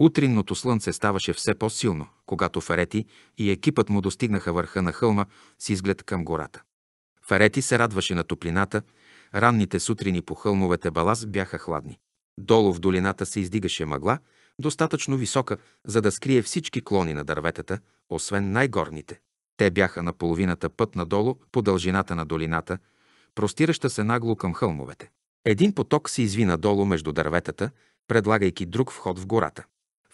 Утринното слънце ставаше все по-силно, когато Ферети и екипът му достигнаха върха на хълма с изглед към гората. Ферети се радваше на топлината, ранните сутрини по хълмовете балаз бяха хладни. Долу в долината се издигаше мъгла, достатъчно висока, за да скрие всички клони на дърветата, освен най-горните. Те бяха на половината път надолу по дължината на долината, простираща се нагло към хълмовете. Един поток се извина долу между дърветата, предлагайки друг вход в гората.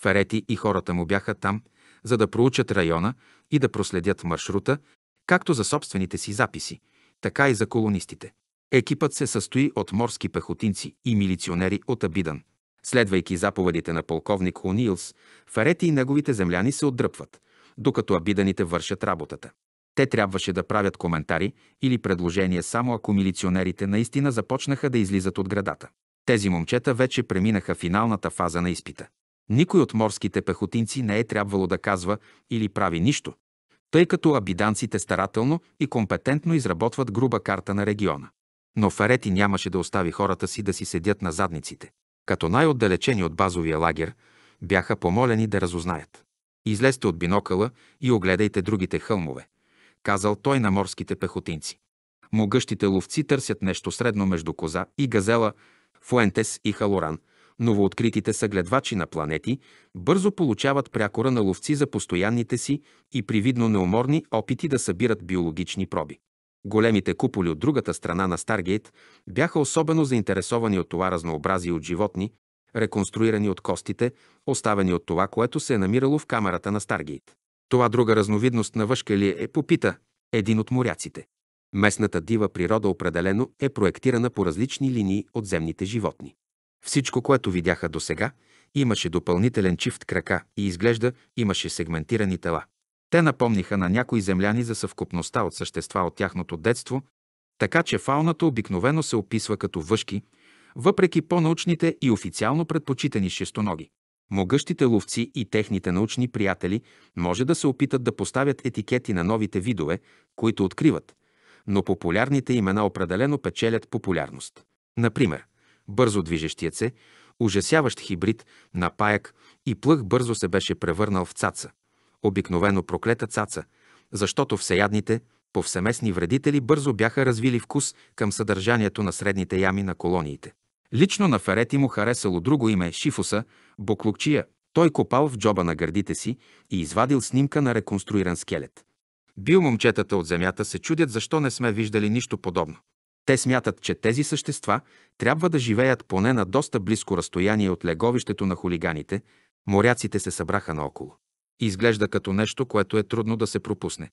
Ферети и хората му бяха там, за да проучат района и да проследят маршрута, както за собствените си записи, така и за колонистите. Екипът се състои от морски пехотинци и милиционери от Абидан. Следвайки заповедите на полковник Унилс, Фарети и неговите земляни се отдръпват, докато абиданите вършат работата. Те трябваше да правят коментари или предложения само ако милиционерите наистина започнаха да излизат от градата. Тези момчета вече преминаха финалната фаза на изпита. Никой от морските пехотинци не е трябвало да казва или прави нищо, тъй като абиданците старателно и компетентно изработват груба карта на региона. Но Ферети нямаше да остави хората си да си седят на задниците. Като най-отдалечени от базовия лагер, бяха помолени да разузнаят. Излезте от бинокъла и огледайте другите хълмове, казал той на морските пехотинци. Могъщите ловци търсят нещо средно между коза и газела, Фуентес и Халоран – новооткритите съгледвачи на планети бързо получават прякора на ловци за постоянните си и привидно неуморни опити да събират биологични проби. Големите куполи от другата страна на Старгейт бяха особено заинтересовани от това разнообразие от животни, реконструирани от костите, оставени от това, което се е намирало в камерата на Старгейт. Това друга разновидност на въшка ли е, попита един от моряците. Местната дива природа определено е проектирана по различни линии от земните животни. Всичко, което видяха до сега, имаше допълнителен чифт крака и изглежда имаше сегментирани тела. Те напомниха на някои земляни за съвкупността от същества от тяхното детство, така че фауната обикновено се описва като въшки, въпреки по-научните и официално предпочитани шестоноги. Могъщите ловци и техните научни приятели може да се опитат да поставят етикети на новите видове, които откриват, но популярните имена определено печелят популярност. Например, бързо движещият се, ужасяващ хибрид на паяк и плъх бързо се беше превърнал в цаца. Обикновено проклета цаца, защото всеядните, повсеместни вредители бързо бяха развили вкус към съдържанието на средните ями на колониите. Лично на Ферети му харесало друго име – Шифуса, Боклукчия. Той копал в джоба на гърдите си и извадил снимка на реконструиран скелет. Бил момчетата от земята се чудят защо не сме виждали нищо подобно. Те смятат, че тези същества трябва да живеят поне на доста близко разстояние от леговището на хулиганите. Моряците се събраха наоколо. Изглежда като нещо, което е трудно да се пропусне,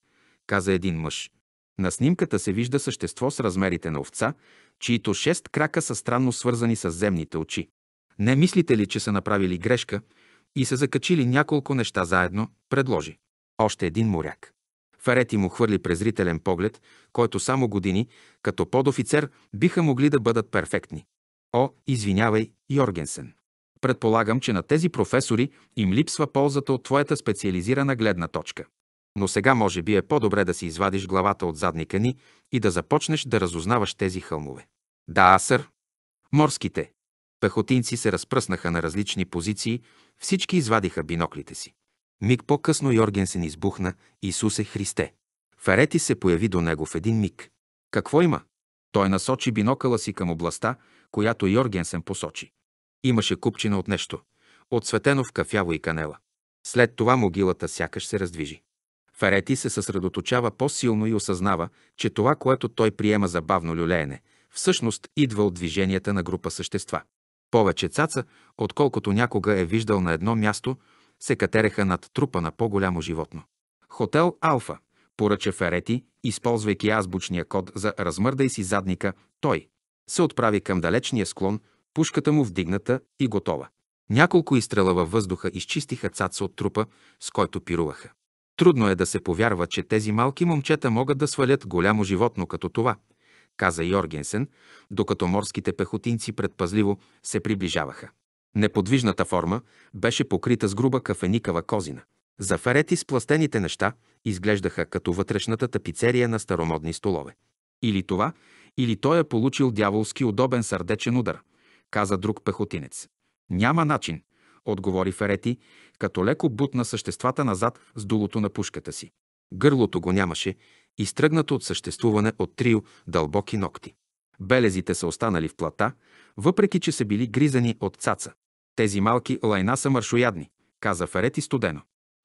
каза един мъж. На снимката се вижда същество с размерите на овца, чието шест крака са странно свързани с земните очи. Не мислите ли, че са направили грешка и са закачили няколко неща заедно, предложи. Още един моряк. Фарети му хвърли презрителен поглед, който само години, като подофицер, биха могли да бъдат перфектни. О, извинявай, Йоргенсен. Предполагам, че на тези професори им липсва ползата от твоята специализирана гледна точка. Но сега може би е по-добре да си извадиш главата от задника ни и да започнеш да разузнаваш тези хълмове. Да, сър. Морските. Пехотинци се разпръснаха на различни позиции, всички извадиха биноклите си. Миг по-късно Йоргенсен избухна Исусе Христе. Ферети се появи до него в един миг. Какво има? Той насочи бинокъла си към областта, която Йоргенсен посочи. Имаше купчина от нещо, отсветено в кафяво и канела. След това могилата сякаш се раздвижи. Ферети се съсредоточава по-силно и осъзнава, че това, което той приема за бавно люлеене, всъщност идва от движенията на група същества. Повече цаца, отколкото някога е виждал на едно място, се катереха над трупа на по-голямо животно. Хотел Алфа поръча Ферети, използвайки азбучния код за размърдай си задника, той се отправи към далечния склон, пушката му вдигната и готова. Няколко изстрела във въздуха изчистиха цаца от трупа, с който пируваха. Трудно е да се повярва, че тези малки момчета могат да свалят голямо животно като това, каза Йоргенсен, докато морските пехотинци предпазливо се приближаваха. Неподвижната форма беше покрита с груба кафеникава козина. Заферет с спластените неща изглеждаха като вътрешната тапицерия на старомодни столове. Или това, или той е получил дяволски удобен сърдечен удар, каза друг пехотинец. Няма начин, отговори Ферети, като леко бутна съществата назад с дулото на пушката си. Гърлото го нямаше, изтръгнато от съществуване от трио дълбоки ногти. Белезите са останали в плата, въпреки че са били гризани от цаца. Тези малки лайна са маршоядни, каза Ферет и студено.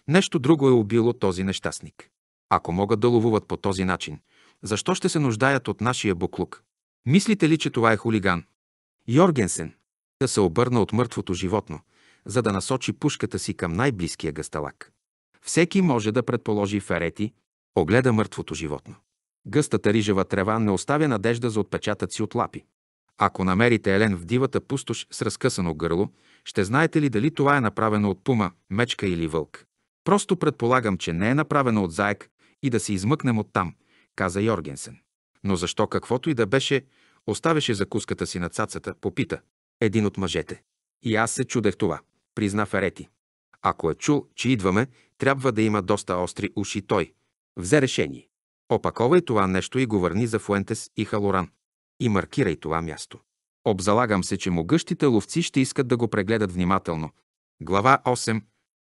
Нещо друго е убило този нещастник. Ако могат да ловуват по този начин, защо ще се нуждаят от нашия буклук? Мислите ли, че това е хулиган? Йоргенсен да се обърна от мъртвото животно, за да насочи пушката си към най-близкия гъсталак. Всеки може да предположи Ферети, огледа мъртвото животно. Гъстата рижева трева не оставя надежда за отпечатъци от лапи. Ако намерите елен в дивата пустош с разкъсано гърло, ще знаете ли дали това е направено от пума, мечка или вълк? Просто предполагам, че не е направено от заек и да се измъкнем от там, каза Йоргенсен. Но защо каквото и да беше, оставяше закуската си на цацата, попита. Един от мъжете. И аз се чудех това, призна Ферети. Ако е чул, че идваме, трябва да има доста остри уши той. Взе решение. Опаковай това нещо и го върни за Фуентес и Халоран и маркирай това място. Обзалагам се, че могъщите ловци ще искат да го прегледат внимателно. Глава 8.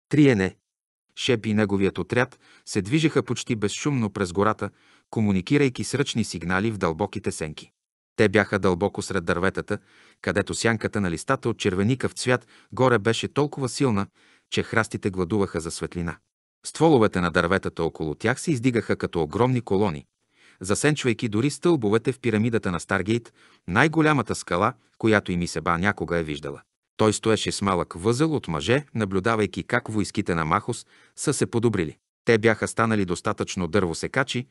Триене. Шеп и неговият отряд се движеха почти безшумно през гората, комуникирайки с ръчни сигнали в дълбоките сенки. Те бяха дълбоко сред дърветата, където сянката на листата от червеникав цвят горе беше толкова силна, че храстите гладуваха за светлина. Стволовете на дърветата около тях се издигаха като огромни колони, засенчвайки дори стълбовете в пирамидата на Старгейт, най-голямата скала, която и ми Мисеба някога е виждала. Той стоеше с малък възъл от мъже, наблюдавайки как войските на Махос са се подобрили. Те бяха станали достатъчно дървосекачи,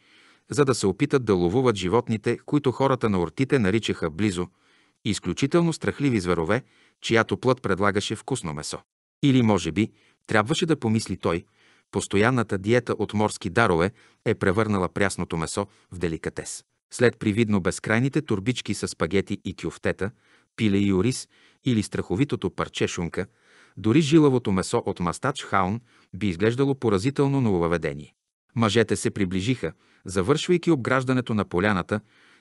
за да се опитат да ловуват животните, които хората на ортите наричаха близо, изключително страхливи зверове, чиято плът предлагаше вкусно месо. Или, може би, трябваше да помисли той – Постоянната диета от морски дарове е превърнала прясното месо в деликатес. След привидно безкрайните турбички с спагети и кюфтета, пиле и ориз или страховитото парче шунка, дори жилавото месо от мастач хаун би изглеждало поразително нововведение. Мъжете се приближиха, завършвайки обграждането на поляната,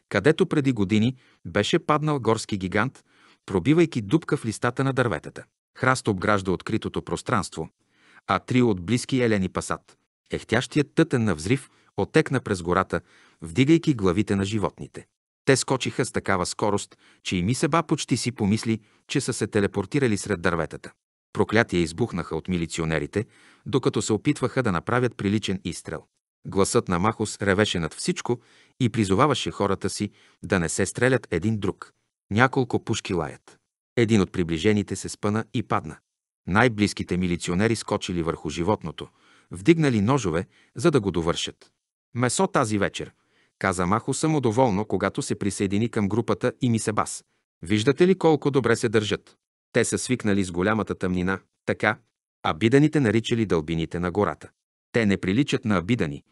където преди години беше паднал горски гигант, пробивайки дупка в листата на дърветата. Храст обгражда откритото пространство – а три от близки елени пасат. Ехтящият тътен на взрив отекна през гората, вдигайки главите на животните. Те скочиха с такава скорост, че и Мисеба почти си помисли, че са се телепортирали сред дърветата. Проклятия избухнаха от милиционерите, докато се опитваха да направят приличен изстрел. Гласът на Махос ревеше над всичко и призоваваше хората си да не се стрелят един друг. Няколко пушки лаят. Един от приближените се спъна и падна. Най-близките милиционери скочили върху животното, вдигнали ножове, за да го довършат. Месо тази вечер, каза Махо самодоволно, когато се присъедини към групата и ми се бас. Виждате ли колко добре се държат? Те са свикнали с голямата тъмнина, така, биданите наричали дълбините на гората. Те не приличат на абидани,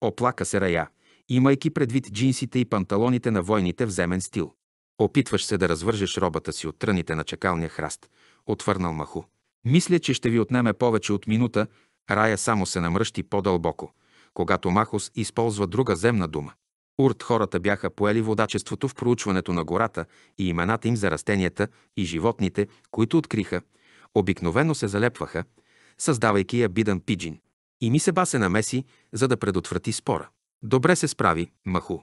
оплака се рая, имайки предвид джинсите и панталоните на войните в земен стил. Опитваш се да развържеш робата си от тръните на чакалния храст, отвърнал Маху. Мисля, че ще ви отнеме повече от минута, Рая само се намръщи по-дълбоко, когато Махус използва друга земна дума. Урт хората бяха поели водачеството в проучването на гората и имената им за растенията и животните, които откриха, обикновено се залепваха, създавайки я бидан пиджин. И ми Себа се намеси, за да предотврати спора. Добре се справи, Маху.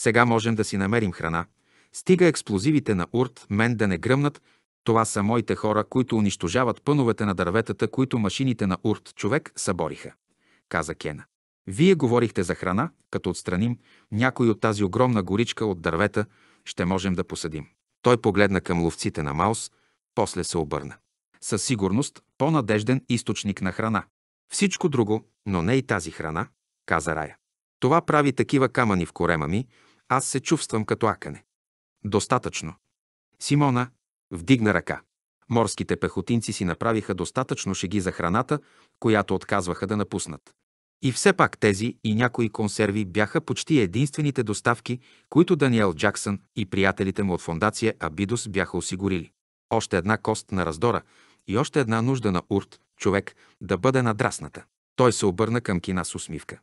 Сега можем да си намерим храна. Стига експлозивите на Урт мен да не гръмнат това са моите хора, които унищожават пъновете на дърветата, които машините на урт човек събориха, каза Кена. Вие говорихте за храна, като отстраним някой от тази огромна горичка от дървета, ще можем да посадим. Той погледна към ловците на Маус, после се обърна. Със сигурност по-надежден източник на храна. Всичко друго, но не и тази храна, каза Рая. Това прави такива камъни в корема ми, аз се чувствам като акане. Достатъчно. Симона, Вдигна ръка. Морските пехотинци си направиха достатъчно шеги за храната, която отказваха да напуснат. И все пак тези и някои консерви бяха почти единствените доставки, които Даниел Джаксън и приятелите му от фондация Абидос бяха осигурили. Още една кост на раздора и още една нужда на Урт, човек, да бъде надрасната. Той се обърна към кина с усмивка.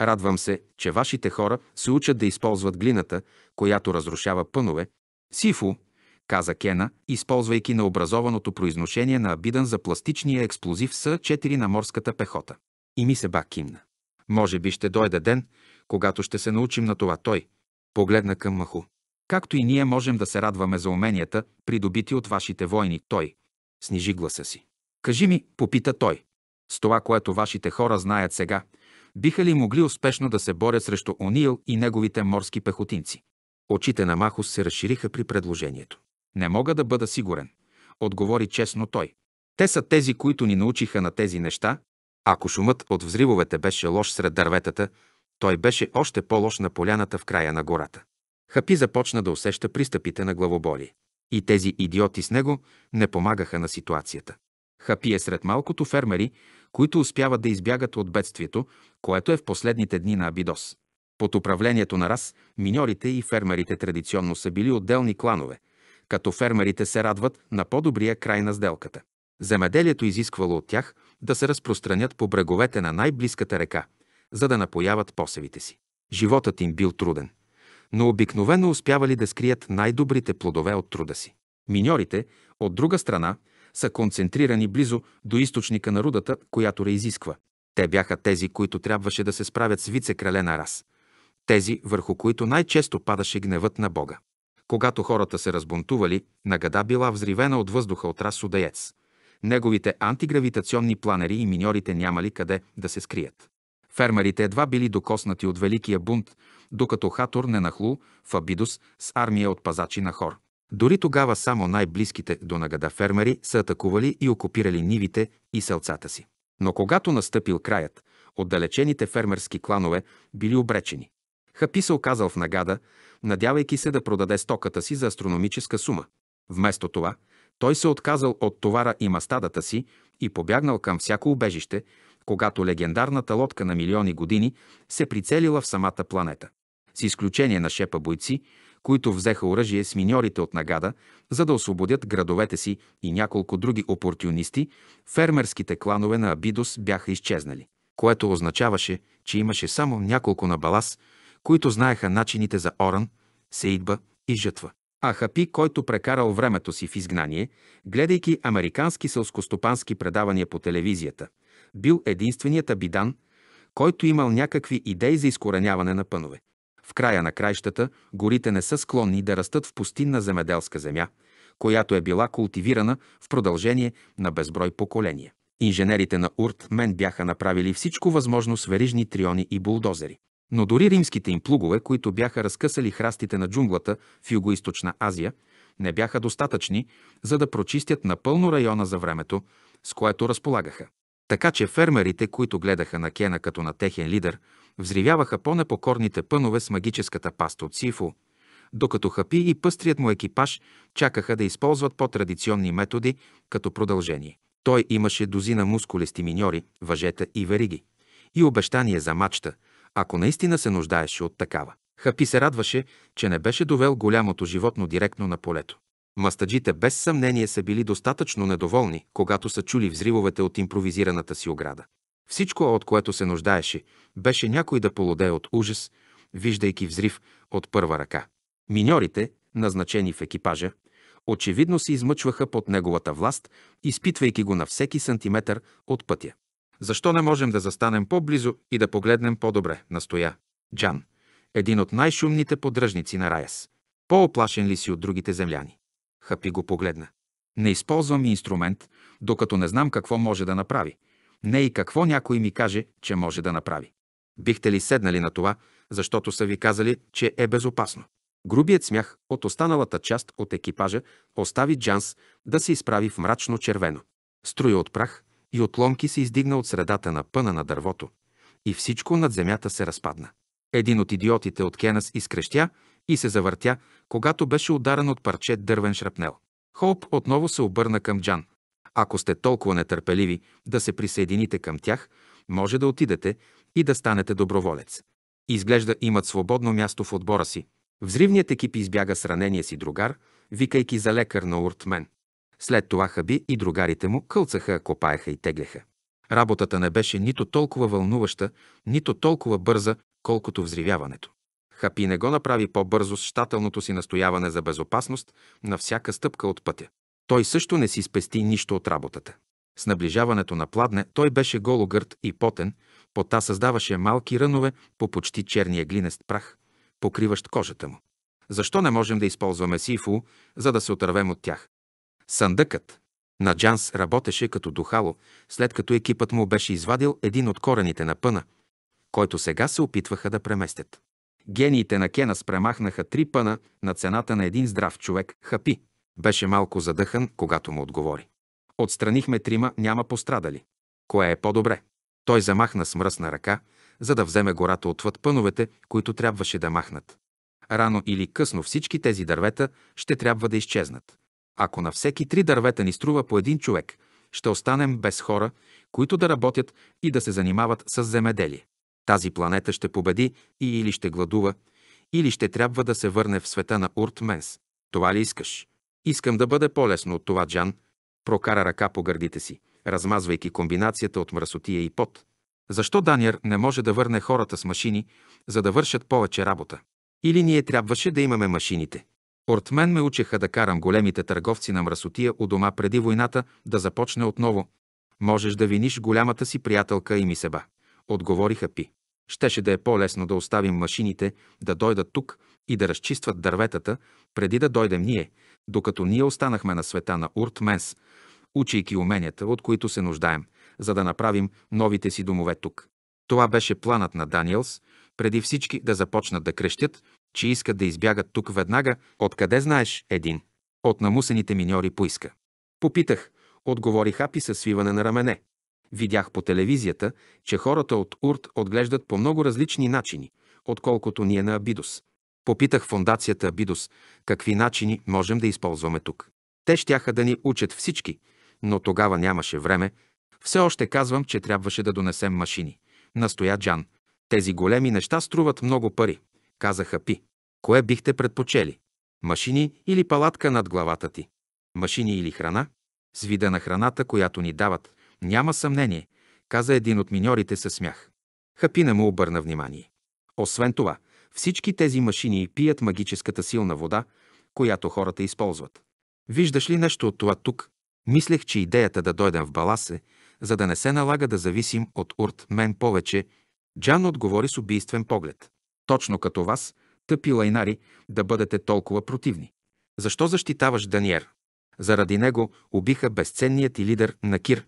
Радвам се, че вашите хора се учат да използват глината, която разрушава пънове. Сифу, каза Кена, използвайки необразованото произношение на Абидан за пластичния експлозив С-4 на морската пехота. И ми се бак кимна. Може би ще дойде ден, когато ще се научим на това той. Погледна към Маху. Както и ние можем да се радваме за уменията, придобити от вашите войни, той. Снижи гласа си. Кажи ми, попита той. С това, което вашите хора знаят сега, биха ли могли успешно да се борят срещу Онил и неговите морски пехотинци? Очите на Махус се разшириха при предложението. Не мога да бъда сигурен, отговори честно той. Те са тези, които ни научиха на тези неща. Ако шумът от взривовете беше лош сред дърветата, той беше още по-лош на поляната в края на гората. Хапи започна да усеща пристъпите на главоболие. И тези идиоти с него не помагаха на ситуацията. Хапи е сред малкото фермери, които успяват да избягат от бедствието, което е в последните дни на Абидос. Под управлението на РАС, миньорите и фермерите традиционно са били отделни кланове – като фермерите се радват на по-добрия край на сделката. Земеделието изисквало от тях да се разпространят по бреговете на най-близката река, за да напояват посевите си. Животът им бил труден, но обикновено успявали да скрият най-добрите плодове от труда си. Миньорите, от друга страна, са концентрирани близо до източника на рудата, която ре изисква. Те бяха тези, които трябваше да се справят с вице-крале на раз. Тези, върху които най-често падаше гневът на Бога. Когато хората се разбунтували, нагада била взривена от въздуха от разсудаец. Неговите антигравитационни планери и миньорите нямали къде да се скрият. Фермерите едва били докоснати от Великия бунт, докато Хатор не нахлу в Абидос с армия от пазачи на хор. Дори тогава само най-близките до нагада фермери са атакували и окупирали нивите и селцата си. Но когато настъпил краят, отдалечените фермерски кланове били обречени. Хапи се оказал в нагада, надявайки се да продаде стоката си за астрономическа сума. Вместо това, той се отказал от товара и мастадата си и побягнал към всяко убежище, когато легендарната лодка на милиони години се прицелила в самата планета. С изключение на шепа бойци, които взеха оръжие с миньорите от Нагада, за да освободят градовете си и няколко други опортюнисти, фермерските кланове на Абидос бяха изчезнали, което означаваше, че имаше само няколко на балас, които знаеха начините за оран, сеидба и жътва. А Хапи, който прекарал времето си в изгнание, гледайки американски сълскостопански предавания по телевизията, бил единственият абидан, който имал някакви идеи за изкореняване на пънове. В края на краищата горите не са склонни да растат в пустинна земеделска земя, която е била култивирана в продължение на безброй поколения. Инженерите на Урт Мен бяха направили всичко възможно с верижни триони и булдозери. Но дори римските им плугове, които бяха разкъсали храстите на джунглата в Югоизточна Азия, не бяха достатъчни, за да прочистят напълно района за времето, с което разполагаха. Така че фермерите, които гледаха на Кена като на техен лидер, взривяваха по-непокорните пънове с магическата паста от Сифо, докато Хапи и пъстрият му екипаж чакаха да използват по-традиционни методи като продължение. Той имаше дозина мускулести миньори, въжета и вериги, и обещание за мачта – ако наистина се нуждаеше от такава. Хапи се радваше, че не беше довел голямото животно директно на полето. Мастаджите без съмнение са били достатъчно недоволни, когато са чули взривовете от импровизираната си ограда. Всичко, от което се нуждаеше, беше някой да полудее от ужас, виждайки взрив от първа ръка. Миньорите, назначени в екипажа, очевидно се измъчваха под неговата власт, изпитвайки го на всеки сантиметър от пътя. Защо не можем да застанем по-близо и да погледнем по-добре, настоя. Джан, един от най-шумните поддръжници на Раяс. По-оплашен ли си от другите земляни? Хапи го погледна. Не използвам инструмент, докато не знам какво може да направи. Не и какво някой ми каже, че може да направи. Бихте ли седнали на това, защото са ви казали, че е безопасно? Грубият смях от останалата част от екипажа остави Джанс да се изправи в мрачно червено. Струя от прах, и отломки се издигна от средата на пъна на дървото и всичко над земята се разпадна. Един от идиотите от Кенас изкрещя и се завъртя, когато беше ударен от парче дървен шрапнел. Хоуп отново се обърна към Джан. Ако сте толкова нетърпеливи да се присъедините към тях, може да отидете и да станете доброволец. Изглежда имат свободно място в отбора си. Взривният екип избяга с ранения си другар, викайки за лекар на Уртмен. След това Хаби и другарите му кълцаха, копаеха и теглеха. Работата не беше нито толкова вълнуваща, нито толкова бърза, колкото взривяването. Хапи не го направи по-бързо с щателното си настояване за безопасност на всяка стъпка от пътя. Той също не си спести нищо от работата. С наближаването на пладне той беше гологърд и потен, пота създаваше малки рънове по почти черния глинест прах, покриващ кожата му. Защо не можем да използваме сифу, за да се отървем от тях? Сандъкът на Джанс работеше като духало, след като екипът му беше извадил един от корените на пъна, който сега се опитваха да преместят. Гениите на Кенас премахнаха три пъна на цената на един здрав човек, Хапи. Беше малко задъхан, когато му отговори. Отстранихме трима, няма пострадали. Кое е по-добре? Той замахна с мръсна ръка, за да вземе гората отвъд пъновете, които трябваше да махнат. Рано или късно всички тези дървета ще трябва да изчезнат. Ако на всеки три дървета ни струва по един човек, ще останем без хора, които да работят и да се занимават с земеделие. Тази планета ще победи и или ще гладува, или ще трябва да се върне в света на Урт Менс. Това ли искаш? Искам да бъде по-лесно от това, Джан. Прокара ръка по гърдите си, размазвайки комбинацията от мръсотия и пот. Защо Даниер не може да върне хората с машини, за да вършат повече работа? Или ние трябваше да имаме машините, от мен ме учеха да карам големите търговци на мръсотия у дома преди войната да започне отново. Можеш да виниш голямата си приятелка и ми себа. Отговориха Пи. Щеше да е по-лесно да оставим машините да дойдат тук и да разчистват дърветата, преди да дойдем ние, докато ние останахме на света на Уртменс, учейки уменията, от които се нуждаем, за да направим новите си домове тук. Това беше планът на Даниелс, преди всички да започнат да крещят, че искат да избягат тук веднага, откъде знаеш един. От намусените миньори поиска. Попитах, отговорих Апи със свиване на рамене. Видях по телевизията, че хората от Урт отглеждат по много различни начини, отколкото ние на Абидос. Попитах фундацията Абидос какви начини можем да използваме тук. Те щяха да ни учат всички, но тогава нямаше време. Все още казвам, че трябваше да донесем машини. Настоя Джан. Тези големи неща струват много пари, казаха Пи. Кое бихте предпочели? Машини или палатка над главата ти? Машини или храна? С вида на храната, която ни дават, няма съмнение, каза един от миньорите със смях. Хапи не му обърна внимание. Освен това, всички тези машини пият магическата силна вода, която хората използват. Виждаш ли нещо от това тук? Мислех, че идеята да дойдем в баласе, за да не се налага да зависим от урт мен повече Джан отговори с убийствен поглед. Точно като вас, тъпи лайнари, да бъдете толкова противни. Защо защитаваш Даниер? Заради него убиха безценният ти лидер на Кир.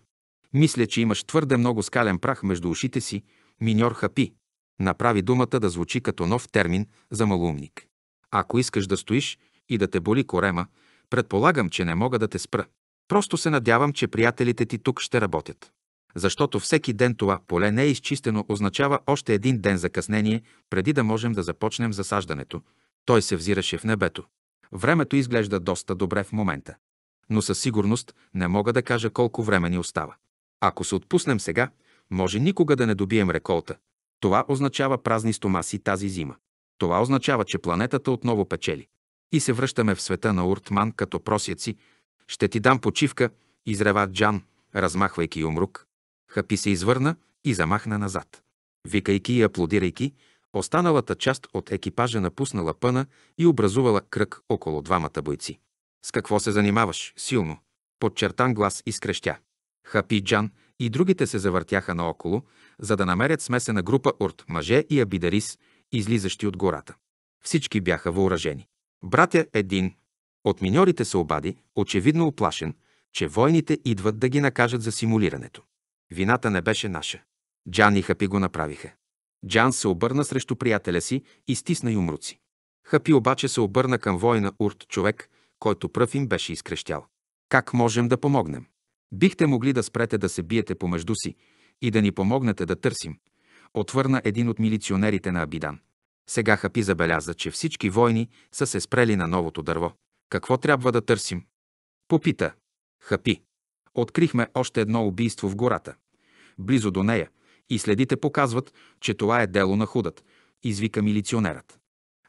Мисля, че имаш твърде много скален прах между ушите си, миньор Хапи. Направи думата да звучи като нов термин за малумник. Ако искаш да стоиш и да те боли корема, предполагам, че не мога да те спра. Просто се надявам, че приятелите ти тук ще работят защото всеки ден това поле не е изчистено, означава още един ден закъснение, преди да можем да започнем засаждането. Той се взираше в небето. Времето изглежда доста добре в момента. Но със сигурност не мога да кажа колко време ни остава. Ако се отпуснем сега, може никога да не добием реколта. Това означава празни стомаси тази зима. Това означава, че планетата отново печели. И се връщаме в света на Уртман като просяци. Ще ти дам почивка, изрева Джан, размахвайки умрук. Хапи се извърна и замахна назад. Викайки и аплодирайки, останалата част от екипажа напуснала пъна и образувала кръг около двамата бойци. С какво се занимаваш, силно? Подчертан глас изкрещя. Хапи Джан и другите се завъртяха наоколо, за да намерят смесена група от мъже и абидарис, излизащи от гората. Всички бяха въоръжени. Братя един. От миньорите се обади, очевидно оплашен, че войните идват да ги накажат за симулирането. Вината не беше наша. Джан и Хапи го направиха. Джан се обърна срещу приятеля си и стисна юмруци. Хапи обаче се обърна към воина Урт човек, който пръв им беше изкрещял. Как можем да помогнем? Бихте могли да спрете да се биете помежду си и да ни помогнете да търсим, отвърна един от милиционерите на Абидан. Сега Хапи забеляза, че всички войни са се спрели на новото дърво. Какво трябва да търсим? Попита. Хапи. Открихме още едно убийство в гората, близо до нея, и следите показват, че това е дело на худът, извика милиционерът.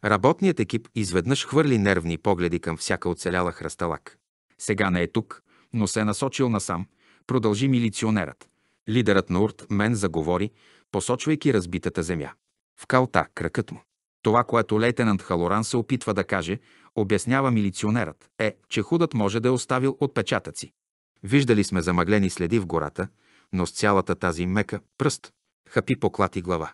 Работният екип изведнъж хвърли нервни погледи към всяка оцеляла хръсталак. Сега не е тук, но се е насочил насам, продължи милиционерът. Лидерът на Урт мен заговори, посочвайки разбитата земя. В калта кракът му. Това, което лейтенант Халоран се опитва да каже, обяснява милиционерът, е, че худът може да е оставил отпечатъци. Виждали сме замъглени следи в гората, но с цялата тази мека пръст хапи поклати глава.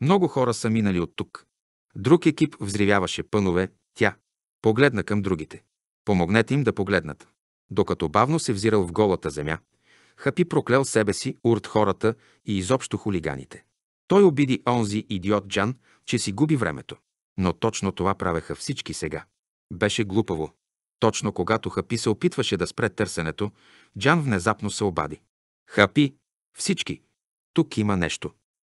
Много хора са минали от тук. Друг екип взривяваше пънове, тя погледна към другите. Помогнете им да погледнат. Докато бавно се взирал в голата земя, Хапи проклел себе си, урт хората и изобщо хулиганите. Той обиди онзи идиот Джан, че си губи времето. Но точно това правеха всички сега. Беше глупаво. Точно когато Хапи се опитваше да спре търсенето, Джан внезапно се обади. Хапи, всички, тук има нещо.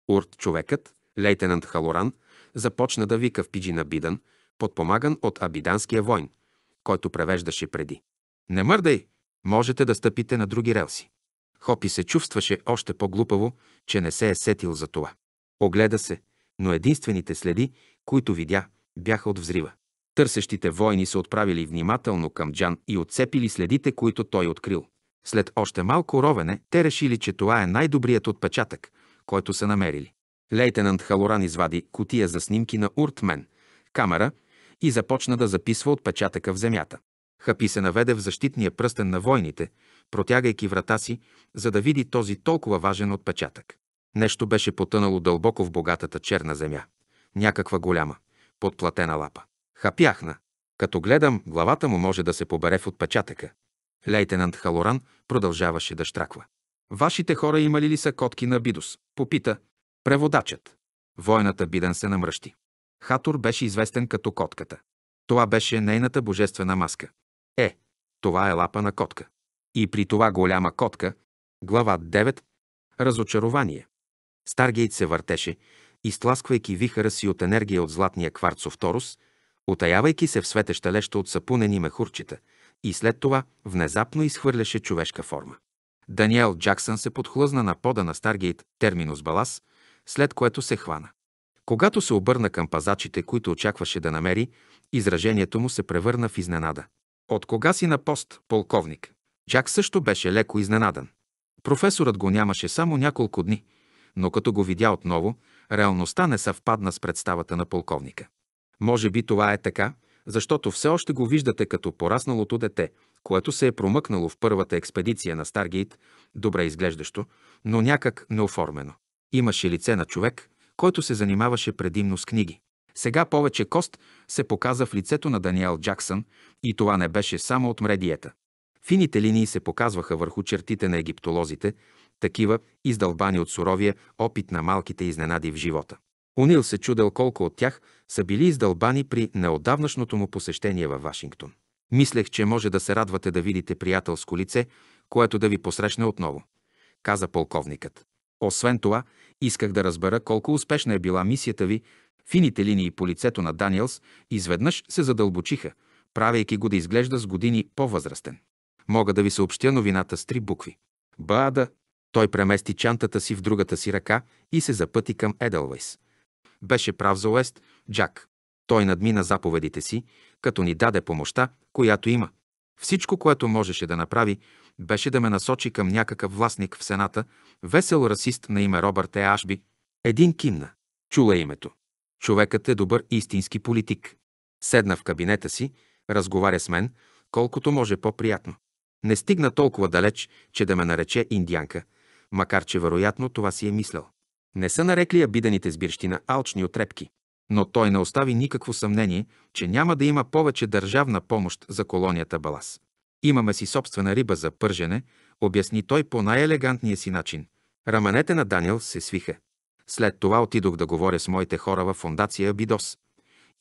Урт човекът, лейтенант Халоран, започна да вика в пиджина Бидан, подпомаган от абиданския войн, който превеждаше преди. Не мърдай! Можете да стъпите на други релси. Хопи се чувстваше още по-глупаво, че не се е сетил за това. Огледа се, но единствените следи, които видя, бяха от взрива. Търсещите войни се отправили внимателно към Джан и отцепили следите, които той открил. След още малко ровене, те решили, че това е най-добрият отпечатък, който са намерили. Лейтенант Халоран извади кутия за снимки на Уртмен, камера, и започна да записва отпечатъка в земята. Хапи се наведе в защитния пръстен на войните, протягайки врата си, за да види този толкова важен отпечатък. Нещо беше потънало дълбоко в богатата черна земя. Някаква голяма, подплатена лапа. Хапяхна. Като гледам, главата му може да се побере в отпечатъка. Лейтенант Халоран продължаваше да штраква. Вашите хора имали ли са котки на Бидос? Попита. Преводачът. Войната бидан се намръщи. Хатор беше известен като котката. Това беше нейната божествена маска. Е, това е лапа на котка. И при това голяма котка, глава 9, разочарование. Старгейт се въртеше, изтласквайки вихара си от енергия от златния кварцов торус – отаявайки се в светеща леща от сапунени мехурчета, и след това внезапно изхвърляше човешка форма. Даниел Джаксън се подхлъзна на пода на Старгейт Терминус Балас, след което се хвана. Когато се обърна към пазачите, които очакваше да намери, изражението му се превърна в изненада. От кога си на пост, полковник? Джак също беше леко изненадан. Професорът го нямаше само няколко дни, но като го видя отново, реалността не съвпадна с представата на полковника. Може би това е така, защото все още го виждате като порасналото дете, което се е промъкнало в първата експедиция на Старгейт, добре изглеждащо, но някак неоформено. Имаше лице на човек, който се занимаваше предимно с книги. Сега повече кост се показа в лицето на Даниел Джаксън и това не беше само от мредиета. Фините линии се показваха върху чертите на египтолозите, такива, издълбани от суровия опит на малките изненади в живота. Унил се чудел колко от тях са били издълбани при неодавнашното му посещение във Вашингтон. Мислех, че може да се радвате да видите приятелско лице, което да ви посрещне отново, каза полковникът. Освен това, исках да разбера колко успешна е била мисията ви. Фините линии по лицето на Даниелс изведнъж се задълбочиха, правейки го да изглежда с години по-възрастен. Мога да ви съобщя новината с три букви. Бада! Той премести чантата си в другата си ръка и се запъти към Еделвейс беше прав за Уест, Джак. Той надмина заповедите си, като ни даде помощта, която има. Всичко, което можеше да направи, беше да ме насочи към някакъв властник в Сената, весел расист на име Робърт Е. Ашби. Един кимна. Чула името. Човекът е добър истински политик. Седна в кабинета си, разговаря с мен, колкото може по-приятно. Не стигна толкова далеч, че да ме нарече индианка, макар че вероятно това си е мислял. Не са нарекли обидените с бирщина алчни отрепки. Но той не остави никакво съмнение, че няма да има повече държавна помощ за колонията Балас. Имаме си собствена риба за пържене, обясни той по най-елегантния си начин. Раменете на Даниел се свиха. След това отидох да говоря с моите хора във фундация Бидос.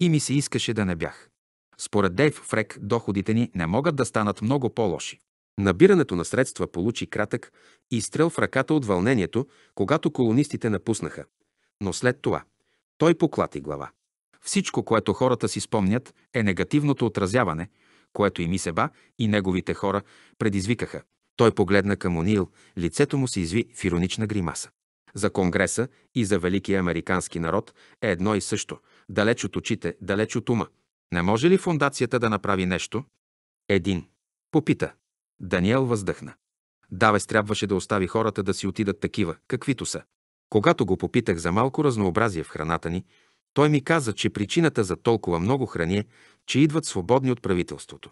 И ми се искаше да не бях. Според Дейв Фрек доходите ни не могат да станат много по-лоши. Набирането на средства получи кратък и стрел в ръката от вълнението, когато колонистите напуснаха. Но след това той поклати глава. Всичко, което хората си спомнят, е негативното отразяване, което и Мисеба и неговите хора предизвикаха. Той погледна към Онил, лицето му се изви в иронична гримаса. За Конгреса и за великия американски народ е едно и също, далеч от очите, далеч от ума. Не може ли фундацията да направи нещо? Един. Попита. Даниел въздъхна. Давес трябваше да остави хората да си отидат такива, каквито са. Когато го попитах за малко разнообразие в храната ни, той ми каза, че причината за толкова много храни е, че идват свободни от правителството.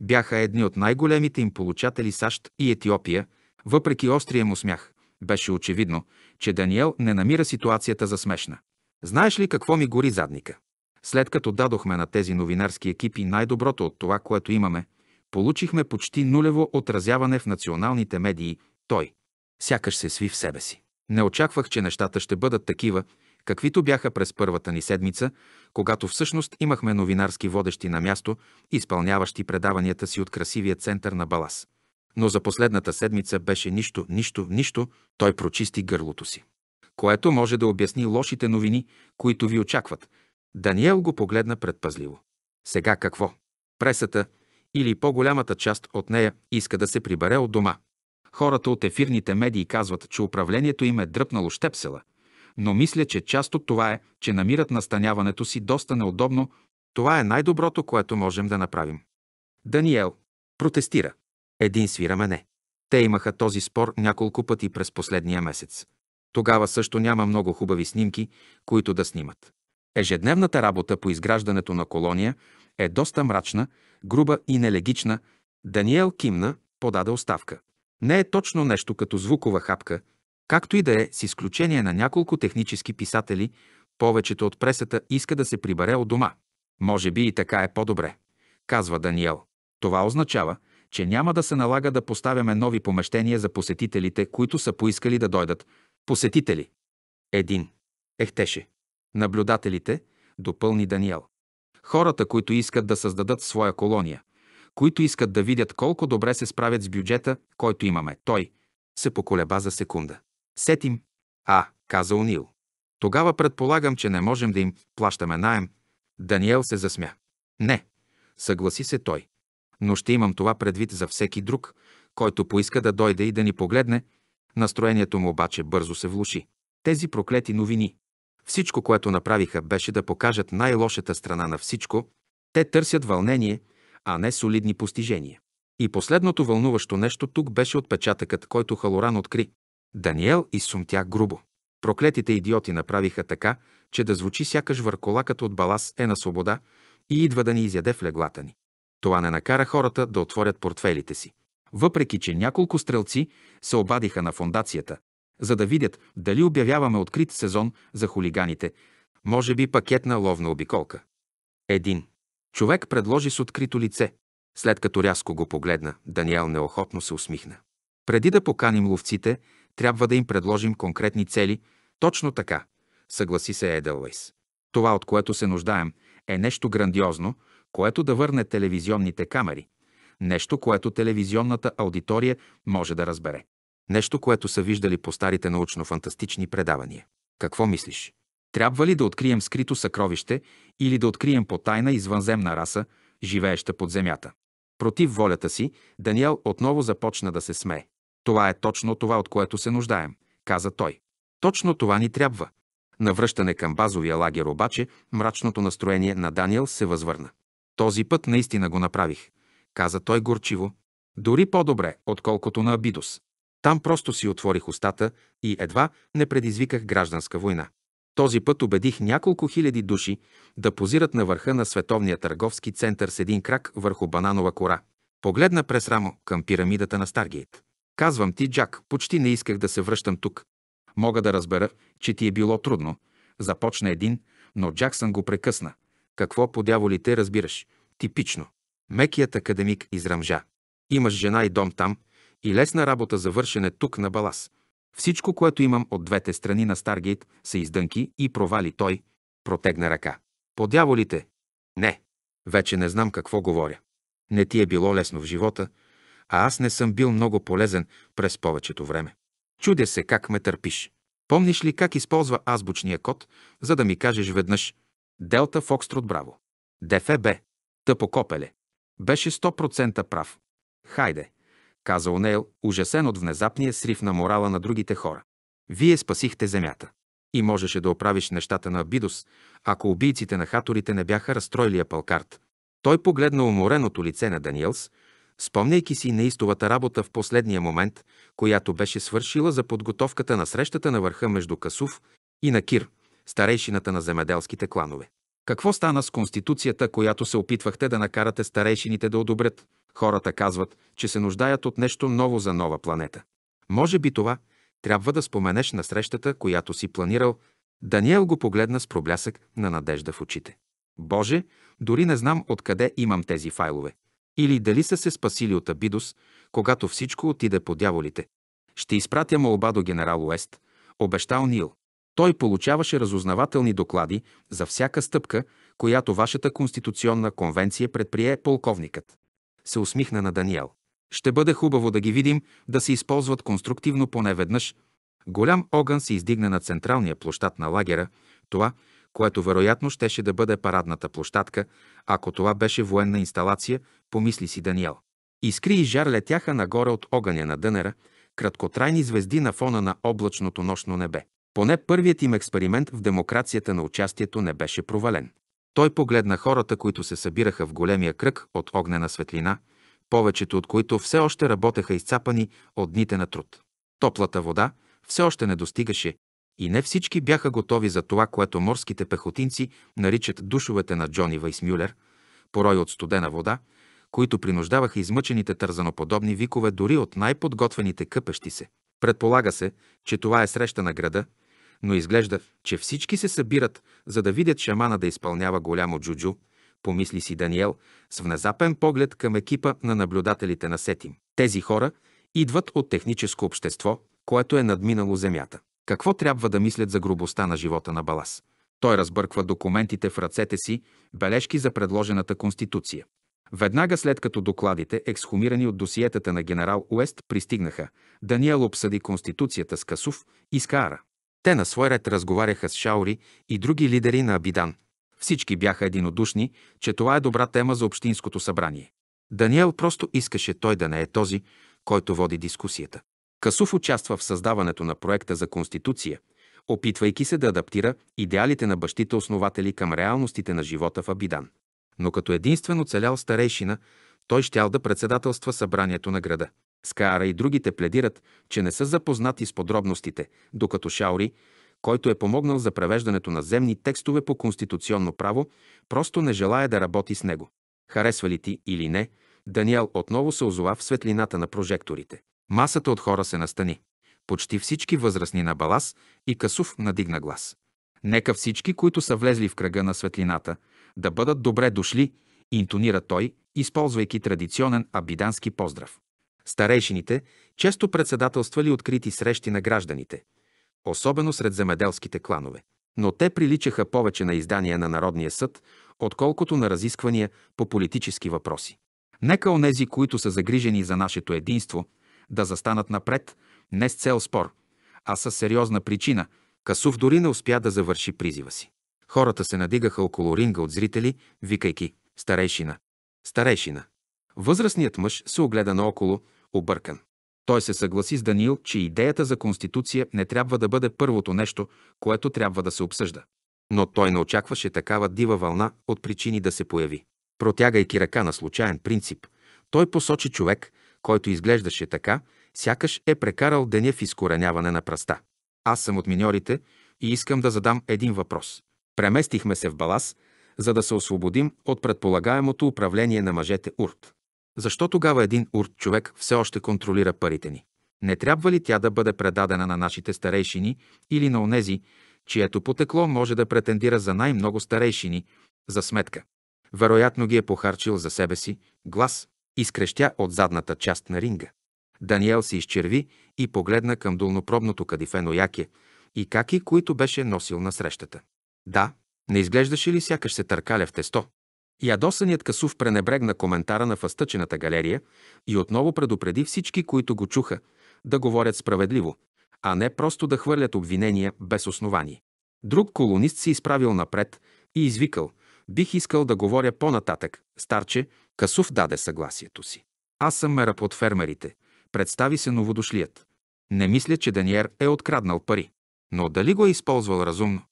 Бяха едни от най-големите им получатели САЩ и Етиопия, въпреки острия му смях. Беше очевидно, че Даниел не намира ситуацията за смешна. Знаеш ли какво ми гори задника? След като дадохме на тези новинарски екипи най-доброто от това, което имаме, Получихме почти нулево отразяване в националните медии. Той сякаш се сви в себе си. Не очаквах, че нещата ще бъдат такива, каквито бяха през първата ни седмица, когато всъщност имахме новинарски водещи на място, изпълняващи предаванията си от красивия център на Балас. Но за последната седмица беше нищо, нищо, нищо, той прочисти гърлото си. Което може да обясни лошите новини, които ви очакват. Даниел го погледна предпазливо. Сега какво? Пресата, или по-голямата част от нея иска да се прибере от дома. Хората от ефирните медии казват, че управлението им е дръпнало щепсела, но мисля, че част от това е, че намират настаняването си доста неудобно. Това е най-доброто, което можем да направим. Даниел протестира. Един свира мене. Те имаха този спор няколко пъти през последния месец. Тогава също няма много хубави снимки, които да снимат. Ежедневната работа по изграждането на колония е доста мрачна, груба и нелегична, Даниел кимна, подаде оставка. Не е точно нещо като звукова хапка, както и да е, с изключение на няколко технически писатели, повечето от пресата иска да се прибере от дома. Може би и така е по-добре, казва Даниел. Това означава, че няма да се налага да поставяме нови помещения за посетителите, които са поискали да дойдат. Посетители. Един. Ехтеше. Наблюдателите, допълни Даниел. Хората, които искат да създадат своя колония, които искат да видят колко добре се справят с бюджета, който имаме. Той се поколеба за секунда. Сетим. А, каза Унил. Тогава предполагам, че не можем да им плащаме найем. Даниел се засмя. Не, съгласи се той. Но ще имам това предвид за всеки друг, който поиска да дойде и да ни погледне. Настроението му обаче бързо се влуши. Тези проклети новини. Всичко, което направиха, беше да покажат най-лошата страна на всичко. Те търсят вълнение, а не солидни постижения. И последното вълнуващо нещо тук беше отпечатъкът, който Халоран откри. Даниел изсумтя грубо. Проклетите идиоти направиха така, че да звучи сякаш върколакът от балас е на свобода и идва да ни изяде в леглата ни. Това не накара хората да отворят портфелите си. Въпреки, че няколко стрелци се обадиха на фондацията, за да видят дали обявяваме открит сезон за хулиганите, може би пакетна ловна обиколка. Един. Човек предложи с открито лице. След като рязко го погледна, Даниел неохотно се усмихна. Преди да поканим ловците, трябва да им предложим конкретни цели. Точно така, съгласи се Еделвейс. Това, от което се нуждаем, е нещо грандиозно, което да върне телевизионните камери. Нещо, което телевизионната аудитория може да разбере. Нещо, което са виждали по старите научно-фантастични предавания. Какво мислиш? Трябва ли да открием скрито съкровище или да открием потайна извънземна раса, живееща под земята? Против волята си, Даниел отново започна да се смее. Това е точно това, от което се нуждаем, каза той. Точно това ни трябва. Навръщане към базовия лагер обаче, мрачното настроение на Даниел се възвърна. Този път наистина го направих, каза той горчиво. Дори по-добре, отколкото на Абидос. Там просто си отворих устата и едва не предизвиках гражданска война. Този път убедих няколко хиляди души да позират на върха на Световния търговски център с един крак върху бананова кора. Погледна през рамо към пирамидата на Старгейт. Казвам ти, Джак, почти не исках да се връщам тук. Мога да разбера, че ти е било трудно. Започна един, но Джаксън го прекъсна. Какво по дяволите разбираш? Типично. Мекият академик израмжа. Имаш жена и дом там, и лесна работа за вършене тук на балас. Всичко, което имам от двете страни на Старгейт, са издънки и провали той. Протегна ръка. По дяволите. Не. Вече не знам какво говоря. Не ти е било лесно в живота, а аз не съм бил много полезен през повечето време. Чудя се как ме търпиш. Помниш ли как използва азбучния код, за да ми кажеш веднъж Делта Фокстрот Браво? ДФБ. Тъпо копеле. Беше 100% прав. Хайде, каза Онейл, ужасен от внезапния срив на морала на другите хора. Вие спасихте земята. И можеше да оправиш нещата на Абидос, ако убийците на хаторите не бяха разстроили Апалкарт. Той погледна умореното лице на Даниелс, спомняйки си неистовата работа в последния момент, която беше свършила за подготовката на срещата на върха между Касув и Накир, старейшината на земеделските кланове. Какво стана с конституцията, която се опитвахте да накарате старейшините да одобрят? Хората казват, че се нуждаят от нещо ново за нова планета. Може би това трябва да споменеш на срещата, която си планирал. Даниел го погледна с проблясък на надежда в очите. Боже, дори не знам откъде имам тези файлове. Или дали са се спасили от Абидос, когато всичко отиде по дяволите. Ще изпратя молба до генерал Уест, обещал Нил. Той получаваше разузнавателни доклади за всяка стъпка, която вашата конституционна конвенция предприе полковникът се усмихна на Даниел. Ще бъде хубаво да ги видим да се използват конструктивно поне веднъж. Голям огън се издигна на централния площад на лагера, това, което вероятно щеше да бъде парадната площадка, ако това беше военна инсталация, помисли си Даниел. Искри и жар летяха нагоре от огъня на дънера, краткотрайни звезди на фона на облачното нощно небе. Поне първият им експеримент в демокрацията на участието не беше провален. Той погледна хората, които се събираха в големия кръг от огнена светлина, повечето от които все още работеха изцапани от дните на труд. Топлата вода все още не достигаше и не всички бяха готови за това, което морските пехотинци наричат душовете на Джони Вайсмюлер, порой от студена вода, които принуждаваха измъчените тързаноподобни викове дори от най-подготвените къпещи се. Предполага се, че това е среща на града, но изглежда, че всички се събират, за да видят шамана да изпълнява голямо джуджу, помисли си Даниел с внезапен поглед към екипа на наблюдателите на Сетим. Тези хора идват от техническо общество, което е надминало Земята. Какво трябва да мислят за грубостта на живота на Балас? Той разбърква документите в ръцете си, бележки за предложената конституция. Веднага след като докладите, ексхумирани от досиетата на генерал Уест, пристигнаха, Даниел обсъди конституцията с Касув и Скара. Те на свой ред разговаряха с Шаури и други лидери на Абидан. Всички бяха единодушни, че това е добра тема за Общинското събрание. Даниел просто искаше той да не е този, който води дискусията. Касуф участва в създаването на проекта за Конституция, опитвайки се да адаптира идеалите на бащите основатели към реалностите на живота в Абидан. Но като единствено целял старейшина, той щял да председателства събранието на града. Скаара и другите пледират, че не са запознати с подробностите, докато Шаури, който е помогнал за превеждането на земни текстове по конституционно право, просто не желая да работи с него. Харесва ли ти или не, Даниел отново се озова в светлината на прожекторите. Масата от хора се настани. Почти всички възрастни на Балас и Касув надигна глас. Нека всички, които са влезли в кръга на светлината, да бъдат добре дошли, интонира той, използвайки традиционен абидански поздрав. Старейшините често председателствали открити срещи на гражданите, особено сред земеделските кланове. Но те приличаха повече на издания на Народния съд, отколкото на разисквания по политически въпроси. Нека онези, които са загрижени за нашето единство, да застанат напред не с цел спор, а с сериозна причина. Касув дори не успя да завърши призива си. Хората се надигаха около ринга от зрители, викайки «Старейшина! Старейшина!». Възрастният мъж се огледа наоколо, объркан. Той се съгласи с Даниил, че идеята за Конституция не трябва да бъде първото нещо, което трябва да се обсъжда. Но той не очакваше такава дива вълна от причини да се появи. Протягайки ръка на случайен принцип, той посочи човек, който изглеждаше така, сякаш е прекарал деня в изкореняване на пръста. Аз съм от миньорите и искам да задам един въпрос. Преместихме се в Балас, за да се освободим от предполагаемото управление на мъжете Урт. Защо тогава един урт човек все още контролира парите ни? Не трябва ли тя да бъде предадена на нашите старейшини или на онези, чието потекло може да претендира за най-много старейшини, за сметка? Вероятно ги е похарчил за себе си, глас, изкрещя от задната част на ринга. Даниел се изчерви и погледна към долнопробното кадифено яке и каки, които беше носил на срещата. Да, не изглеждаше ли сякаш се търкаля в тесто? Ядосаният Касув пренебрегна коментара на фъстъчената галерия и отново предупреди всички, които го чуха, да говорят справедливо, а не просто да хвърлят обвинения без основание. Друг колонист се изправил напред и извикал «Бих искал да говоря по-нататък, старче», Касув даде съгласието си. Аз съм мерап от фермерите, представи се новодошлият. Не мисля, че Даниер е откраднал пари. Но дали го е използвал разумно?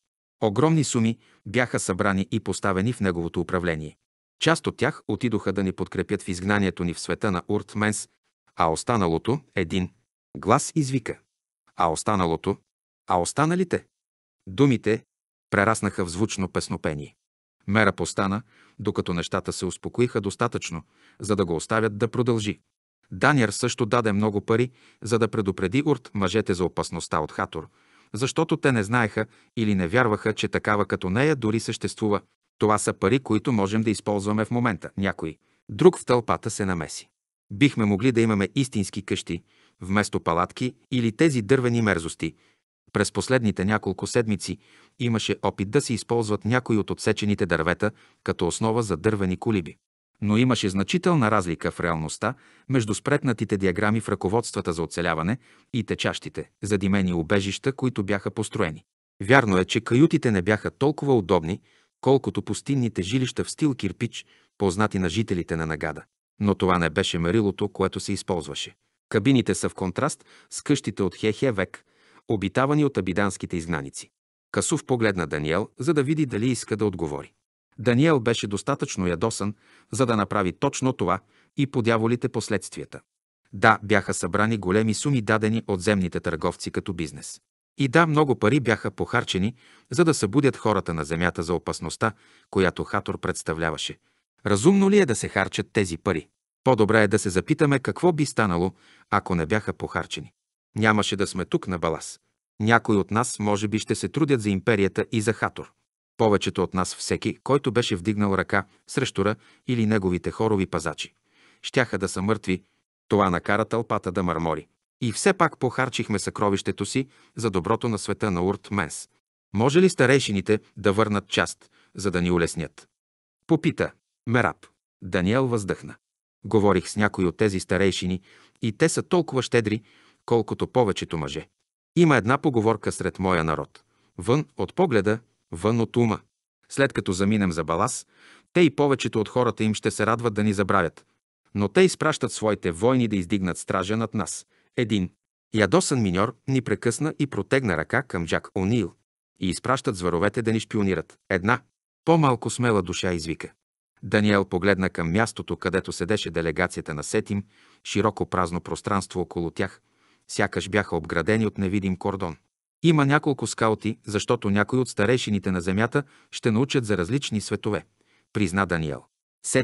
Огромни суми бяха събрани и поставени в неговото управление. Част от тях отидоха да ни подкрепят в изгнанието ни в света на Уртменс, а останалото – един. Глас извика. А останалото? А останалите? Думите прераснаха в звучно песнопение. Мера постана, докато нещата се успокоиха достатъчно, за да го оставят да продължи. Даниер също даде много пари, за да предупреди Урт мъжете за опасността от Хатор – защото те не знаеха или не вярваха, че такава като нея дори съществува. Това са пари, които можем да използваме в момента. Някой друг в тълпата се намеси. Бихме могли да имаме истински къщи, вместо палатки или тези дървени мерзости. През последните няколко седмици имаше опит да се използват някои от отсечените дървета като основа за дървени колиби но имаше значителна разлика в реалността между спретнатите диаграми в ръководствата за оцеляване и течащите, задимени убежища, които бяха построени. Вярно е, че каютите не бяха толкова удобни, колкото пустинните жилища в стил кирпич, познати на жителите на Нагада. Но това не беше мерилото, което се използваше. Кабините са в контраст с къщите от Хехе век, обитавани от абиданските изгнаници. Касов погледна Даниел, за да види дали иска да отговори. Даниел беше достатъчно ядосан, за да направи точно това и подяволите последствията. Да, бяха събрани големи суми дадени от земните търговци като бизнес. И да, много пари бяха похарчени, за да събудят хората на земята за опасността, която Хатор представляваше. Разумно ли е да се харчат тези пари? По-добре е да се запитаме какво би станало, ако не бяха похарчени. Нямаше да сме тук на балас. Някой от нас може би ще се трудят за империята и за Хатор. Повечето от нас, всеки, който беше вдигнал ръка срещу Ра или неговите хорови пазачи, щяха да са мъртви, това накара тълпата да мърмори. И все пак похарчихме съкровището си за доброто на света на Урт Менс. Може ли старейшините да върнат част, за да ни улеснят? Попита. Мерап. Даниел въздъхна. Говорих с някои от тези старейшини и те са толкова щедри, колкото повечето мъже. Има една поговорка сред моя народ. Вън от погледа вън от ума. След като заминем за Балас, те и повечето от хората им ще се радват да ни забравят. Но те изпращат своите войни да издигнат стража над нас. Един. Ядосан миньор ни прекъсна и протегна ръка към Джак О'Нил. И изпращат зверовете да ни шпионират. Една. По-малко смела душа извика. Даниел погледна към мястото, където седеше делегацията на Сетим, широко празно пространство около тях, сякаш бяха обградени от невидим кордон. Има няколко скаути, защото някои от старейшините на земята ще научат за различни светове, призна Даниел.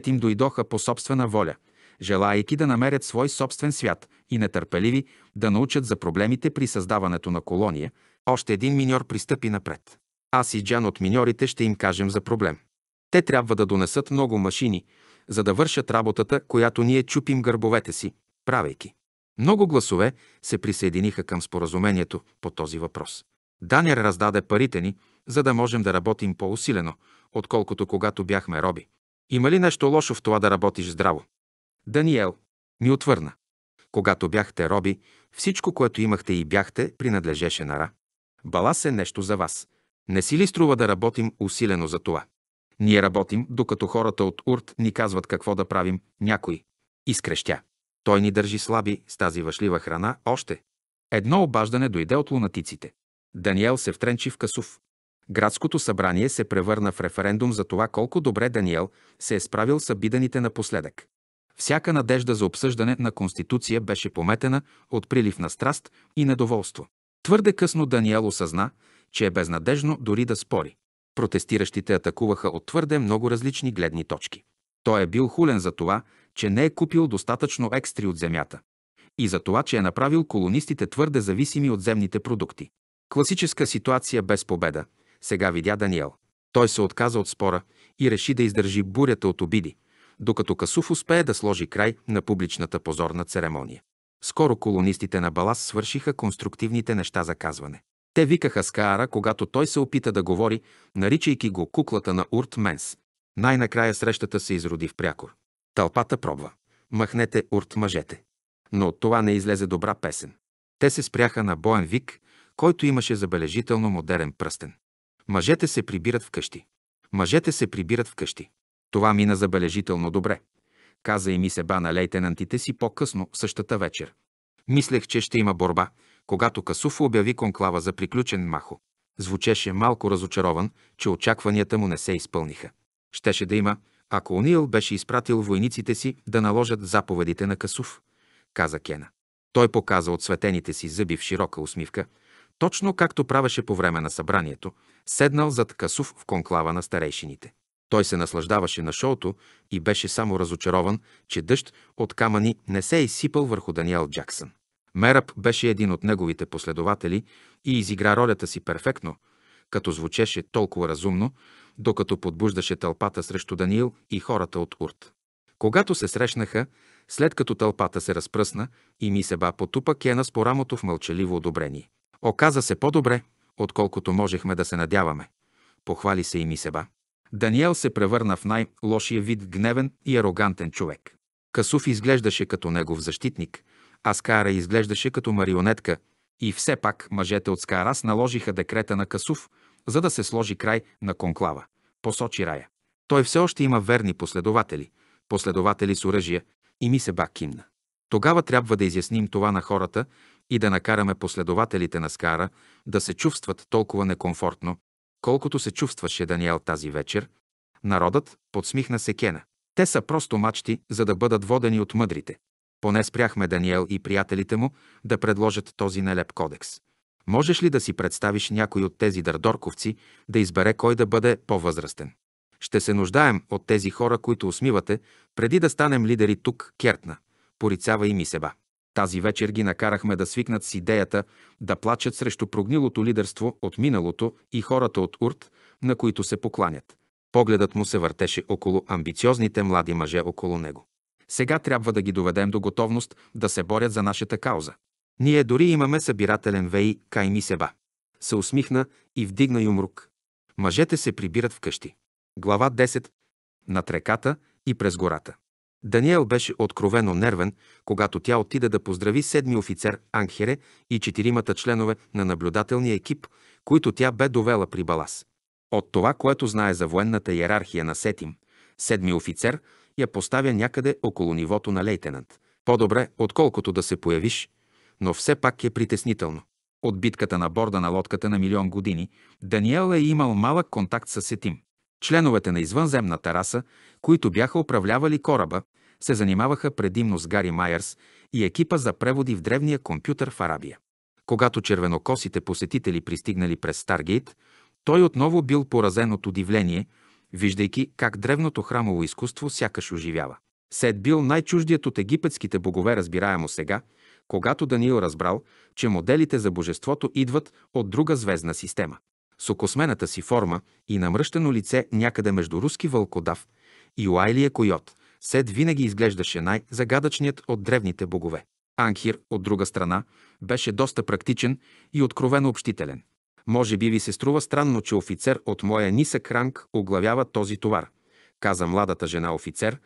им дойдоха по собствена воля, желаяйки да намерят свой собствен свят и нетърпеливи да научат за проблемите при създаването на колония, още един миньор пристъпи напред. Аз и Джан от миньорите ще им кажем за проблем. Те трябва да донесат много машини, за да вършат работата, която ние чупим гърбовете си, правейки. Много гласове се присъединиха към споразумението по този въпрос. Данер раздаде парите ни, за да можем да работим по-усилено, отколкото когато бяхме роби. Има ли нещо лошо в това да работиш здраво? Даниел ми отвърна. Когато бяхте роби, всичко, което имахте и бяхте, принадлежеше на Ра. Балас е нещо за вас. Не си ли струва да работим усилено за това? Ние работим, докато хората от Урт ни казват какво да правим някой. Изкрещя. Той ни държи слаби с тази въшлива храна още. Едно обаждане дойде от лунатиците. Даниел се втренчи в Касув. Градското събрание се превърна в референдум за това колко добре Даниел се е справил с обиданите напоследък. Всяка надежда за обсъждане на Конституция беше пометена от прилив на страст и недоволство. Твърде късно Даниел осъзна, че е безнадежно дори да спори. Протестиращите атакуваха от твърде много различни гледни точки. Той е бил хулен за това, че не е купил достатъчно екстри от земята и за това, че е направил колонистите твърде зависими от земните продукти. Класическа ситуация без победа, сега видя Даниел. Той се отказа от спора и реши да издържи бурята от обиди, докато Касуф успее да сложи край на публичната позорна церемония. Скоро колонистите на Балас свършиха конструктивните неща за казване. Те викаха Скаара, когато той се опита да говори, наричайки го куклата на Урт Менс. Най-накрая срещата се изроди в прякор. Тълпата пробва. Махнете урт мъжете. Но от това не излезе добра песен. Те се спряха на боен вик, който имаше забележително модерен пръстен. Мъжете се прибират вкъщи. Мъжете се прибират вкъщи. Това мина забележително добре. Каза и ми се бана лейтенантите си по-късно същата вечер. Мислех, че ще има борба, когато Касуф обяви конклава за приключен Махо. Звучеше малко разочарован, че очакванията му не се изпълниха. Щеше да има, ако Онил беше изпратил войниците си да наложат заповедите на Касув, каза Кена. Той показа от светените си зъби в широка усмивка, точно както правеше по време на събранието, седнал зад Касув в конклава на старейшините. Той се наслаждаваше на шоуто и беше само разочарован, че дъжд от камъни не се е изсипал върху Даниел Джаксън. Мерап беше един от неговите последователи и изигра ролята си перфектно, като звучеше толкова разумно, докато подбуждаше тълпата срещу Даниил и хората от Урт. Когато се срещнаха, след като тълпата се разпръсна и ми ба потупа Кена с порамото в мълчаливо одобрение. Оказа се по-добре, отколкото можехме да се надяваме. Похвали се и ми ба. Даниел се превърна в най-лошия вид гневен и арогантен човек. Касуф изглеждаше като негов защитник, а Скара изглеждаше като марионетка и все пак мъжете от Скарас наложиха декрета на Касуф – за да се сложи край на конклава. Посочи рая. Той все още има верни последователи, последователи с оръжия и ми се бак кимна. Тогава трябва да изясним това на хората и да накараме последователите на Скара да се чувстват толкова некомфортно, колкото се чувстваше Даниел тази вечер. Народът подсмихна се Кена. Те са просто мачти, за да бъдат водени от мъдрите. Поне спряхме Даниел и приятелите му да предложат този нелеп кодекс. Можеш ли да си представиш някой от тези дърдорковци да избере кой да бъде по-възрастен? Ще се нуждаем от тези хора, които усмивате, преди да станем лидери тук, Кертна, порицава и себа. Тази вечер ги накарахме да свикнат с идеята да плачат срещу прогнилото лидерство от миналото и хората от Урт, на които се покланят. Погледът му се въртеше около амбициозните млади мъже около него. Сега трябва да ги доведем до готовност да се борят за нашата кауза. Ние дори имаме събирателен вей Кайми Себа. Се усмихна и вдигна юмрук. Мъжете се прибират вкъщи. Глава 10. Над реката и през гората. Даниел беше откровено нервен, когато тя отида да поздрави седми офицер Анхере и четиримата членове на наблюдателния екип, които тя бе довела при Балас. От това, което знае за военната иерархия на Сетим, седми офицер я поставя някъде около нивото на лейтенант. По-добре, отколкото да се появиш – но все пак е притеснително. От битката на борда на лодката на милион години, Даниел е имал малък контакт с Сетим. Членовете на извънземната раса, които бяха управлявали кораба, се занимаваха предимно с Гари Майерс и екипа за преводи в древния компютър в Арабия. Когато червенокосите посетители пристигнали през Старгейт, той отново бил поразен от удивление, виждайки как древното храмово изкуство сякаш оживява. Сет бил най-чуждият от египетските богове, разбираемо сега – когато Даниил разбрал, че моделите за божеството идват от друга звездна система. С окосмената си форма и намръщено лице някъде между руски вълкодав и Уайлия койот, Сед винаги изглеждаше най-загадъчният от древните богове. Анхир, от друга страна, беше доста практичен и откровено общителен. Може би ви се струва странно, че офицер от моя нисък ранг оглавява този товар, каза младата жена офицер,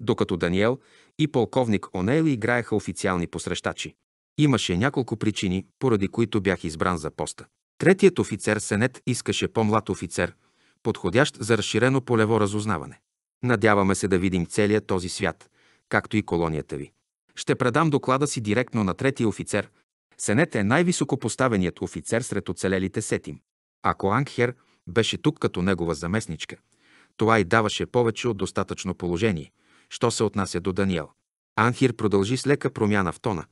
докато Даниел и полковник Онейли играеха официални посрещачи. Имаше няколко причини, поради които бях избран за поста. Третият офицер Сенет искаше по-млад офицер, подходящ за разширено полево разузнаване. Надяваме се да видим целият този свят, както и колонията ви. Ще предам доклада си директно на третия офицер. Сенет е най-високопоставеният офицер сред оцелелите сетим. Ако Ангхер беше тук като негова заместничка, това и даваше повече от достатъчно положение – що се отнася до Даниел. Анхир продължи с лека промяна в тона,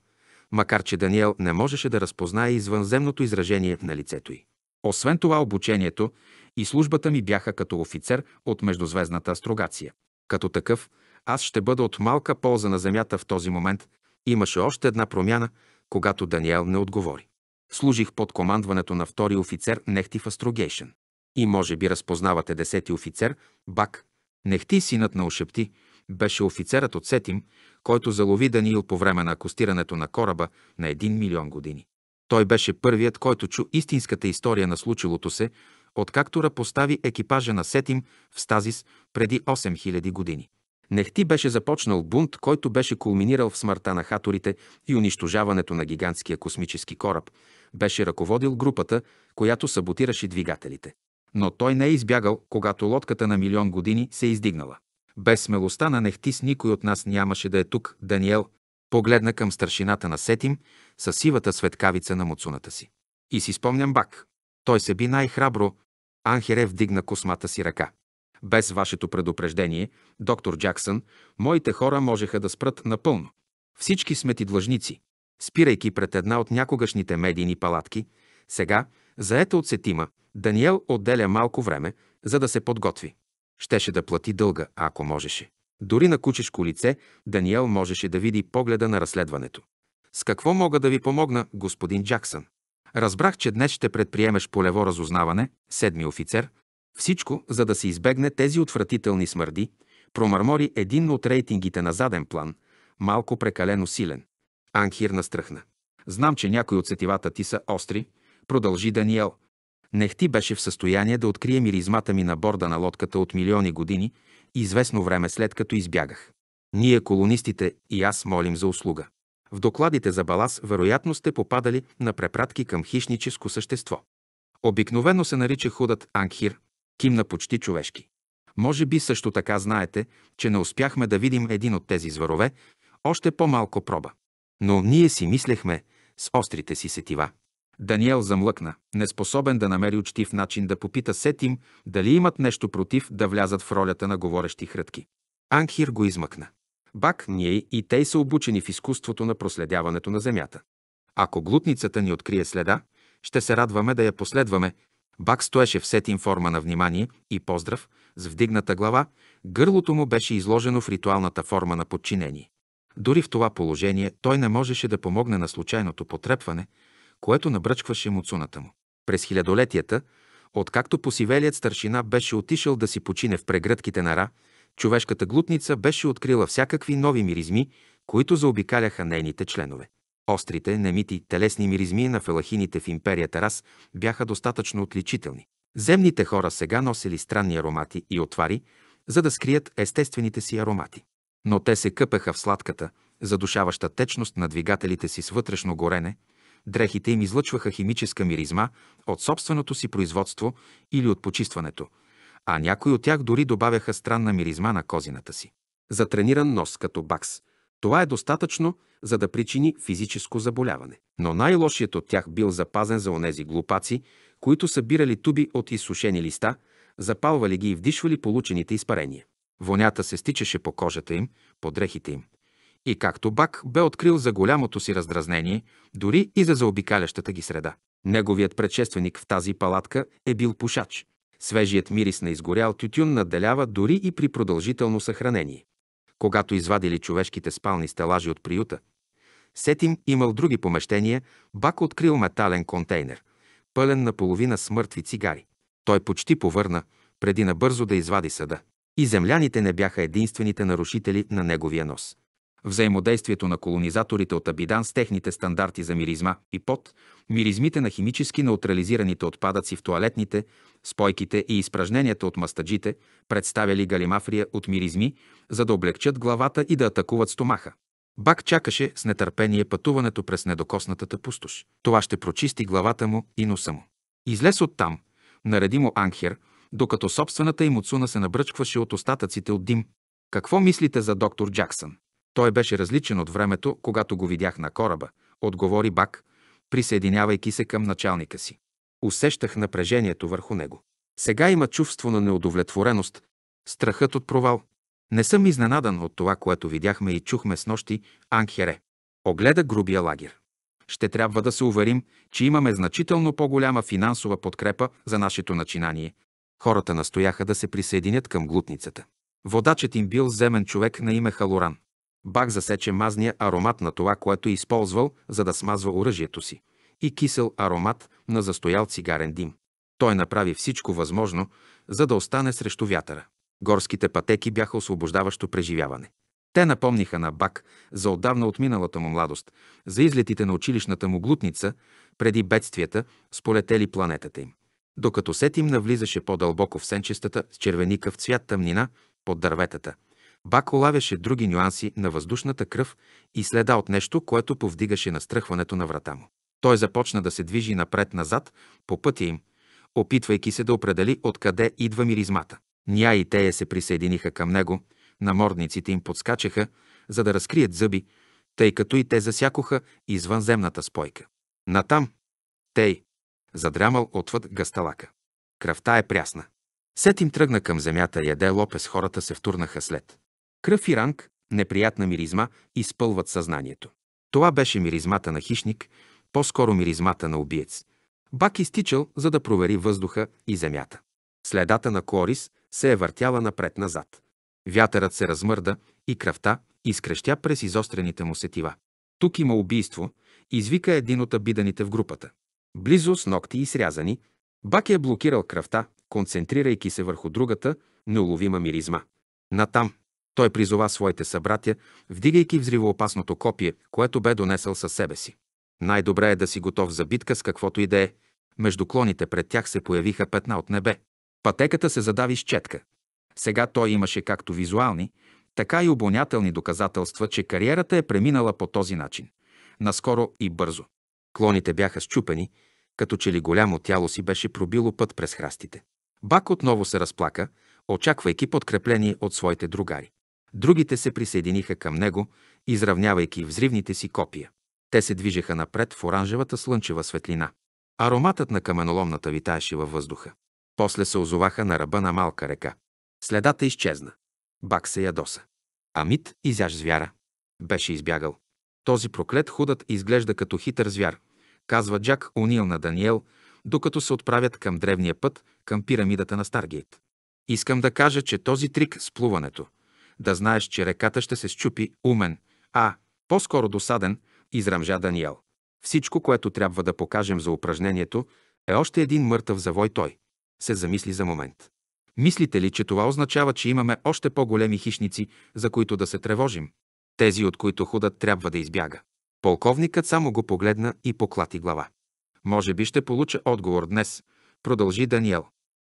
макар че Даниел не можеше да разпознае извънземното изражение на лицето й. Освен това обучението и службата ми бяха като офицер от междузвездната астрогация. Като такъв, аз ще бъда от малка полза на Земята в този момент. Имаше още една промяна, когато Даниел не отговори. Служих под командването на втори офицер Нехти в Астрогейшен. И може би разпознавате десети офицер, Бак. Нехти, синът на Ошепти, беше офицерът от Сетим, който залови Даниил по време на акустирането на кораба на един милион години. Той беше първият, който чу истинската история на случилото се, откакто постави екипажа на Сетим в Стазис преди 8000 години. Нехти беше започнал бунт, който беше кулминирал в смъртта на хаторите и унищожаването на гигантския космически кораб. Беше ръководил групата, която саботираше двигателите. Но той не е избягал, когато лодката на милион години се е издигнала. Без смелостта на Нехтис никой от нас нямаше да е тук. Даниел погледна към старшината на Сетим с сивата светкавица на муцуната си. И си спомням бак. Той се би най-храбро. Анхере вдигна космата си ръка. Без вашето предупреждение, доктор Джаксън, моите хора можеха да спрат напълно. Всички сме ти длъжници. Спирайки пред една от някогашните медийни палатки, сега, заета от Сетима, Даниел отделя малко време, за да се подготви. Щеше да плати дълга, ако можеше. Дори на кучешко лице Даниел можеше да види погледа на разследването. С какво мога да ви помогна, господин Джаксън? Разбрах, че днес ще предприемеш полево разузнаване, седми офицер. Всичко, за да се избегне тези отвратителни смърди, промърмори един от рейтингите на заден план, малко прекалено силен. Анхир настръхна. Знам, че някои от сетивата ти са остри, продължи Даниел, Нехти беше в състояние да открие миризмата ми на борда на лодката от милиони години известно време след като избягах. Ние, колонистите, и аз молим за услуга. В докладите за балас вероятно сте попадали на препратки към хищническо същество. Обикновено се нарича худът анхир, кимна почти човешки. Може би също така знаете, че не успяхме да видим един от тези зварове, още по-малко проба. Но ние си мислехме с острите си сетива. Даниел замлъкна, неспособен да намери учтив начин да попита Сетим дали имат нещо против да влязат в ролята на говорещи хрътки. Анхир го измъкна. Бак, ние и те са обучени в изкуството на проследяването на земята. Ако глутницата ни открие следа, ще се радваме да я последваме. Бак стоеше в Сетим форма на внимание и поздрав, с вдигната глава, гърлото му беше изложено в ритуалната форма на подчинение. Дори в това положение той не можеше да помогне на случайното потрепване, което набръчкваше муцуната му. През хилядолетията, откакто посивелият старшина беше отишъл да си почине в прегръдките на Ра, човешката глутница беше открила всякакви нови миризми, които заобикаляха нейните членове. Острите, немити, телесни миризми на фелахините в империята Рас бяха достатъчно отличителни. Земните хора сега носили странни аромати и отвари, за да скрият естествените си аромати. Но те се къпеха в сладката, задушаваща течност на двигателите си с вътрешно горене, Дрехите им излъчваха химическа миризма от собственото си производство или от почистването, а някои от тях дори добавяха странна миризма на козината си. За трениран нос като бакс, това е достатъчно, за да причини физическо заболяване. Но най-лошият от тях бил запазен за онези глупаци, които събирали туби от изсушени листа, запалвали ги и вдишвали получените изпарения. Вонята се стичаше по кожата им, по дрехите им и както Бак бе открил за голямото си раздразнение, дори и за заобикалящата ги среда. Неговият предшественик в тази палатка е бил пушач. Свежият мирис на изгорял тютюн надделява дори и при продължително съхранение. Когато извадили човешките спални стелажи от приюта, Сетим имал други помещения, Бак открил метален контейнер, пълен наполовина с мъртви цигари. Той почти повърна, преди набързо да извади съда. И земляните не бяха единствените нарушители на неговия нос взаимодействието на колонизаторите от Абидан с техните стандарти за миризма и пот, миризмите на химически неутрализираните отпадъци в туалетните, спойките и изпражненията от мастаджите, представяли галимафрия от миризми, за да облегчат главата и да атакуват стомаха. Бак чакаше с нетърпение пътуването през недокоснатата пустош. Това ще прочисти главата му и носа му. Излез от там, нареди му анхер, докато собствената им отсуна се набръчкваше от остатъците от дим. Какво мислите за доктор Джаксън? Той беше различен от времето, когато го видях на кораба, отговори Бак, присъединявайки се към началника си. Усещах напрежението върху него. Сега има чувство на неудовлетвореност, страхът от провал. Не съм изненадан от това, което видяхме и чухме с нощи Анхере. Огледа грубия лагер. Ще трябва да се уверим, че имаме значително по-голяма финансова подкрепа за нашето начинание. Хората настояха да се присъединят към глутницата. Водачът им бил земен човек на име Халоран. Бак засече мазния аромат на това, което е използвал, за да смазва оръжието си, и кисел аромат на застоял цигарен дим. Той направи всичко възможно, за да остане срещу вятъра. Горските пътеки бяха освобождаващо преживяване. Те напомниха на Бак за отдавна отминалата му младост, за излетите на училищната му глутница, преди бедствията, сполетели планетата им. Докато Сетим навлизаше по-дълбоко в сенчестата с червеникав цвят тъмнина под дърветата – Бак улавяше други нюанси на въздушната кръв и следа от нещо, което повдигаше настръхването на врата му. Той започна да се движи напред-назад по пътя им, опитвайки се да определи откъде идва миризмата. Ня и Тея се присъединиха към него, намордниците им подскачаха, за да разкрият зъби, тъй като и те засякоха извънземната спойка. Натам, Тей, задрямал отвъд гасталака. Кръвта е прясна. Сет им тръгна към земята яде лопес, хората се втурнаха след. Кръв и ранг, неприятна миризма изпълват съзнанието. Това беше миризмата на хищник, по-скоро миризмата на убиец. Бак изтичал, за да провери въздуха и земята. Следата на Корис се е въртяла напред-назад. Вятърът се размърда и кръвта изкрещя през изострените му сетива. Тук има убийство, извика един от обиданите в групата. Близо с ногти и срязани, Бак е блокирал кръвта, концентрирайки се върху другата, неуловима миризма. Натам, той призова своите събратя, вдигайки взривоопасното копие, което бе донесъл със себе си. Най-добре е да си готов за битка с каквото и да е. Между клоните пред тях се появиха петна от небе. Пътеката се задави с четка. Сега той имаше както визуални, така и обонятелни доказателства, че кариерата е преминала по този начин. Наскоро и бързо. Клоните бяха счупени, като че ли голямо тяло си беше пробило път през храстите. Бак отново се разплака, очаквайки подкрепление от своите другари. Другите се присъединиха към него, изравнявайки взривните си копия. Те се движеха напред в оранжевата слънчева светлина. Ароматът на каменоломната витаеше във въздуха. После се озоваха на ръба на малка река. Следата изчезна. Бак се ядоса. Амит изяж звяра. Беше избягал. Този проклет худът изглежда като хитър звяр, казва Джак Унил на Даниел, докато се отправят към древния път, към пирамидата на Старгейт. Искам да кажа, че този трик с плуването – да знаеш, че реката ще се щупи, умен, а по-скоро досаден, израмжа Даниел. Всичко, което трябва да покажем за упражнението, е още един мъртъв завой той. Се замисли за момент. Мислите ли, че това означава, че имаме още по-големи хищници, за които да се тревожим? Тези, от които худът трябва да избяга. Полковникът само го погледна и поклати глава. Може би ще получа отговор днес, продължи Даниел.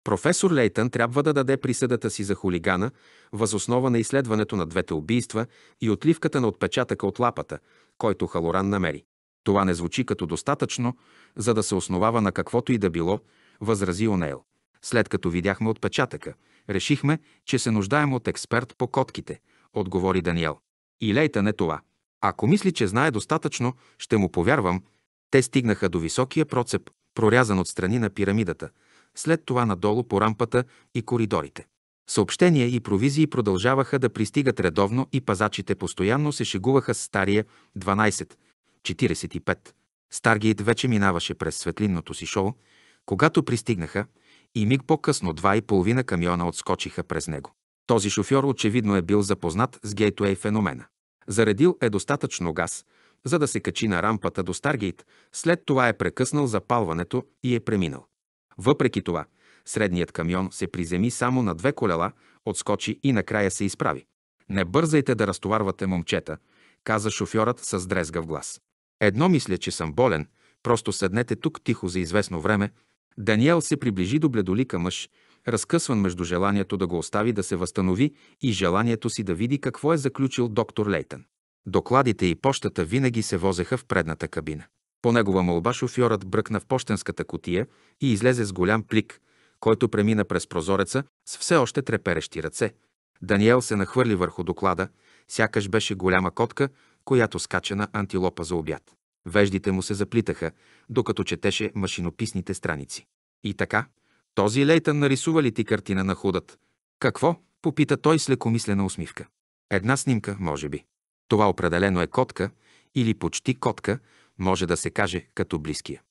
Професор Лейтън трябва да даде присъдата си за хулигана, възоснова на изследването на двете убийства и отливката на отпечатъка от лапата, който Халоран намери. Това не звучи като достатъчно, за да се основава на каквото и да било, възрази Онейл. След като видяхме отпечатъка, решихме, че се нуждаем от експерт по котките, отговори Даниел. И Лейтън е това. Ако мисли, че знае достатъчно, ще му повярвам. Те стигнаха до високия процеп, прорязан от страни на пирамидата – след това надолу по рампата и коридорите. Съобщения и провизии продължаваха да пристигат редовно и пазачите постоянно се шегуваха с стария 12.45. Старгейт вече минаваше през светлинното си шоу, когато пристигнаха и миг по-късно два и половина камиона отскочиха през него. Този шофьор очевидно е бил запознат с гейтуей феномена. Заредил е достатъчно газ, за да се качи на рампата до Старгейт, след това е прекъснал запалването и е преминал. Въпреки това, средният камион се приземи само на две колела, отскочи и накрая се изправи. Не бързайте да разтоварвате момчета, каза шофьорът с дрезгав глас. Едно мисля, че съм болен, просто седнете тук тихо за известно време. Даниел се приближи до бледолика мъж, разкъсван между желанието да го остави да се възстанови и желанието си да види какво е заключил доктор Лейтън. Докладите и пощата винаги се возеха в предната кабина. По негова молба шофьорът бръкна в почтенската котия и излезе с голям плик, който премина през прозореца с все още треперещи ръце. Даниел се нахвърли върху доклада, сякаш беше голяма котка, която скача на антилопа за обяд. Веждите му се заплитаха, докато четеше машинописните страници. И така, този Лейтън нарисува ли ти картина на худът? Какво? Попита той с лекомислена усмивка. Една снимка, може би. Това определено е котка или почти котка, може да се каже като близкия.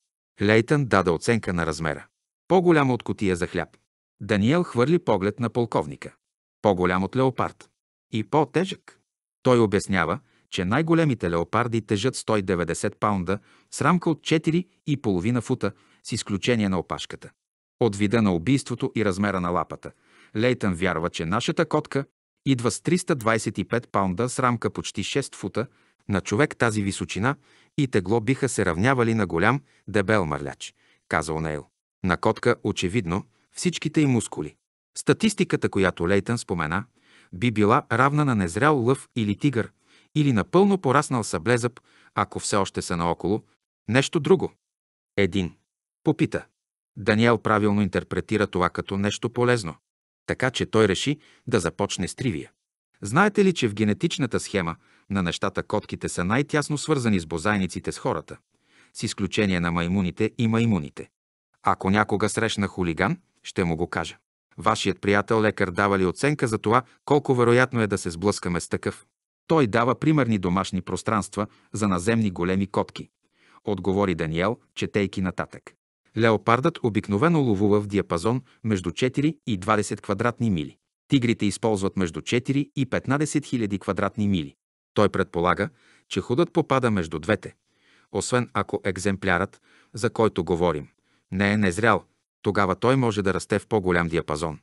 Лейтън даде оценка на размера. По-голям от котия за хляб. Даниел хвърли поглед на полковника. По-голям от леопард. И по-тежък. Той обяснява, че най-големите леопарди тежат 190 паунда с рамка от 4,5 фута, с изключение на опашката. От вида на убийството и размера на лапата, Лейтън вярва, че нашата котка идва с 325 паунда с рамка почти 6 фута, на човек тази височина и тегло биха се равнявали на голям, дебел мърляч, казал Нейл. На котка, очевидно, всичките й мускули. Статистиката, която Лейтън спомена, би била равна на незрял лъв или тигър, или напълно пораснал съблезъп, ако все още са наоколо, нещо друго. Един. Попита. Даниел правилно интерпретира това като нещо полезно. Така че той реши да започне с тривия. Знаете ли, че в генетичната схема на нещата котките са най-тясно свързани с бозайниците с хората, с изключение на маймуните и маймуните. Ако някога срещна хулиган, ще му го кажа. Вашият приятел лекар дава ли оценка за това, колко вероятно е да се сблъскаме с такъв? Той дава примерни домашни пространства за наземни големи котки. Отговори Даниел, четейки нататък. Леопардът обикновено ловува в диапазон между 4 и 20 квадратни мили. Тигрите използват между 4 и 15 000 квадратни мили. Той предполага, че худът попада между двете, освен ако екземплярът, за който говорим, не е незрял, тогава той може да расте в по-голям диапазон,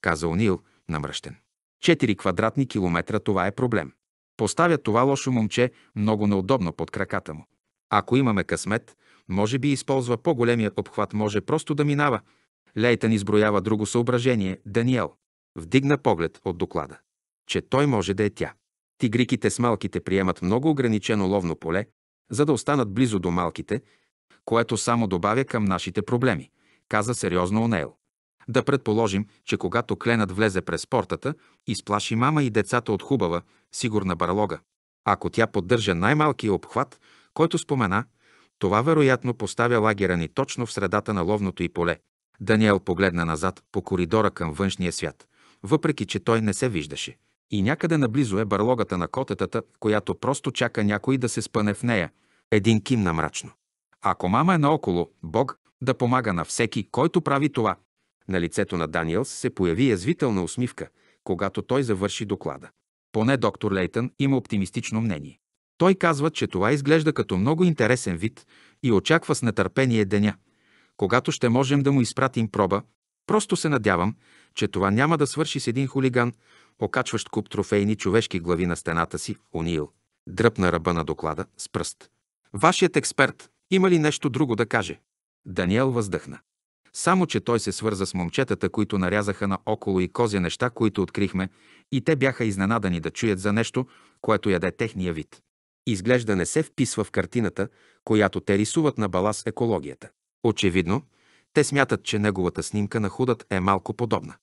каза Онил, намръщен. Четири квадратни километра това е проблем. Поставя това лошо момче много неудобно под краката му. Ако имаме късмет, може би използва по-големия обхват, може просто да минава. Лейтън изброява друго съображение, Даниел. Вдигна поглед от доклада, че той може да е тя. Тигриките с малките приемат много ограничено ловно поле, за да останат близо до малките, което само добавя към нашите проблеми, каза сериозно Онейл. Да предположим, че когато кленът влезе през портата, изплаши мама и децата от хубава, сигурна барлога. Ако тя поддържа най-малкия обхват, който спомена, това вероятно поставя лагера ни точно в средата на ловното и поле. Даниел погледна назад по коридора към външния свят, въпреки че той не се виждаше – и някъде наблизо е барлогата на котетата, която просто чака някой да се спъне в нея. Един кимна мрачно. Ако мама е наоколо, Бог да помага на всеки, който прави това. На лицето на Даниелс се появи язвителна усмивка, когато той завърши доклада. Поне доктор Лейтън има оптимистично мнение. Той казва, че това изглежда като много интересен вид и очаква с нетърпение деня, когато ще можем да му изпратим проба. Просто се надявам, че това няма да свърши с един хулиган, окачващ куп трофейни човешки глави на стената си, Унил. Дръпна ръба на доклада с пръст. Вашият експерт има ли нещо друго да каже? Даниел въздъхна. Само, че той се свърза с момчетата, които нарязаха на около и козя неща, които открихме, и те бяха изненадани да чуят за нещо, което яде техния вид. Изглежда не се вписва в картината, която те рисуват на балас екологията. Очевидно, те смятат, че неговата снимка на худът е малко подобна.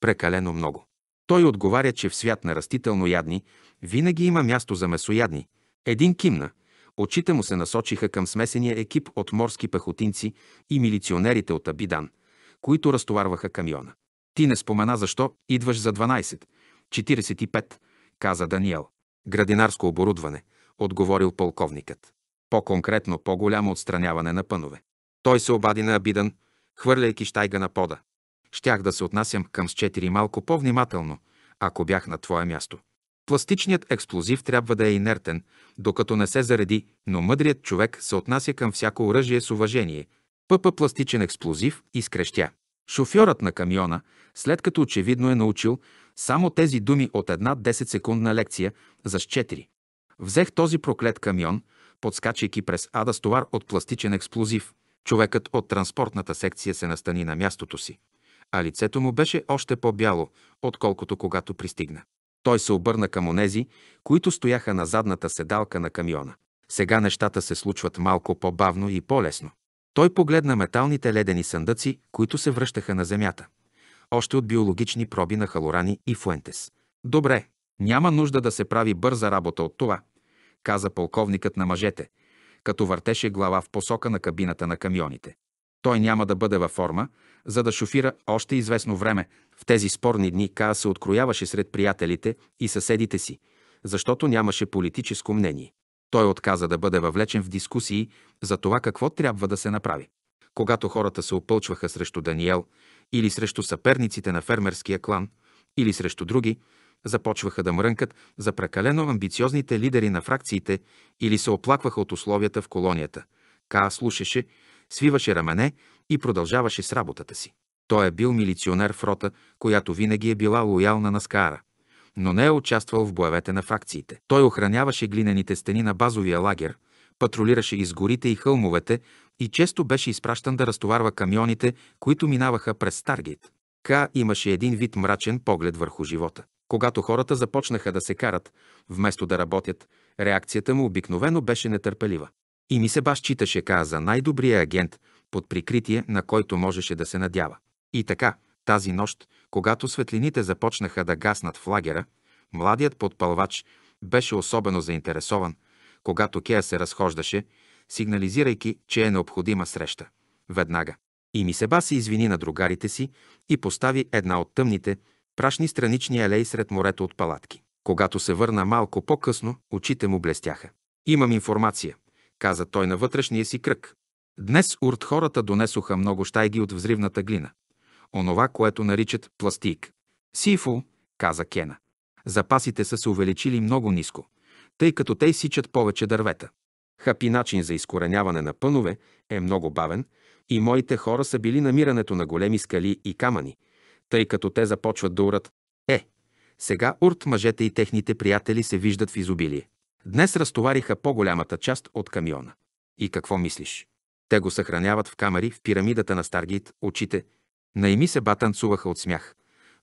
Прекалено много. Той отговаря, че в свят на растителноядни винаги има място за месоядни. Един кимна. Очите му се насочиха към смесения екип от морски пехотинци и милиционерите от Абидан, които разтоварваха камиона. Ти не спомена защо идваш за 12. 45, каза Даниел. Градинарско оборудване, отговорил полковникът. По-конкретно по-голямо отстраняване на пънове. Той се обади на Абидан, хвърляйки щайга на пода щях да се отнасям към с четири малко по-внимателно, ако бях на твое място. Пластичният експлозив трябва да е инертен, докато не се зареди, но мъдрият човек се отнася към всяко оръжие с уважение. Пъпа пластичен експлозив изкрещя. Шофьорът на камиона, след като очевидно е научил само тези думи от една 10-секундна лекция за с 4. Взех този проклет камион, подскачайки през ада с товар от пластичен експлозив. Човекът от транспортната секция се настани на мястото си а лицето му беше още по-бяло, отколкото когато пристигна. Той се обърна към онези, които стояха на задната седалка на камиона. Сега нещата се случват малко по-бавно и по-лесно. Той погледна металните ледени съндъци, които се връщаха на земята. Още от биологични проби на Халорани и Фуентес. Добре, няма нужда да се прави бърза работа от това, каза полковникът на мъжете, като въртеше глава в посока на кабината на камионите. Той няма да бъде във форма, за да шофира още известно време. В тези спорни дни Каа се открояваше сред приятелите и съседите си, защото нямаше политическо мнение. Той отказа да бъде въвлечен в дискусии за това какво трябва да се направи. Когато хората се опълчваха срещу Даниел или срещу съперниците на фермерския клан или срещу други, започваха да мрънкат за прекалено амбициозните лидери на фракциите или се оплакваха от условията в колонията. Каа слушаше свиваше рамене и продължаваше с работата си. Той е бил милиционер в рота, която винаги е била лоялна на Скара, но не е участвал в боевете на фракциите. Той охраняваше глинените стени на базовия лагер, патрулираше из горите и хълмовете и често беше изпращан да разтоварва камионите, които минаваха през Старгейт. Ка имаше един вид мрачен поглед върху живота. Когато хората започнаха да се карат, вместо да работят, реакцията му обикновено беше нетърпелива. И баш считаше ка за най-добрия агент, под прикритие, на който можеше да се надява. И така, тази нощ, когато светлините започнаха да гаснат в лагера, младият подпалвач беше особено заинтересован, когато Кея се разхождаше, сигнализирайки, че е необходима среща. Веднага. И Мисеба се извини на другарите си и постави една от тъмните, прашни странични алеи сред морето от палатки. Когато се върна малко по-късно, очите му блестяха. Имам информация каза той на вътрешния си кръг. Днес урт хората донесоха много щайги от взривната глина. Онова, което наричат пластик. Сифо, каза Кена. Запасите са се увеличили много ниско, тъй като те сичат повече дървета. Хапи начин за изкореняване на пънове е много бавен и моите хора са били намирането на големи скали и камъни, тъй като те започват да урат. Е, сега урт мъжете и техните приятели се виждат в изобилие. Днес разтовариха по-голямата част от камиона. И какво мислиш? Те го съхраняват в камери в пирамидата на Старгейт, очите. Наими се танцуваха от смях,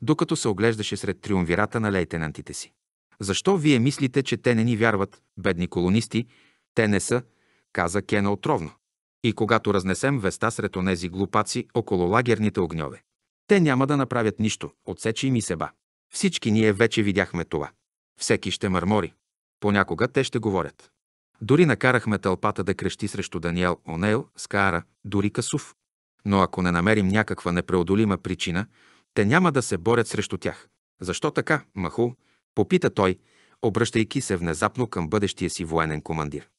докато се оглеждаше сред триумвирата на лейтенантите си. Защо вие мислите, че те не ни вярват, бедни колонисти? Те не са, каза Кена отровно. И когато разнесем веста сред онези глупаци около лагерните огньове. Те няма да направят нищо, отсечи ми себа. Всички ние вече видяхме това. Всеки ще мърмори. Понякога те ще говорят. Дори накарахме тълпата да крещи срещу Даниел Онел, Скара, дори Касув. Но ако не намерим някаква непреодолима причина, те няма да се борят срещу тях. Защо така, Маху? Попита той, обръщайки се внезапно към бъдещия си военен командир.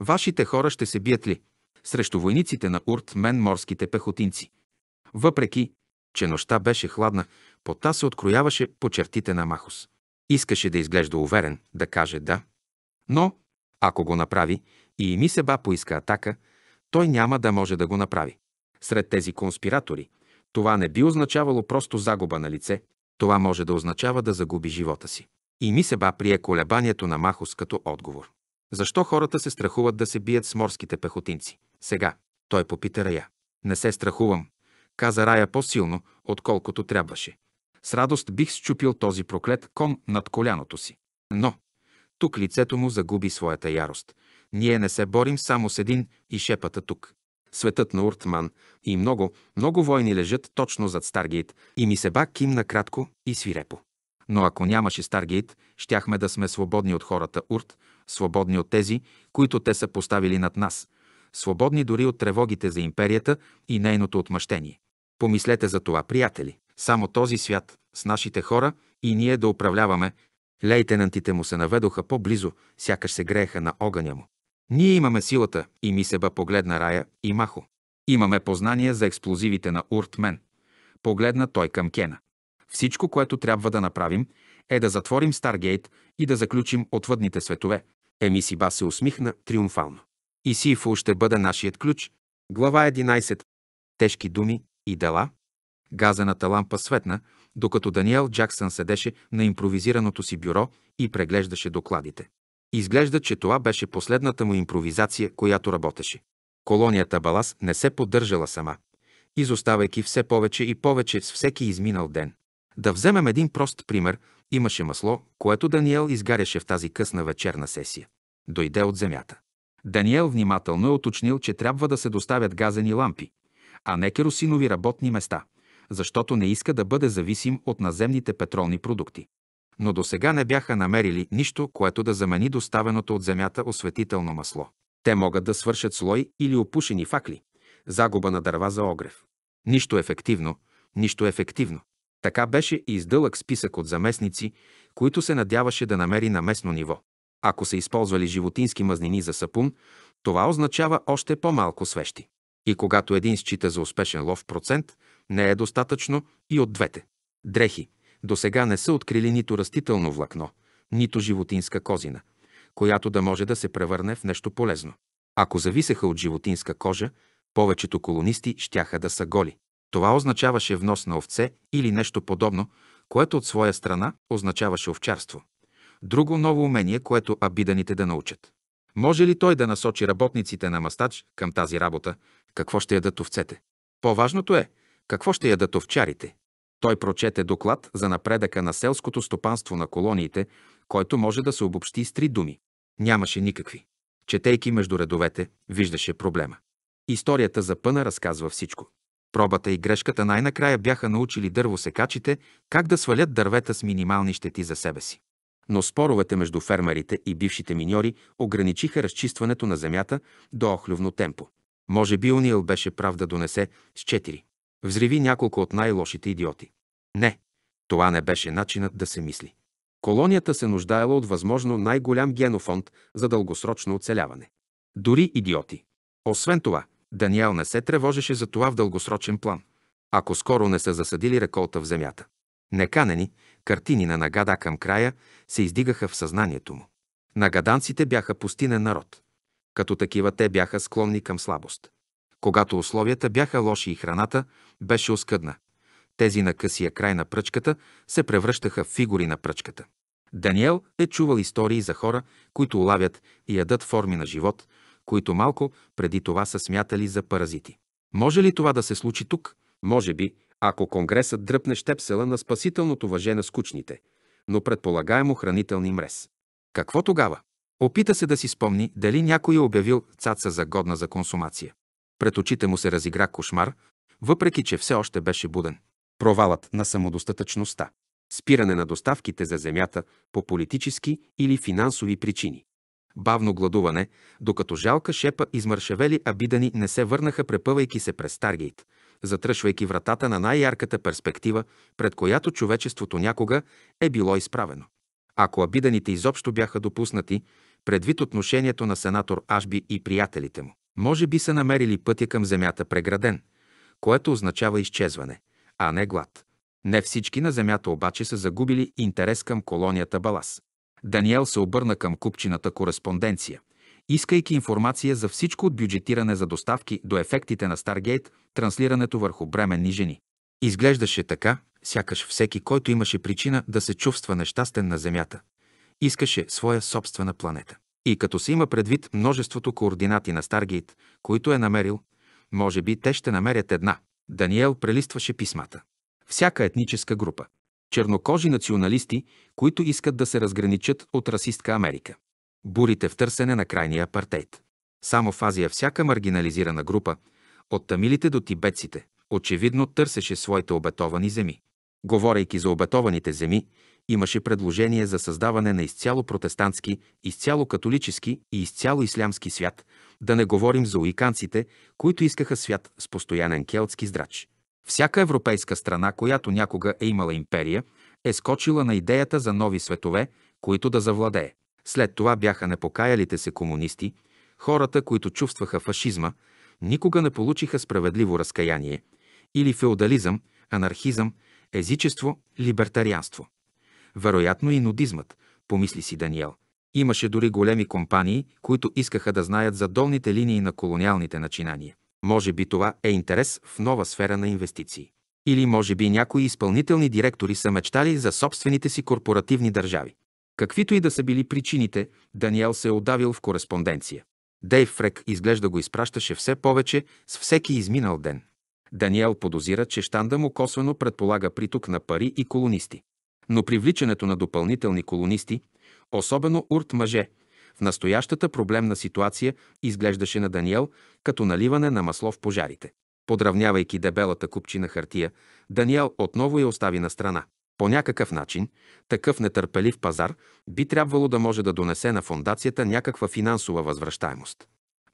Вашите хора ще се бият ли? Срещу войниците на Урт мен морските пехотинци. Въпреки, че нощта беше хладна, пота се открояваше по чертите на Махус. Искаше да изглежда уверен, да каже да. Но, ако го направи и ми Себа поиска атака, той няма да може да го направи. Сред тези конспиратори това не би означавало просто загуба на лице, това може да означава да загуби живота си. И ми Себа прие колебанието на Махос като отговор. Защо хората се страхуват да се бият с морските пехотинци? Сега, той попита Рая. Не се страхувам, каза Рая по-силно, отколкото трябваше. С радост бих счупил този проклет кон над коляното си. Но тук лицето му загуби своята ярост. Ние не се борим само с един и шепата тук. Светът на Уртман и много, много войни лежат точно зад Старгейт и ми се бак кимна кратко и свирепо. Но ако нямаше Старгейт, щяхме да сме свободни от хората Урт, свободни от тези, които те са поставили над нас, свободни дори от тревогите за империята и нейното отмъщение. Помислете за това, приятели само този свят, с нашите хора и ние да управляваме. Лейтенантите му се наведоха по-близо, сякаш се грееха на огъня му. Ние имаме силата и Мисеба погледна Рая и Махо. Имаме познания за експлозивите на Уртмен. Погледна той към Кена. Всичко, което трябва да направим, е да затворим Старгейт и да заключим отвъдните светове. Еми се усмихна триумфално. И Сифул ще бъде нашият ключ. Глава 11. Тежки думи и дела. Газената лампа светна, докато Даниел Джаксън седеше на импровизираното си бюро и преглеждаше докладите. Изглежда, че това беше последната му импровизация, която работеше. Колонията Балас не се поддържала сама, изоставайки все повече и повече с всеки изминал ден. Да вземем един прост пример. Имаше масло, което Даниел изгаряше в тази късна вечерна сесия. Дойде от земята. Даниел внимателно е уточнил, че трябва да се доставят газени лампи, а не керосинови работни места – защото не иска да бъде зависим от наземните петролни продукти. Но до сега не бяха намерили нищо, което да замени доставеното от земята осветително масло. Те могат да свършат слой или опушени факли, загуба на дърва за огрев. Нищо ефективно, нищо ефективно. Така беше и издълъг списък от заместници, които се надяваше да намери на местно ниво. Ако са използвали животински мазнини за сапун, това означава още по-малко свещи. И когато един счита за успешен лов процент, не е достатъчно и от двете. Дрехи до сега не са открили нито растително влакно, нито животинска козина, която да може да се превърне в нещо полезно. Ако зависеха от животинска кожа, повечето колонисти щяха да са голи. Това означаваше внос на овце или нещо подобно, което от своя страна означаваше овчарство. Друго ново умение, което абиданите да научат. Може ли той да насочи работниците на мастач към тази работа, какво ще ядат овцете? По-важното е, какво ще ядат овчарите? Той прочете доклад за напредъка на селското стопанство на колониите, който може да се обобщи с три думи. Нямаше никакви. Четейки между редовете, виждаше проблема. Историята за пъна разказва всичко. Пробата и грешката най-накрая бяха научили дървосекачите как да свалят дървета с минимални щети за себе си. Но споровете между фермерите и бившите миньори ограничиха разчистването на земята до охлювно темпо. Може би Унил беше прав да донесе с четири. Взриви няколко от най-лошите идиоти. Не, това не беше начинът да се мисли. Колонията се нуждаела от възможно най-голям генофонд за дългосрочно оцеляване. Дори идиоти. Освен това, Даниел не се тревожеше за това в дългосрочен план, ако скоро не са засадили реколта в земята. Неканени, картини на нагада към края се издигаха в съзнанието му. Нагаданците бяха пустинен народ. Като такива те бяха склонни към слабост. Когато условията бяха лоши и храната, беше оскъдна. Тези на късия край на пръчката се превръщаха в фигури на пръчката. Даниел е чувал истории за хора, които лавят и ядат форми на живот, които малко преди това са смятали за паразити. Може ли това да се случи тук? Може би, ако Конгресът дръпне щепсела на спасителното въже на скучните, но предполагаемо хранителни мрез. Какво тогава? Опита се да си спомни дали някой е обявил цаца за годна за консумация. Пред очите му се разигра кошмар, въпреки че все още беше буден. Провалът на самодостатъчността. Спиране на доставките за земята по политически или финансови причини. Бавно гладуване, докато жалка шепа измършевели абидани не се върнаха препъвайки се през Старгейт, затръшвайки вратата на най-ярката перспектива, пред която човечеството някога е било изправено. Ако абиданите изобщо бяха допуснати, предвид отношението на сенатор Ашби и приятелите му, може би са намерили пътя към земята преграден – което означава изчезване, а не глад. Не всички на земята обаче са загубили интерес към колонията Балас. Даниел се обърна към купчината кореспонденция, искайки информация за всичко от бюджетиране за доставки до ефектите на Старгейт, транслирането върху бременни жени. Изглеждаше така, сякаш всеки, който имаше причина да се чувства нещастен на Земята, искаше своя собствена планета. И като се има предвид множеството координати на Старгейт, които е намерил, може би те ще намерят една. Даниел прелистваше писмата. Всяка етническа група. Чернокожи националисти, които искат да се разграничат от расистка Америка. Бурите в търсене на крайния апартейт. Само в Азия всяка маргинализирана група, от тамилите до тибетците, очевидно търсеше своите обетовани земи. Говорейки за обетованите земи, Имаше предложение за създаване на изцяло протестантски, изцяло католически и изцяло ислямски свят, да не говорим за уиканците, които искаха свят с постоянен келтски здрач. Всяка европейска страна, която някога е имала империя, е скочила на идеята за нови светове, които да завладее. След това бяха непокаялите се комунисти, хората, които чувстваха фашизма, никога не получиха справедливо разкаяние, или феодализъм, анархизъм, езичество, либертарианство вероятно и нудизмът, помисли си Даниел. Имаше дори големи компании, които искаха да знаят за долните линии на колониалните начинания. Може би това е интерес в нова сфера на инвестиции. Или може би някои изпълнителни директори са мечтали за собствените си корпоративни държави. Каквито и да са били причините, Даниел се е отдавил в кореспонденция. Дейв Фрек изглежда го изпращаше все повече с всеки изминал ден. Даниел подозира, че щанда му косвено предполага приток на пари и колонисти но привличането на допълнителни колонисти, особено урт мъже, в настоящата проблемна ситуация изглеждаше на Даниел като наливане на масло в пожарите. Подравнявайки дебелата купчина хартия, Даниел отново я остави на страна. По някакъв начин, такъв нетърпелив пазар би трябвало да може да донесе на фондацията някаква финансова възвръщаемост.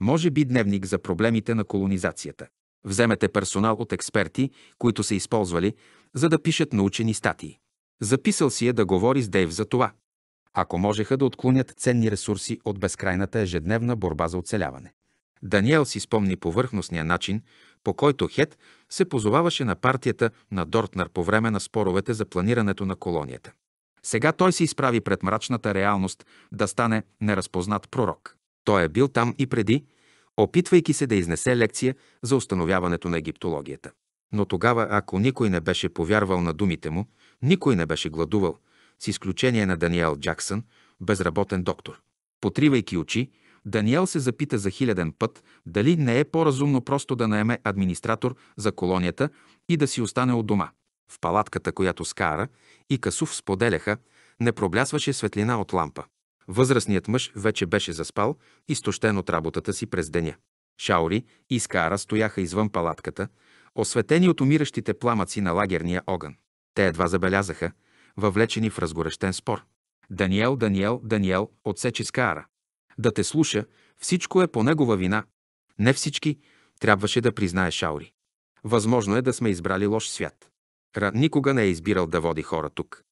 Може би дневник за проблемите на колонизацията. Вземете персонал от експерти, които са използвали, за да пишат научени статии. Записал си е да говори с Дейв за това. Ако можеха да отклонят ценни ресурси от безкрайната ежедневна борба за оцеляване. Даниел си спомни повърхностния начин, по който Хет се позоваваше на партията на Дортнер по време на споровете за планирането на колонията. Сега той се изправи пред мрачната реалност да стане неразпознат пророк. Той е бил там и преди, опитвайки се да изнесе лекция за установяването на египтологията. Но тогава, ако никой не беше повярвал на думите му, никой не беше гладувал, с изключение на Даниел Джаксън, безработен доктор. Потривайки очи, Даниел се запита за хиляден път дали не е по-разумно просто да наеме администратор за колонията и да си остане от дома. В палатката, която Скара и Касув споделяха, не проблясваше светлина от лампа. Възрастният мъж вече беше заспал, изтощен от работата си през деня. Шаури и Скара стояха извън палатката, осветени от умиращите пламъци на лагерния огън. Те едва забелязаха, въвлечени в разгорещен спор. Даниел, Даниел, Даниел, отсечи Скаара. Да те слуша, всичко е по негова вина. Не всички, трябваше да признае Шаури. Възможно е да сме избрали лош свят. Ра никога не е избирал да води хора тук.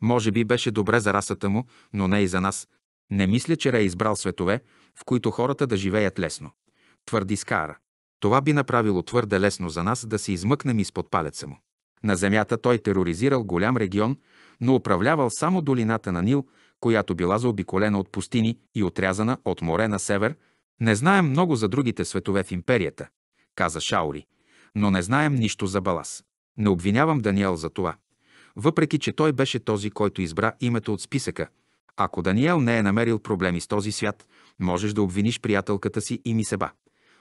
Може би беше добре за расата му, но не и за нас. Не мисля, че Ра е избрал светове, в които хората да живеят лесно. Твърди Скара. Това би направило твърде лесно за нас да се измъкнем изпод палеца му. На земята той тероризирал голям регион, но управлявал само долината на Нил, която била заобиколена от пустини и отрязана от море на север. Не знаем много за другите светове в империята, каза Шаури, но не знаем нищо за Балас. Не обвинявам Даниел за това, въпреки че той беше този, който избра името от списъка. Ако Даниел не е намерил проблеми с този свят, можеш да обвиниш приятелката си и ми себа,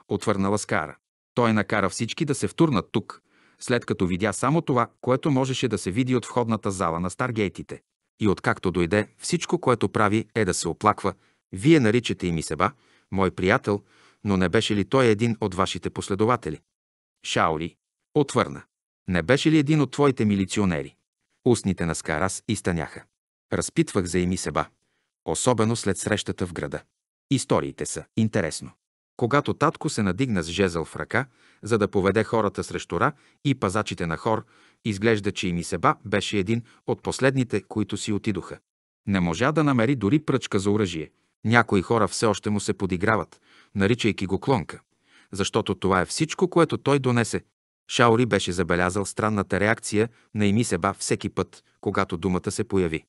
Отвърнала Скара. Той накара всички да се втурнат тук, след като видя само това, което можеше да се види от входната зала на Старгейтите. И откакто дойде, всичко, което прави, е да се оплаква. Вие наричате и Мисеба, мой приятел, но не беше ли той един от вашите последователи? Шаоли отвърна. Не беше ли един от твоите милиционери? Устните на Скарас изтъняха. Разпитвах за Ими Себа, особено след срещата в града. Историите са интересно. Когато татко се надигна с жезъл в ръка, за да поведе хората срещу Ра и пазачите на хор, изглежда, че и Мисеба беше един от последните, които си отидоха. Не можа да намери дори пръчка за оръжие. Някои хора все още му се подиграват, наричайки го клонка, защото това е всичко, което той донесе. Шаури беше забелязал странната реакция на Ими Себа всеки път, когато думата се появи.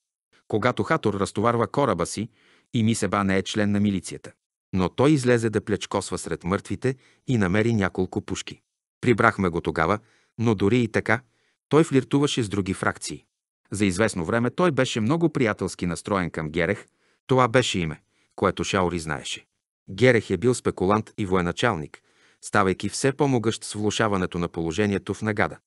Когато Хатор разтоварва кораба си, Ими Себа не е член на милицията но той излезе да плечкосва сред мъртвите и намери няколко пушки. Прибрахме го тогава, но дори и така, той флиртуваше с други фракции. За известно време той беше много приятелски настроен към Герех, това беше име, което Шаури знаеше. Герех е бил спекулант и военачалник, ставайки все по-могъщ с влушаването на положението в Нагада.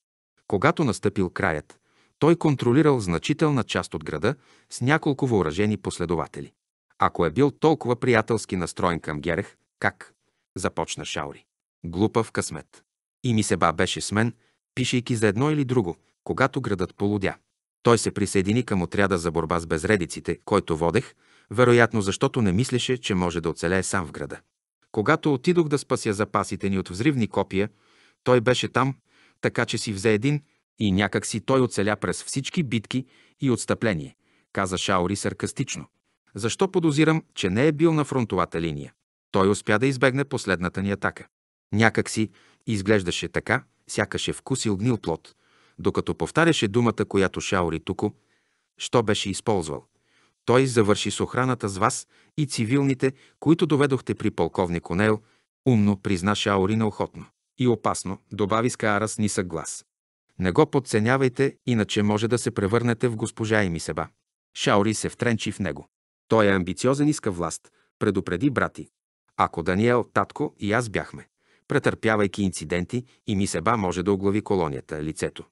Когато настъпил краят, той контролирал значителна част от града с няколко въоръжени последователи. Ако е бил толкова приятелски настроен към Герех, как? Започна Шаури. Глупав късмет. И ми се ба беше с мен, пишейки за едно или друго, когато градът полудя. Той се присъедини към отряда за борба с безредиците, който водех, вероятно защото не мислеше, че може да оцелее сам в града. Когато отидох да спася запасите ни от взривни копия, той беше там, така че си взе един и някак си той оцеля през всички битки и отстъпление, каза Шаури саркастично защо подозирам, че не е бил на фронтовата линия. Той успя да избегне последната ни атака. Някак си изглеждаше така, сякаш е вкусил гнил плод, докато повтаряше думата, която Шаори Туко, що беше използвал. Той завърши с охраната с вас и цивилните, които доведохте при полковник Онел, умно призна Шаори неохотно. И опасно, добави Скаара с нисък глас. Не го подценявайте, иначе може да се превърнете в госпожа и ми себа. Шаори се втренчи в него. Той е амбициозен, иска власт, предупреди брати. Ако Даниел, татко и аз бяхме, претърпявайки инциденти и ми себа може да оглави колонията, лицето.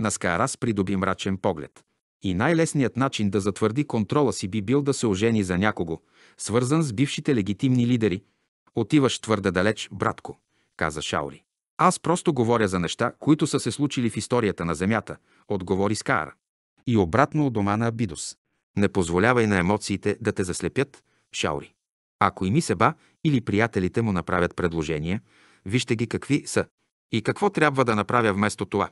Наскарас придоби мрачен поглед. И най-лесният начин да затвърди контрола си би бил да се ожени за някого, свързан с бившите легитимни лидери. Отиваш твърде далеч, братко, каза Шаури. Аз просто говоря за неща, които са се случили в историята на Земята, отговори Скара. И обратно от дома на Абидос. Не позволявай на емоциите да те заслепят, шаури. Ако и ми себа или приятелите му направят предложения, вижте ги какви са и какво трябва да направя вместо това.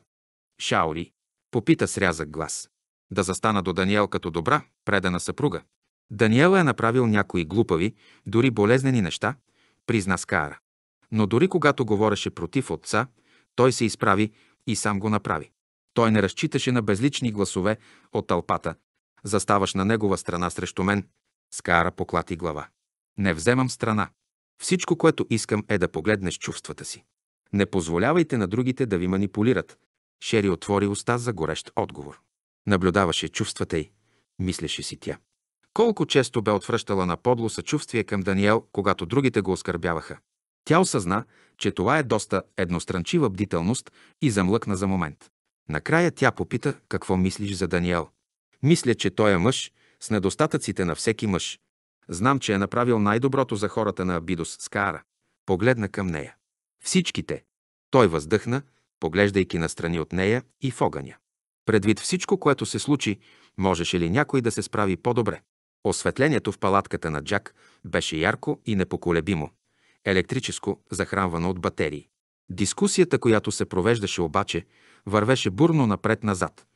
Шаури, попита с рязък глас. Да застана до Даниел като добра, предана съпруга. Даниел е направил някои глупави, дори болезнени неща, призна Скара. Но дори когато говореше против отца, той се изправи и сам го направи. Той не разчиташе на безлични гласове от тълпата, Заставаш на негова страна срещу мен. Скара поклати глава. Не вземам страна. Всичко, което искам е да погледнеш чувствата си. Не позволявайте на другите да ви манипулират. Шери отвори уста за горещ отговор. Наблюдаваше чувствата й, мислеше си тя. Колко често бе отвръщала на подло съчувствие към Даниел, когато другите го оскърбяваха. Тя осъзна, че това е доста едностранчива бдителност и замлъкна за момент. Накрая тя попита какво мислиш за Даниел. Мисля, че той е мъж, с недостатъците на всеки мъж. Знам, че е направил най-доброто за хората на Абидос Скара. Погледна към нея. Всичките. Той въздъхна, поглеждайки настрани от нея и в огъня. Предвид всичко, което се случи, можеше ли някой да се справи по-добре? Осветлението в палатката на Джак беше ярко и непоколебимо. Електрическо, захранвано от батерии. Дискусията, която се провеждаше обаче, вървеше бурно напред-назад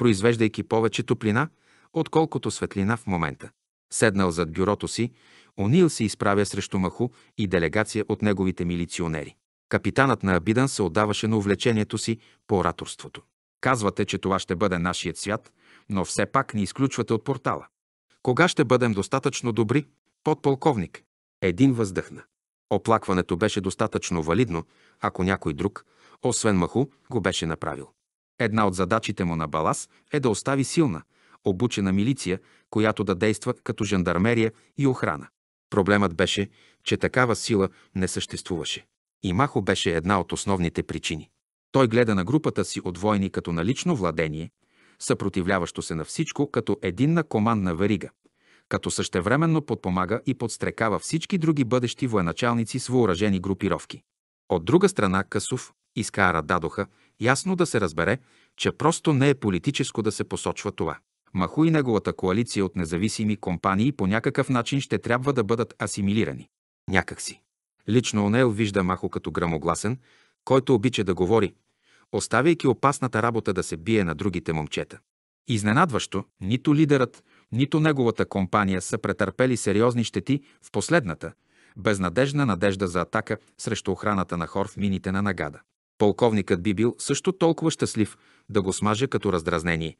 произвеждайки повече топлина, отколкото светлина в момента. Седнал зад бюрото си, Онил се изправя срещу маху и делегация от неговите милиционери. Капитанът на Абидан се отдаваше на увлечението си по ораторството. Казвате, че това ще бъде нашият свят, но все пак ни изключвате от портала. Кога ще бъдем достатъчно добри, подполковник? Един въздъхна. Оплакването беше достатъчно валидно, ако някой друг, освен Маху, го беше направил. Една от задачите му на Балас е да остави силна, обучена милиция, която да действа като жандармерия и охрана. Проблемът беше, че такава сила не съществуваше. И Махо беше една от основните причини. Той гледа на групата си от войни като на лично владение, съпротивляващо се на всичко като единна командна верига, като същевременно подпомага и подстрекава всички други бъдещи военачалници с въоръжени групировки. От друга страна Късов, Искара Дадоха ясно да се разбере, че просто не е политическо да се посочва това. Маху и неговата коалиция от независими компании по някакъв начин ще трябва да бъдат асимилирани. Някакси. Лично Онел вижда Махо като грамогласен, който обича да говори, оставяйки опасната работа да се бие на другите момчета. Изненадващо, нито лидерът, нито неговата компания са претърпели сериозни щети в последната, безнадежна надежда за атака срещу охраната на хор в мините на Нагада. Полковникът би бил също толкова щастлив да го смаже като раздразнение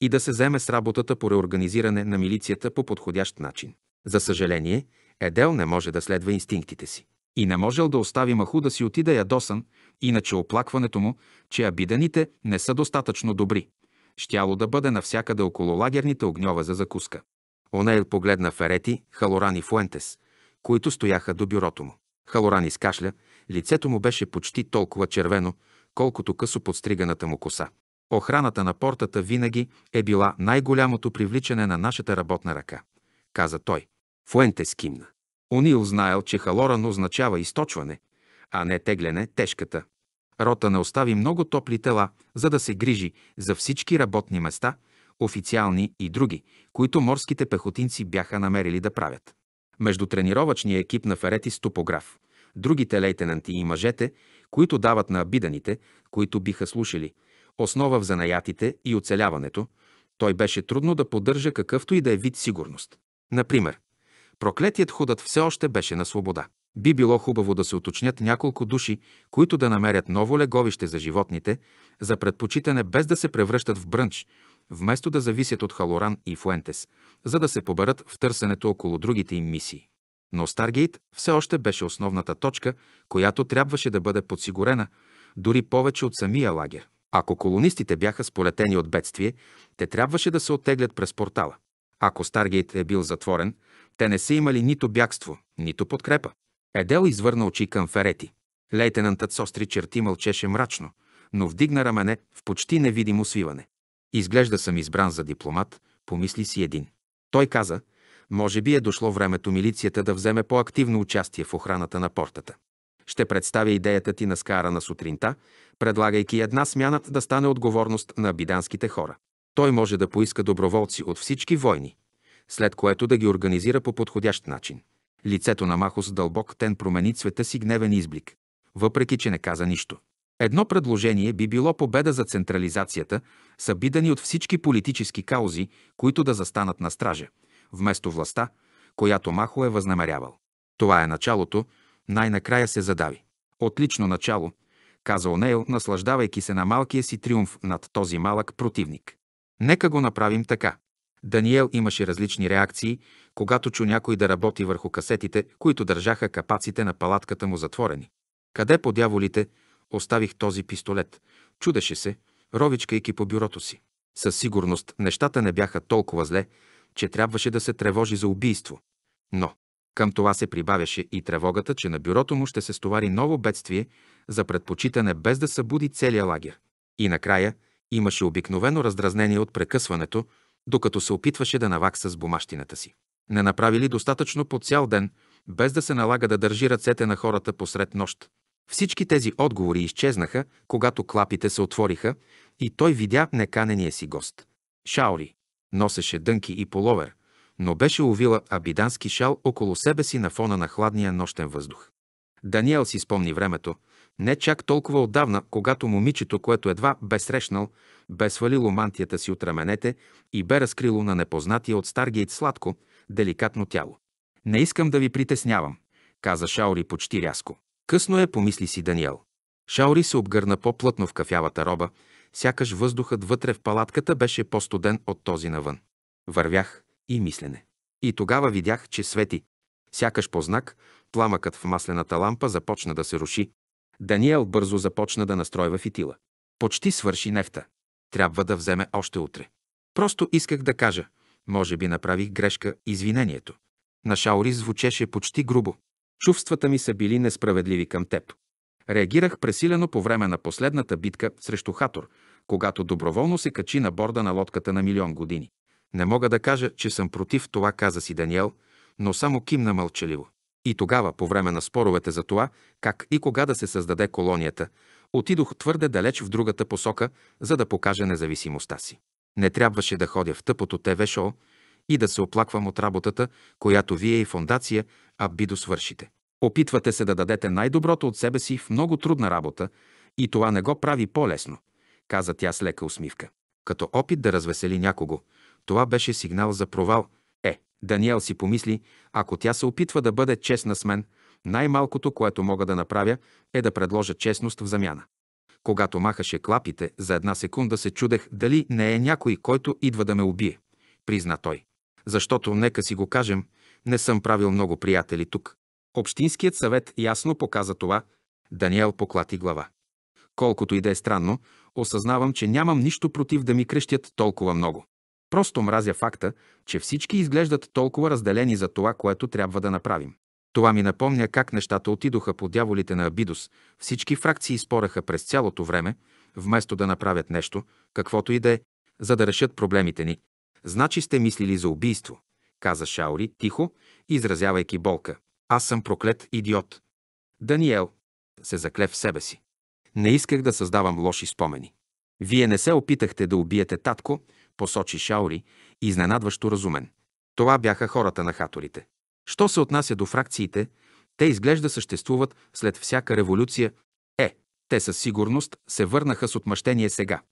и да се заеме с работата по реорганизиране на милицията по подходящ начин. За съжаление, Едел не може да следва инстинктите си. И не можел да остави Маху да си отида ядосан, иначе оплакването му, че абиданите не са достатъчно добри. Щяло да бъде навсякъде около лагерните огньове за закуска. Онейл погледна Ферети, Халоран и Фуентес, които стояха до бюрото му. Халоран изкашля, Лицето му беше почти толкова червено, колкото късо подстриганата му коса. Охраната на портата винаги е била най-голямото привличане на нашата работна ръка, каза той. Фуенте скимна. Онил знаел, че халоран означава източване, а не тегляне тежката. Рота не остави много топли тела, за да се грижи за всички работни места, официални и други, които морските пехотинци бяха намерили да правят. Между тренировъчния екип на Ферети с топограф – другите лейтенанти и мъжете, които дават на обиданите, които биха слушали, основа в занаятите и оцеляването, той беше трудно да поддържа какъвто и да е вид сигурност. Например, проклетият худът все още беше на свобода. Би било хубаво да се уточнят няколко души, които да намерят ново леговище за животните, за предпочитане без да се превръщат в брънч, вместо да зависят от Халоран и Фуентес, за да се поберат в търсенето около другите им мисии. Но Старгейт все още беше основната точка, която трябваше да бъде подсигурена, дори повече от самия лагер. Ако колонистите бяха сполетени от бедствие, те трябваше да се оттеглят през портала. Ако Старгейт е бил затворен, те не са имали нито бягство, нито подкрепа. Едел извърна очи към Ферети. Лейтенантът с остри черти мълчеше мрачно, но вдигна рамене в почти невидимо свиване. Изглежда съм избран за дипломат, помисли си един. Той каза, може би е дошло времето милицията да вземе по-активно участие в охраната на портата. Ще представя идеята ти на скара на сутринта, предлагайки една смяна да стане отговорност на абиданските хора. Той може да поиска доброволци от всички войни, след което да ги организира по подходящ начин. Лицето на Махос дълбок тен промени цвета си гневен изблик, въпреки че не каза нищо. Едно предложение би било победа за централизацията, събидани от всички политически каузи, които да застанат на стража, вместо властта, която Махо е възнамерявал. Това е началото, най-накрая се задави. Отлично начало, каза Онейл, наслаждавайки се на малкия си триумф над този малък противник. Нека го направим така. Даниел имаше различни реакции, когато чу някой да работи върху касетите, които държаха капаците на палатката му затворени. Къде по дяволите оставих този пистолет? Чудеше се, ровичкайки по бюрото си. Със сигурност нещата не бяха толкова зле, че трябваше да се тревожи за убийство. Но към това се прибавяше и тревогата, че на бюрото му ще се стовари ново бедствие за предпочитане без да събуди целия лагер. И накрая имаше обикновено раздразнение от прекъсването, докато се опитваше да навакса с бумащината си. Не направили достатъчно по цял ден, без да се налага да държи ръцете на хората посред нощ. Всички тези отговори изчезнаха, когато клапите се отвориха и той видя неканения си гост. Шаори Носеше дънки и половер, но беше увила абидански шал около себе си на фона на хладния нощен въздух. Даниел си спомни времето, не чак толкова отдавна, когато момичето, което едва бе срещнал, бе свалило мантията си от раменете и бе разкрило на непознатия от Старгейт сладко, деликатно тяло. Не искам да ви притеснявам, каза Шаури почти рязко. Късно е, помисли си Даниел. Шаури се обгърна по-плътно в кафявата роба сякаш въздухът вътре в палатката беше по-студен от този навън. Вървях и мислене. И тогава видях, че свети. Сякаш по знак, пламъкът в маслената лампа започна да се руши. Даниел бързо започна да настройва фитила. Почти свърши нефта. Трябва да вземе още утре. Просто исках да кажа, може би направих грешка, извинението. На Шаори звучеше почти грубо. Чувствата ми са били несправедливи към теб. Реагирах пресилено по време на последната битка срещу Хатор, когато доброволно се качи на борда на лодката на милион години. Не мога да кажа, че съм против това, каза си Даниел, но само кимна мълчаливо. И тогава, по време на споровете за това, как и кога да се създаде колонията, отидох твърде далеч в другата посока, за да покажа независимостта си. Не трябваше да ходя в тъпото ТВ-шоу и да се оплаквам от работата, която вие и фондация Абидо свършите. Опитвате се да дадете най-доброто от себе си в много трудна работа и това не го прави по-лесно, каза тя с лека усмивка. Като опит да развесели някого, това беше сигнал за провал. Е, Даниел си помисли, ако тя се опитва да бъде честна с мен, най-малкото, което мога да направя, е да предложа честност в замяна. Когато махаше клапите, за една секунда се чудех дали не е някой, който идва да ме убие, призна той. Защото, нека си го кажем, не съм правил много приятели тук. Общинският съвет ясно показа това. Даниел поклати глава. Колкото и да е странно, осъзнавам, че нямам нищо против да ми крещят толкова много. Просто мразя факта, че всички изглеждат толкова разделени за това, което трябва да направим. Това ми напомня как нещата отидоха по дяволите на Абидос. Всички фракции спореха през цялото време, вместо да направят нещо, каквото и да е, за да решат проблемите ни. Значи сте мислили за убийство, каза Шаури тихо, изразявайки болка. Аз съм проклет идиот. Даниел се закле в себе си. Не исках да създавам лоши спомени. Вие не се опитахте да убиете татко, посочи Шаури, изненадващо разумен. Това бяха хората на хаторите. Що се отнася до фракциите, те изглежда съществуват след всяка революция. Е, те със сигурност се върнаха с отмъщение сега,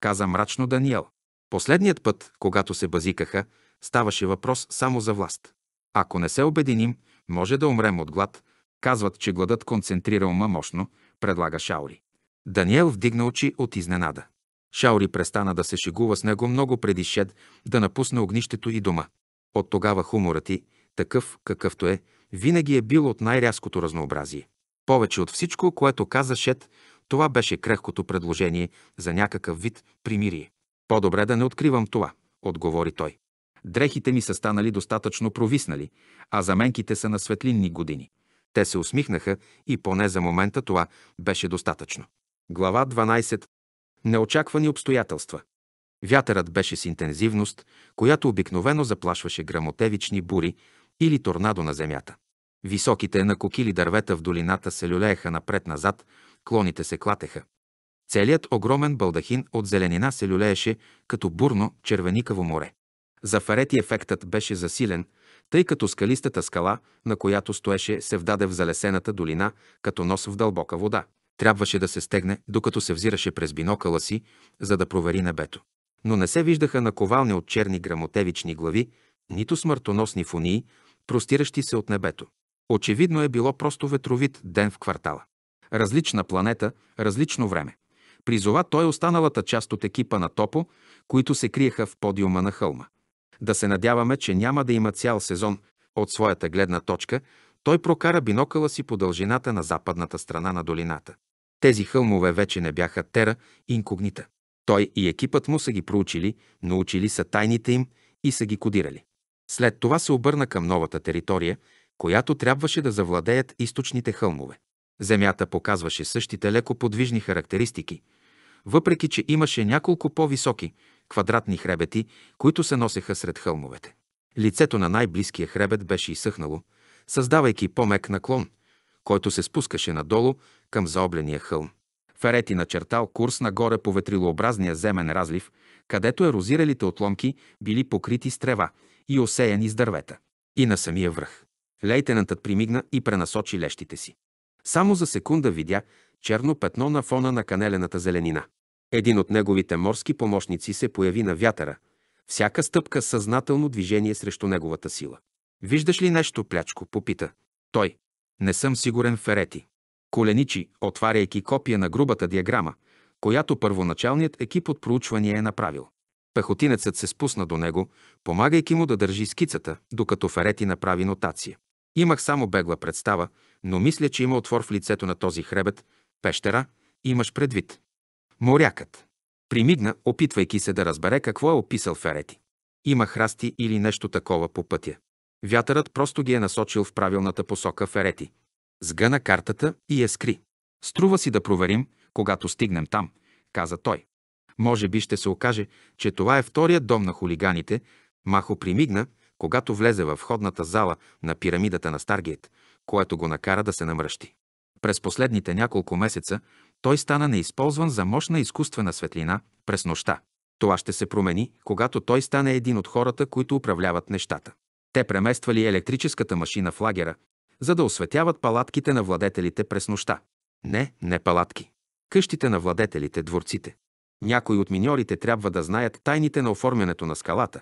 каза мрачно Даниел. Последният път, когато се базикаха, ставаше въпрос само за власт. Ако не се обединим, може да умрем от глад. Казват, че гладът концентрира ума мощно, предлага Шаури. Даниел вдигна очи от изненада. Шаури престана да се шегува с него много преди Шед да напусне огнището и дома. От тогава хуморът ти, такъв какъвто е, винаги е бил от най-рязкото разнообразие. Повече от всичко, което каза Шет, това беше крехкото предложение за някакъв вид примирие. По-добре да не откривам това, отговори той. Дрехите ми са станали достатъчно провиснали, а заменките са на светлинни години. Те се усмихнаха и поне за момента това беше достатъчно. Глава 12. Неочаквани обстоятелства. Вятърът беше с интензивност, която обикновено заплашваше грамотевични бури или торнадо на земята. Високите на кокили дървета в долината се люлееха напред-назад, клоните се клатеха. Целият огромен балдахин от зеленина се люлееше като бурно червеникаво море. За Фарети ефектът беше засилен, тъй като скалистата скала, на която стоеше, се вдаде в залесената долина, като нос в дълбока вода. Трябваше да се стегне, докато се взираше през бинокъла си, за да провери небето. Но не се виждаха наковални от черни грамотевични глави, нито смъртоносни фунии, простиращи се от небето. Очевидно е било просто ветровит ден в квартала. Различна планета, различно време. Призова той е останалата част от екипа на Топо, които се криеха в подиума на хълма. Да се надяваме, че няма да има цял сезон. От своята гледна точка, той прокара бинокъла си по дължината на западната страна на долината. Тези хълмове вече не бяха тера инкогнита. Той и екипът му са ги проучили, научили са тайните им и са ги кодирали. След това се обърна към новата територия, която трябваше да завладеят източните хълмове. Земята показваше същите леко подвижни характеристики, въпреки че имаше няколко по-високи, квадратни хребети, които се носеха сред хълмовете. Лицето на най-близкия хребет беше изсъхнало, създавайки по-мек наклон, който се спускаше надолу към заобления хълм. Ферети начертал курс нагоре по ветрилообразния земен разлив, където ерозиралите отломки били покрити с трева и осеяни с дървета. И на самия връх. Лейтенантът примигна и пренасочи лещите си. Само за секунда видя черно петно на фона на канелената зеленина. Един от неговите морски помощници се появи на вятъра. Всяка стъпка съзнателно движение срещу неговата сила. Виждаш ли нещо, плячко? попита. Той. Не съм сигурен Ферети. Коленичи, отваряйки копия на грубата диаграма, която първоначалният екип от проучвания е направил. Пехотинецът се спусна до него, помагайки му да държи скицата, докато Ферети направи нотация. Имах само бегла представа, но мисля, че има отвор в лицето на този хребет, пещера, имаш предвид. Морякът. Примигна, опитвайки се да разбере какво е описал Ферети. Има храсти или нещо такова по пътя. Вятърът просто ги е насочил в правилната посока Ферети. Сгъна картата и я скри. Струва си да проверим, когато стигнем там, каза той. Може би ще се окаже, че това е вторият дом на хулиганите. Махо примигна, когато влезе във входната зала на пирамидата на Старгейт, което го накара да се намръщи. През последните няколко месеца той стана неизползван за мощна изкуствена светлина през нощта. Това ще се промени, когато той стане един от хората, които управляват нещата. Те премествали електрическата машина в лагера, за да осветяват палатките на владетелите през нощта. Не, не палатки. Къщите на владетелите, дворците. Някои от миньорите трябва да знаят тайните на оформянето на скалата,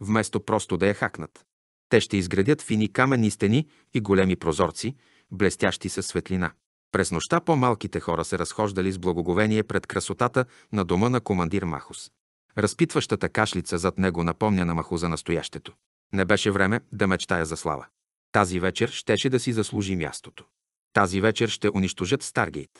вместо просто да я хакнат. Те ще изградят фини каменни стени и големи прозорци, блестящи със светлина. През нощта по-малките хора се разхождали с благоговение пред красотата на дома на командир Махус. Разпитващата кашлица зад него напомня на Маху за настоящето. Не беше време да мечтая за слава. Тази вечер щеше да си заслужи мястото. Тази вечер ще унищожат Старгейт.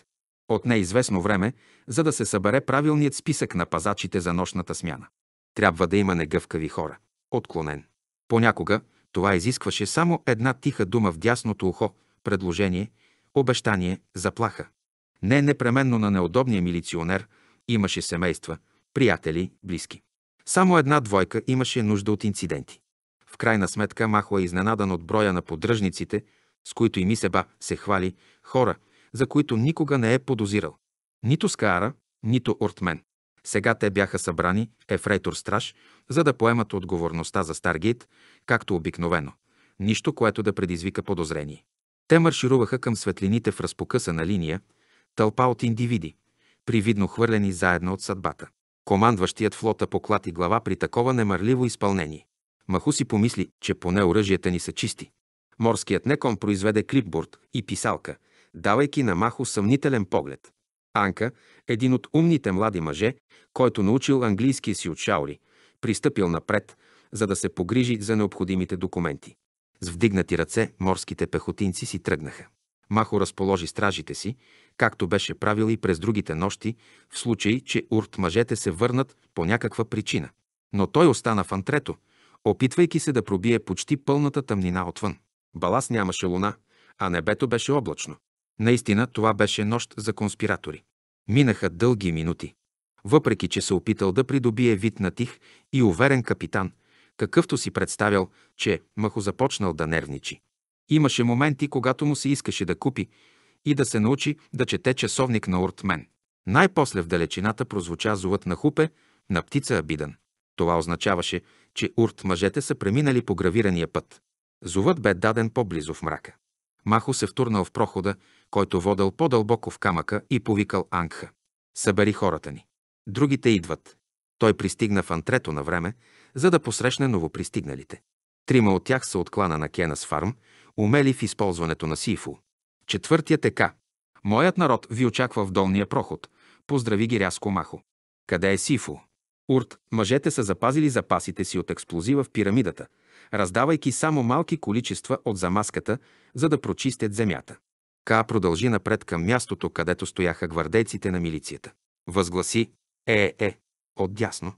От неизвестно време, за да се събере правилният списък на пазачите за нощната смяна. Трябва да има негъвкави хора. Отклонен. Понякога това изискваше само една тиха дума в дясното ухо, предложение, обещание, заплаха. Не непременно на неудобния милиционер имаше семейства, приятели, близки. Само една двойка имаше нужда от инциденти. В крайна сметка Махо е изненадан от броя на поддръжниците, с които и Мисеба се хвали, хора, за които никога не е подозирал. Нито Скаара, нито Ортмен. Сега те бяха събрани ефрейтор страж, за да поемат отговорността за Старгейт, както обикновено. Нищо, което да предизвика подозрение. Те маршируваха към светлините в разпокъсана линия, тълпа от индивиди, привидно хвърлени заедно от съдбата. Командващият флота поклати глава при такова немарливо изпълнение. Маху си помисли, че поне оръжията ни са чисти. Морският некон произведе клипборд и писалка, давайки на Махо съмнителен поглед. Анка, един от умните млади мъже, който научил английския си от Шаури, пристъпил напред, за да се погрижи за необходимите документи. С вдигнати ръце морските пехотинци си тръгнаха. Махо разположи стражите си, както беше правил и през другите нощи, в случай, че урт мъжете се върнат по някаква причина. Но той остана в антрето, опитвайки се да пробие почти пълната тъмнина отвън. Балас нямаше луна, а небето беше облачно. Наистина това беше нощ за конспиратори. Минаха дълги минути. Въпреки, че се опитал да придобие вид на тих и уверен капитан – какъвто си представял, че Махо започнал да нервничи. Имаше моменти, когато му се искаше да купи и да се научи да чете часовник на Уртмен. Най-после в далечината прозвуча зовът на хупе, на птица Абидан. Това означаваше, че урт мъжете са преминали по гравирания път. Зовът бе даден по-близо в мрака. Махо се втурнал в прохода, който водел по-дълбоко в камъка и повикал Ангха. Събери хората ни. Другите идват. Той пристигна в антрето на време, за да посрещне новопристигналите. Трима от тях са от клана на Кенас Фарм, умели в използването на сифу. Четвъртият е Ка. Моят народ ви очаква в долния проход. Поздрави ги рязко махо. Къде е сифу? Урт, мъжете са запазили запасите си от експлозива в пирамидата, раздавайки само малки количества от замаската, за да прочистят земята. Ка продължи напред към мястото, където стояха гвардейците на милицията. Възгласи Е, е, е отдясно.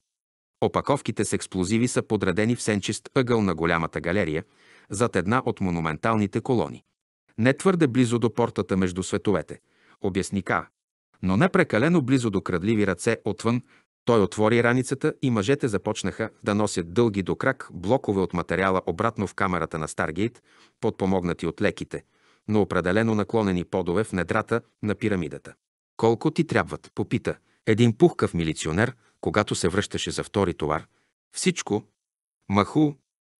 Опаковките с експлозиви са подредени в сенчест ъгъл на голямата галерия, зад една от монументалните колони. Не твърде близо до портата между световете, обясни Ка, но не прекалено близо до крадливи ръце отвън, той отвори раницата и мъжете започнаха да носят дълги до крак блокове от материала обратно в камерата на Старгейт, подпомогнати от леките, но определено наклонени подове в недрата на пирамидата. Колко ти трябват? попита един пухкав милиционер когато се връщаше за втори товар. Всичко. Маху,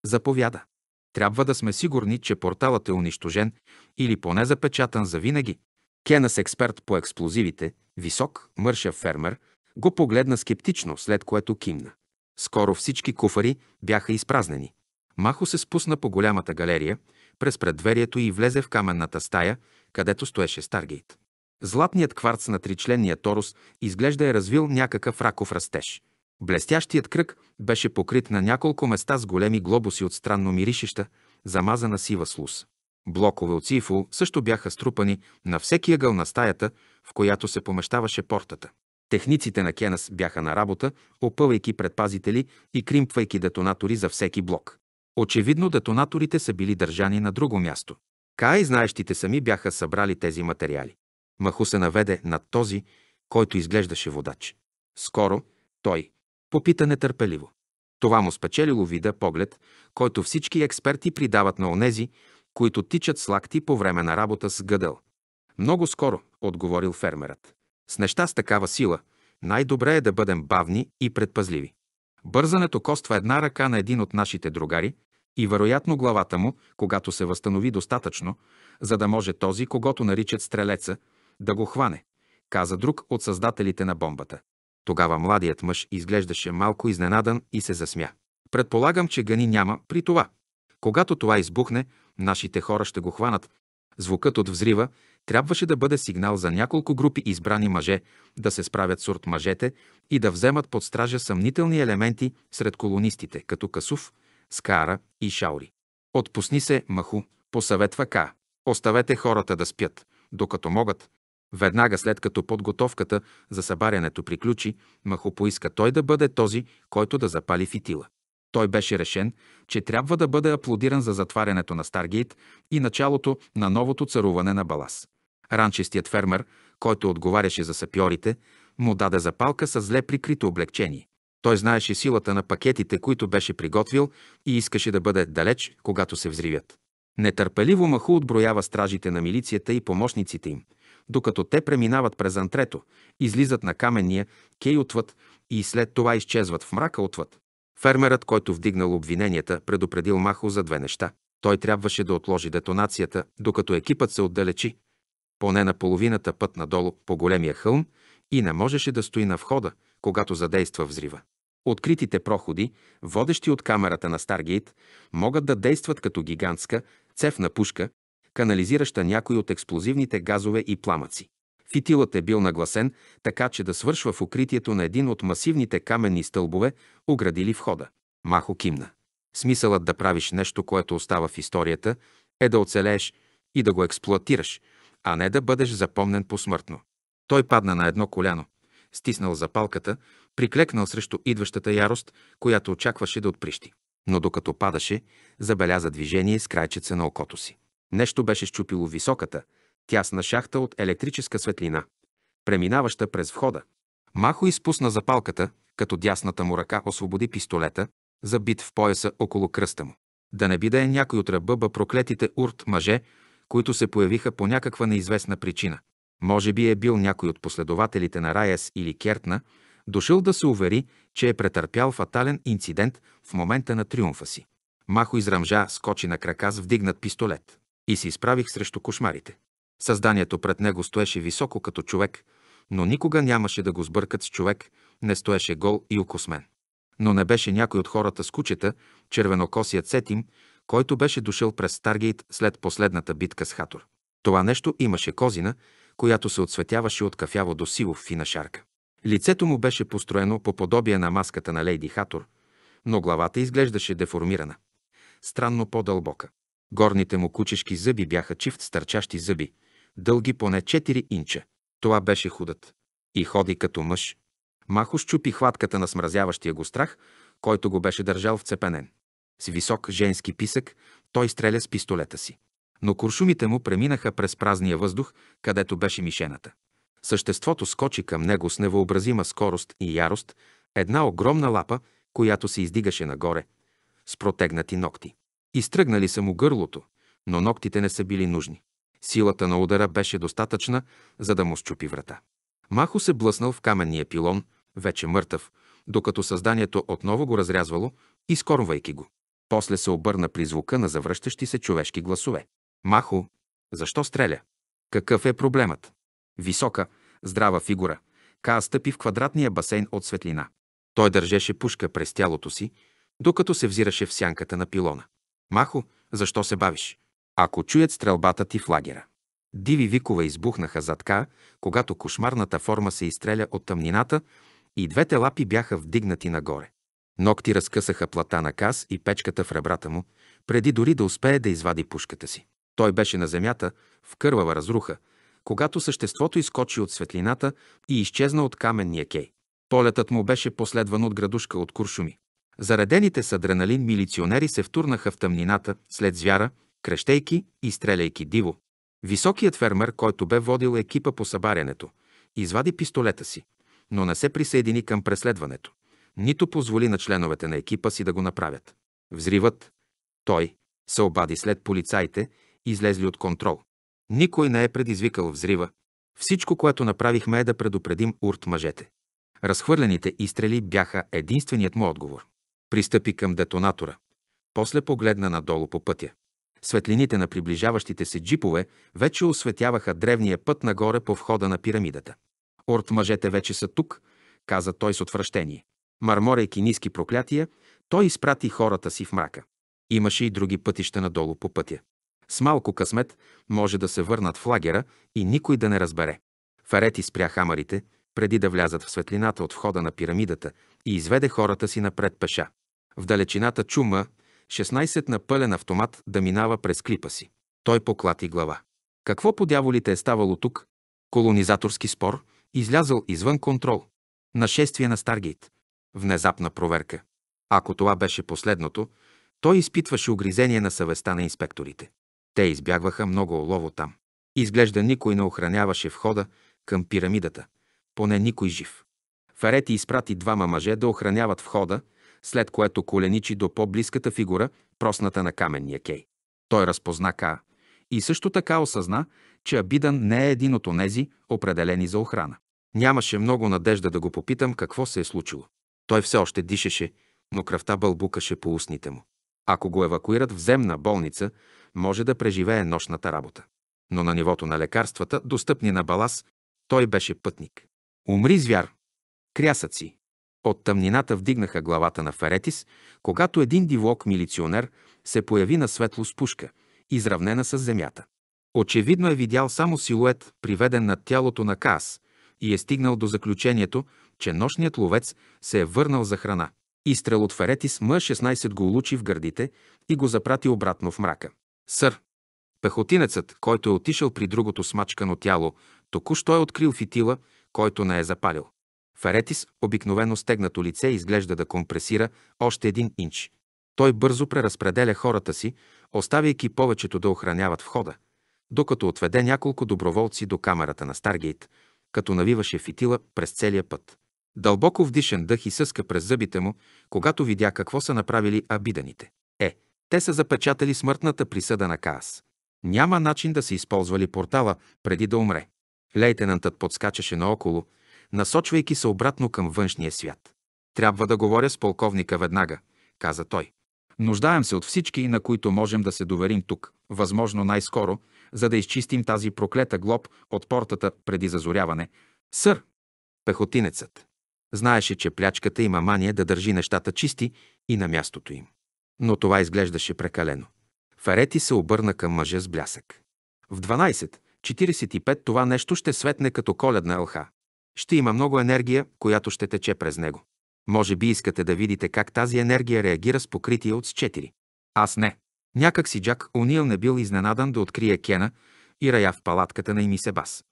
заповяда. Трябва да сме сигурни, че порталът е унищожен или поне запечатан за винаги. Кенас, експерт по експлозивите, висок, мършав фермер, го погледна скептично, след което кимна. Скоро всички куфари бяха изпразнени. Махо се спусна по голямата галерия, през предверието и влезе в каменната стая, където стоеше Старгейт. Златният кварц на тричленния торус изглежда е развил някакъв раков растеж. Блестящият кръг беше покрит на няколко места с големи глобуси от странно миришеща, замазана сива слус. Блокове от сифул също бяха струпани на всеки ъгъл на стаята, в която се помещаваше портата. Техниците на Кенас бяха на работа, опъвайки предпазители и кримпвайки детонатори за всеки блок. Очевидно детонаторите са били държани на друго място. Кай и знаещите сами бяха събрали тези материали. Маху се наведе над този, който изглеждаше водач. Скоро той попита нетърпеливо. Това му спечелило вида поглед, който всички експерти придават на онези, които тичат с лакти по време на работа с гъдъл. Много скоро, отговорил фермерът. С неща с такава сила, най-добре е да бъдем бавни и предпазливи. Бързането коства една ръка на един от нашите другари и вероятно главата му, когато се възстанови достатъчно, за да може този, когато наричат стрелеца, да го хване, каза друг от създателите на бомбата. Тогава младият мъж изглеждаше малко изненадан и се засмя. Предполагам, че гани няма при това. Когато това избухне, нашите хора ще го хванат. Звукът от взрива трябваше да бъде сигнал за няколко групи избрани мъже да се справят с урт мъжете и да вземат под стража съмнителни елементи сред колонистите, като Касув, Скара и Шаури. Отпусни се, Маху, посъветва Ка. Оставете хората да спят, докато могат, Веднага след като подготовката за събарянето приключи, Махо поиска той да бъде този, който да запали фитила. Той беше решен, че трябва да бъде аплодиран за затварянето на Старгейт и началото на новото царуване на Балас. Ранчестият фермер, който отговаряше за сапьорите, му даде запалка с зле прикрито облегчение. Той знаеше силата на пакетите, които беше приготвил и искаше да бъде далеч, когато се взривят. Нетърпеливо Маху отброява стражите на милицията и помощниците им – докато те преминават през антрето, излизат на каменния, кей отвъд и след това изчезват в мрака отвъд. Фермерът, който вдигнал обвиненията, предупредил Махо за две неща. Той трябваше да отложи детонацията, докато екипът се отдалечи, поне на половината път надолу по големия хълм и не можеше да стои на входа, когато задейства взрива. Откритите проходи, водещи от камерата на Старгейт, могат да действат като гигантска цевна пушка, канализираща някой от експлозивните газове и пламъци. Фитилът е бил нагласен, така че да свършва в укритието на един от масивните каменни стълбове, оградили входа. Махо кимна. Смисълът да правиш нещо, което остава в историята, е да оцелееш и да го експлуатираш, а не да бъдеш запомнен посмъртно. Той падна на едно коляно, стиснал запалката, приклекнал срещу идващата ярост, която очакваше да отприщи. Но докато падаше, забеляза движение с крайчеца на окото си. Нещо беше щупило високата, тясна шахта от електрическа светлина, преминаваща през входа. Махо изпусна запалката, като дясната му ръка освободи пистолета, забит в пояса около кръста му. Да не биде някой от ръбъба проклетите урт мъже, които се появиха по някаква неизвестна причина. Може би е бил някой от последователите на Раяс или Кертна, дошъл да се увери, че е претърпял фатален инцидент в момента на триумфа си. Махо израмжа скочи на крака с вдигнат пистолет и се изправих срещу кошмарите. Създанието пред него стоеше високо като човек, но никога нямаше да го сбъркат с човек, не стоеше гол и окосмен. Но не беше някой от хората с кучета, червенокосият Сетим, който беше дошъл през Старгейт след последната битка с Хатор. Това нещо имаше козина, която се отсветяваше от кафяво до сиво фина шарка. Лицето му беше построено по подобие на маската на Лейди Хатор, но главата изглеждаше деформирана. Странно по-дълбока. Горните му кучешки зъби бяха чифт стърчащи зъби, дълги поне 4 инча. Това беше худът. И ходи като мъж. Махо щупи хватката на смразяващия го страх, който го беше държал цепенен. С висок женски писък той стреля с пистолета си. Но куршумите му преминаха през празния въздух, където беше мишената. Съществото скочи към него с невъобразима скорост и ярост, една огромна лапа, която се издигаше нагоре, с протегнати ногти. Изтръгнали са му гърлото, но ногтите не са били нужни. Силата на удара беше достатъчна, за да му счупи врата. Махо се блъснал в каменния пилон, вече мъртъв, докато създанието отново го разрязвало, изкорвайки го. После се обърна при звука на завръщащи се човешки гласове. Махо, защо стреля? Какъв е проблемът? Висока, здрава фигура. Ка стъпи в квадратния басейн от светлина. Той държеше пушка през тялото си, докато се взираше в сянката на пилона. Махо, защо се бавиш? Ако чуят стрелбата ти в лагера. Диви викове избухнаха задка, когато кошмарната форма се изстреля от тъмнината и двете лапи бяха вдигнати нагоре. Ногти разкъсаха плата на каз и печката в ребрата му, преди дори да успее да извади пушката си. Той беше на земята, в кървава разруха, когато съществото изкочи от светлината и изчезна от каменния кей. Полетът му беше последван от градушка от куршуми. Заредените с адреналин милиционери се втурнаха в тъмнината след звяра, крещейки и стреляйки диво. Високият фермер, който бе водил екипа по събарянето, извади пистолета си, но не се присъедини към преследването, нито позволи на членовете на екипа си да го направят. Взривът, той, се обади след полицаите, излезли от контрол. Никой не е предизвикал взрива. Всичко, което направихме е да предупредим урт мъжете. Разхвърлените изстрели бяха единственият му отговор. Пристъпи към детонатора. После погледна надолу по пътя. Светлините на приближаващите се джипове вече осветяваха древния път нагоре по входа на пирамидата. Орт мъжете вече са тук, каза той с отвращение. Марморейки ниски проклятия, той изпрати хората си в мрака. Имаше и други пътища надолу по пътя. С малко късмет може да се върнат в лагера и никой да не разбере. Фарети спря хамарите, преди да влязат в светлината от входа на пирамидата и изведе хората си напред пеша. В далечината чума 16 на пълен автомат да минава през клипа си. Той поклати глава. Какво по дяволите е ставало тук? Колонизаторски спор, излязъл извън контрол. Нашествие на Старгейт. Внезапна проверка. Ако това беше последното, той изпитваше огризение на съвестта на инспекторите. Те избягваха много олово там. Изглежда никой не охраняваше входа към пирамидата, поне никой жив. Фарети изпрати двама мъже да охраняват входа, след което коленичи до по-близката фигура, просната на каменния кей. Той разпозна Ка и също така осъзна, че Абидан не е един от онези, определени за охрана. Нямаше много надежда да го попитам какво се е случило. Той все още дишеше, но кръвта бълбукаше по устните му. Ако го евакуират в земна болница, може да преживее нощната работа. Но на нивото на лекарствата, достъпни на балас, той беше пътник. Умри, звяр! Крясъци! От тъмнината вдигнаха главата на Феретис, когато един дивок милиционер се появи на светло с пушка, изравнена с земята. Очевидно е видял само силует, приведен над тялото на Каас, и е стигнал до заключението, че нощният ловец се е върнал за храна. Изстрел от Феретис М-16 го улучи в гърдите и го запрати обратно в мрака. Сър, пехотинецът, който е отишъл при другото смачкано тяло, току-що е открил фитила, който не е запалил. Феретис, обикновено стегнато лице, изглежда да компресира още един инч. Той бързо преразпределя хората си, оставяйки повечето да охраняват входа, докато отведе няколко доброволци до камерата на Старгейт, като навиваше фитила през целия път. Дълбоко вдишен дъх и съска през зъбите му, когато видя какво са направили абиданите. Е, те са запечатали смъртната присъда на Каас. Няма начин да се използвали портала преди да умре. Лейтенантът подскачаше наоколо, насочвайки се обратно към външния свят. Трябва да говоря с полковника веднага, каза той. Нуждаем се от всички, на които можем да се доверим тук, възможно най-скоро, за да изчистим тази проклета глоб от портата преди зазоряване. Сър! Пехотинецът. Знаеше, че плячката има мания да държи нещата чисти и на мястото им. Но това изглеждаше прекалено. Фарети се обърна към мъжа с блясък. В 12.45 това нещо ще светне като коледна елха. Ще има много енергия, която ще тече през него. Може би искате да видите как тази енергия реагира с покритие от с 4. Аз не. Някак си Джак Унил не бил изненадан да открие Кена и Рая в палатката на Имисебас.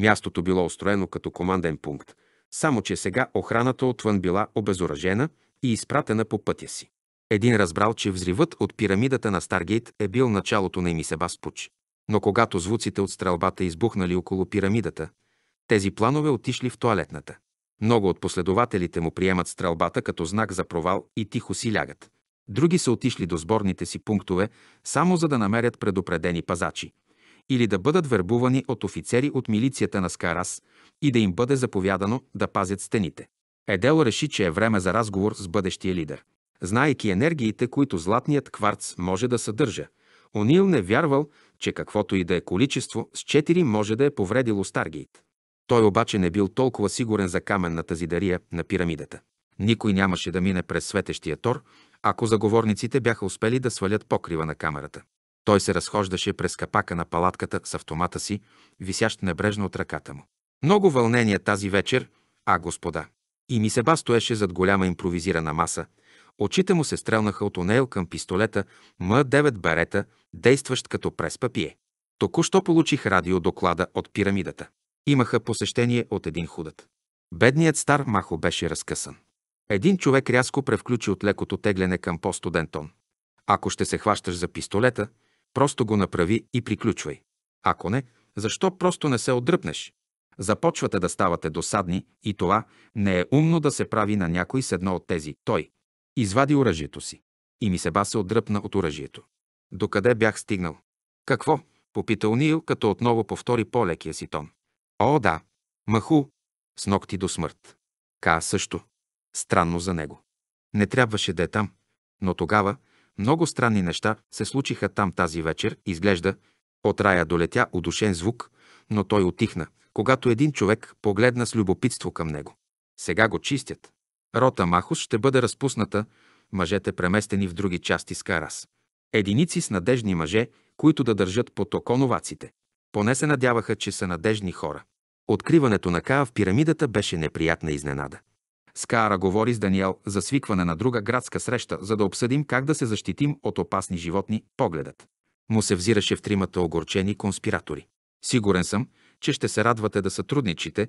Мястото било устроено като команден пункт, само че сега охраната отвън била обезоръжена и изпратена по пътя си. Един разбрал, че взривът от пирамидата на Старгейт е бил началото на Имисебас Пуч. Но когато звуците от стрелбата избухнали около пирамидата, тези планове отишли в туалетната. Много от последователите му приемат стрелбата като знак за провал и тихо си лягат. Други са отишли до сборните си пунктове само за да намерят предупредени пазачи или да бъдат вербувани от офицери от милицията на Скарас и да им бъде заповядано да пазят стените. Едел реши, че е време за разговор с бъдещия лидер. Знаейки енергиите, които златният кварц може да съдържа, Онил не вярвал, че каквото и да е количество с четири може да е повредило Старгейт. Той обаче не бил толкова сигурен за каменната зидария на пирамидата. Никой нямаше да мине през светещия тор, ако заговорниците бяха успели да свалят покрива на камерата. Той се разхождаше през капака на палатката с автомата си, висящ небрежно от ръката му. Много вълнение тази вечер, а господа. И Мисеба стоеше зад голяма импровизирана маса. Очите му се стрелнаха от онейл към пистолета М9 Берета, действащ като прес папие. Току-що получих радиодоклада от пирамидата. Имаха посещение от един худът. Бедният стар махо беше разкъсан. Един човек рязко превключи от лекото тегляне към по-студен тон. Ако ще се хващаш за пистолета, просто го направи и приключвай. Ако не, защо просто не се отдръпнеш? Започвате да ставате досадни и това не е умно да се прави на някой с едно от тези. Той извади оръжието си. И Мисеба се отдръпна от оръжието. Докъде бях стигнал? Какво? Попитал Нил, като отново повтори по-лекия си тон. О, да. Маху. С ногти до смърт. Ка също. Странно за него. Не трябваше да е там. Но тогава много странни неща се случиха там тази вечер. Изглежда, от рая долетя удушен звук, но той отихна, когато един човек погледна с любопитство към него. Сега го чистят. Рота Махус ще бъде разпусната, мъжете преместени в други части с Карас. Единици с надежни мъже, които да държат под поне се надяваха, че са надежни хора. Откриването на Каа в пирамидата беше неприятна изненада. Скара говори с Даниел за свикване на друга градска среща, за да обсъдим как да се защитим от опасни животни, погледът. Му се взираше в тримата огорчени конспиратори. Сигурен съм, че ще се радвате да сътрудничите.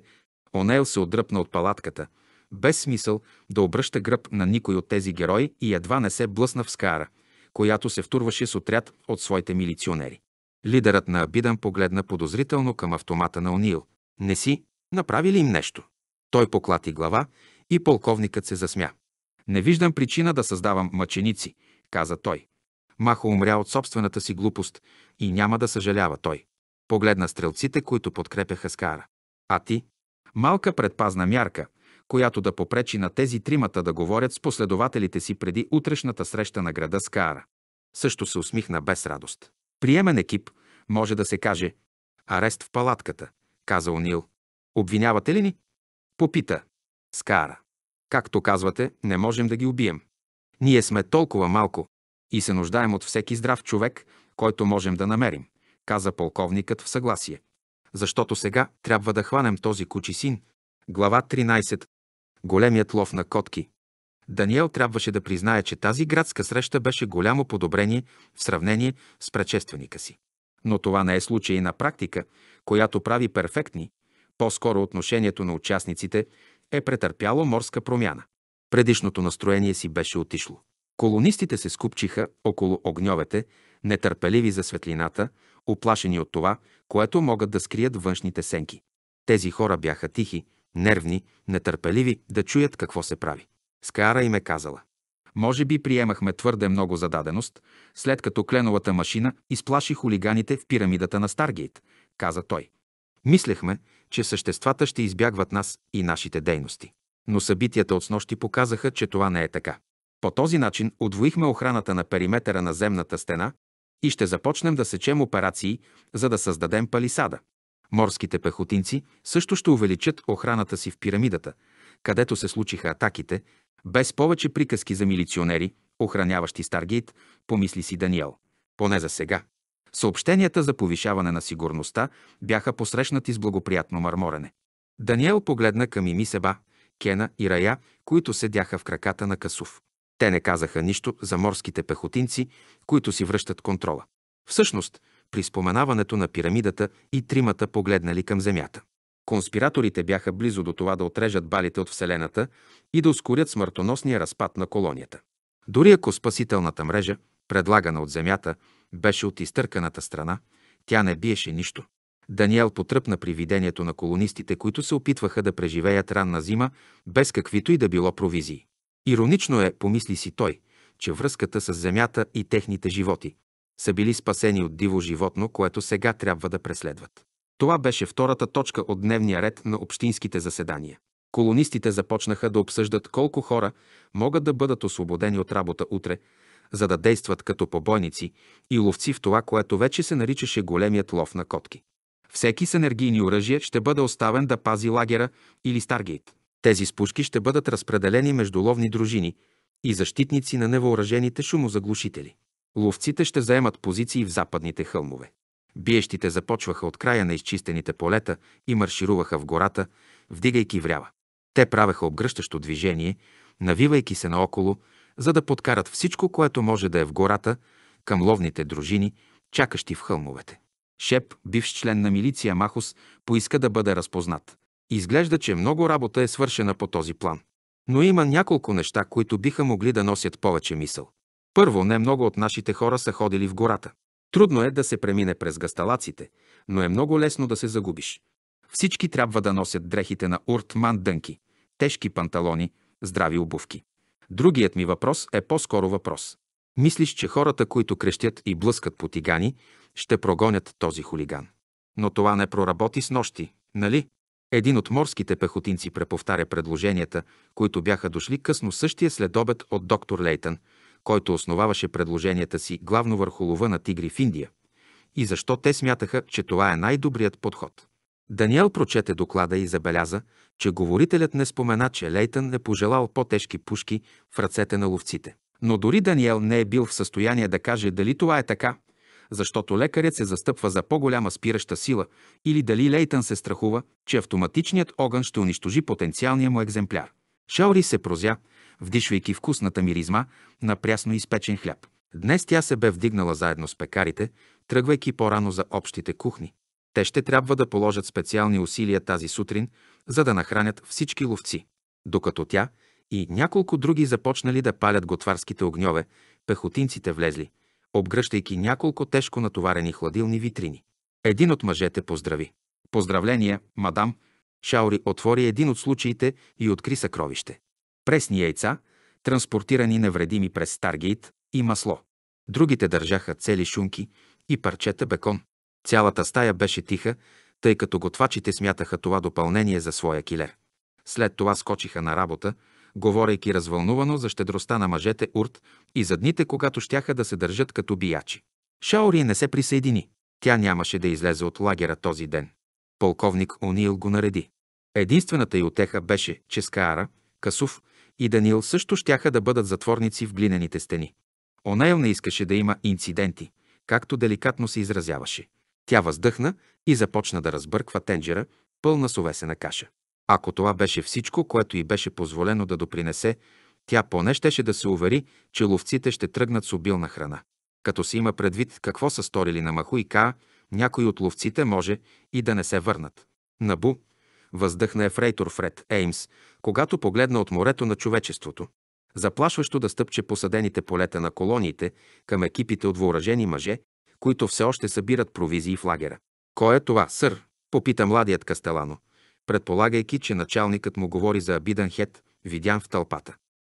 Онел се отдръпна от палатката, без смисъл да обръща гръб на никой от тези герои и едва не се блъсна в Скара, която се втурваше с отряд от своите милиционери. Лидерът на Абидан погледна подозрително към автомата на Онил. Не си, направи ли им нещо? Той поклати глава и полковникът се засмя. Не виждам причина да създавам мъченици, каза той. Махо умря от собствената си глупост и няма да съжалява той. Погледна стрелците, които подкрепяха Скара. А ти? Малка предпазна мярка, която да попречи на тези тримата да говорят с последователите си преди утрешната среща на града Скара. Също се усмихна без радост. Приемен екип, може да се каже. Арест в палатката, каза Онил. Обвинявате ли ни? Попита. Скара. Както казвате, не можем да ги убием. Ние сме толкова малко и се нуждаем от всеки здрав човек, който можем да намерим, каза полковникът в съгласие. Защото сега трябва да хванем този кучи син. Глава 13. Големият лов на котки. Даниел трябваше да признае, че тази градска среща беше голямо подобрение в сравнение с предшественика си. Но това не е случай на практика, която прави перфектни, по-скоро отношението на участниците е претърпяло морска промяна. Предишното настроение си беше отишло. Колонистите се скупчиха около огньовете, нетърпеливи за светлината, оплашени от това, което могат да скрият външните сенки. Тези хора бяха тихи, нервни, нетърпеливи да чуят какво се прави. Скара им е казала. Може би приемахме твърде много зададеност, след като кленовата машина изплаши хулиганите в пирамидата на Старгейт, каза той. Мислехме, че съществата ще избягват нас и нашите дейности. Но събитията от снощи показаха, че това не е така. По този начин отвоихме охраната на периметъра на земната стена и ще започнем да сечем операции, за да създадем палисада. Морските пехотинци също ще увеличат охраната си в пирамидата, където се случиха атаките, без повече приказки за милиционери, охраняващи Старгейт, помисли си Даниел. Поне за сега. Съобщенията за повишаване на сигурността бяха посрещнати с благоприятно мърморене. Даниел погледна към Ими Себа, Кена и Рая, които седяха в краката на Касов. Те не казаха нищо за морските пехотинци, които си връщат контрола. Всъщност, при споменаването на пирамидата и тримата погледнали към земята. Конспираторите бяха близо до това да отрежат балите от Вселената и да ускорят смъртоносния разпад на колонията. Дори ако спасителната мрежа, предлагана от Земята, беше от изтърканата страна, тя не биеше нищо. Даниел потръпна при видението на колонистите, които се опитваха да преживеят ранна зима без каквито и да било провизии. Иронично е, помисли си той, че връзката с Земята и техните животи са били спасени от диво животно, което сега трябва да преследват. Това беше втората точка от дневния ред на общинските заседания. Колонистите започнаха да обсъждат колко хора могат да бъдат освободени от работа утре, за да действат като побойници и ловци в това, което вече се наричаше големият лов на котки. Всеки с енергийни оръжия ще бъде оставен да пази лагера или Старгейт. Тези спушки ще бъдат разпределени между ловни дружини и защитници на невъоръжените шумозаглушители. Ловците ще заемат позиции в западните хълмове. Биещите започваха от края на изчистените полета и маршируваха в гората, вдигайки врява. Те правеха обгръщащо движение, навивайки се наоколо, за да подкарат всичко, което може да е в гората, към ловните дружини, чакащи в хълмовете. Шеп, бивш член на милиция Махус, поиска да бъде разпознат. Изглежда, че много работа е свършена по този план. Но има няколко неща, които биха могли да носят повече мисъл. Първо, не много от нашите хора са ходили в гората. Трудно е да се премине през гасталаците, но е много лесно да се загубиш. Всички трябва да носят дрехите на уртман дънки, тежки панталони, здрави обувки. Другият ми въпрос е по-скоро въпрос. Мислиш, че хората, които крещят и блъскат по тигани, ще прогонят този хулиган. Но това не проработи с нощи, нали? Един от морските пехотинци преповтаря предложенията, които бяха дошли късно същия следобед от доктор Лейтън, който основаваше предложенията си главно върху лова на тигри в Индия, и защо те смятаха, че това е най-добрият подход. Даниел прочете доклада и забеляза, че говорителят не спомена, че Лейтън е пожелал по-тежки пушки в ръцете на ловците. Но дори Даниел не е бил в състояние да каже дали това е така, защото лекарят се застъпва за по-голяма спираща сила или дали Лейтън се страхува, че автоматичният огън ще унищожи потенциалния му екземпляр. Шаури се прозя, вдишвайки вкусната миризма на прясно изпечен хляб. Днес тя се бе вдигнала заедно с пекарите, тръгвайки по-рано за общите кухни. Те ще трябва да положат специални усилия тази сутрин, за да нахранят всички ловци. Докато тя и няколко други започнали да палят готварските огньове, пехотинците влезли, обгръщайки няколко тежко натоварени хладилни витрини. Един от мъжете поздрави. Поздравление, мадам! Шаури отвори един от случаите и откри съкровище пресни яйца, транспортирани невредими през Старгейт и масло. Другите държаха цели шунки и парчета бекон. Цялата стая беше тиха, тъй като готвачите смятаха това допълнение за своя килер. След това скочиха на работа, говорейки развълнувано за щедростта на мъжете Урт и за дните, когато щяха да се държат като биячи. Шаори не се присъедини. Тя нямаше да излезе от лагера този ден. Полковник Онил го нареди. Единствената й отеха беше, че Скаара, Касув, и Даниил също щяха да бъдат затворници в глинените стени. Онаил не искаше да има инциденти, както деликатно се изразяваше. Тя въздъхна и започна да разбърква тенджера, пълна с овесена каша. Ако това беше всичко, което й беше позволено да допринесе, тя поне щеше да се увери, че ловците ще тръгнат с обилна храна. Като се има предвид какво са сторили на Маху и Каа, някой от ловците може и да не се върнат. Набу, въздъхна ефрейтор Фред Еймс, когато погледна от морето на човечеството. Заплашващо да стъпче посадените полета на колониите към екипите от въоръжени мъже, които все още събират провизии в лагера. Кой е това, сър? попита младият Кастелано, предполагайки, че началникът му говори за обиден хет, видян в тълпата.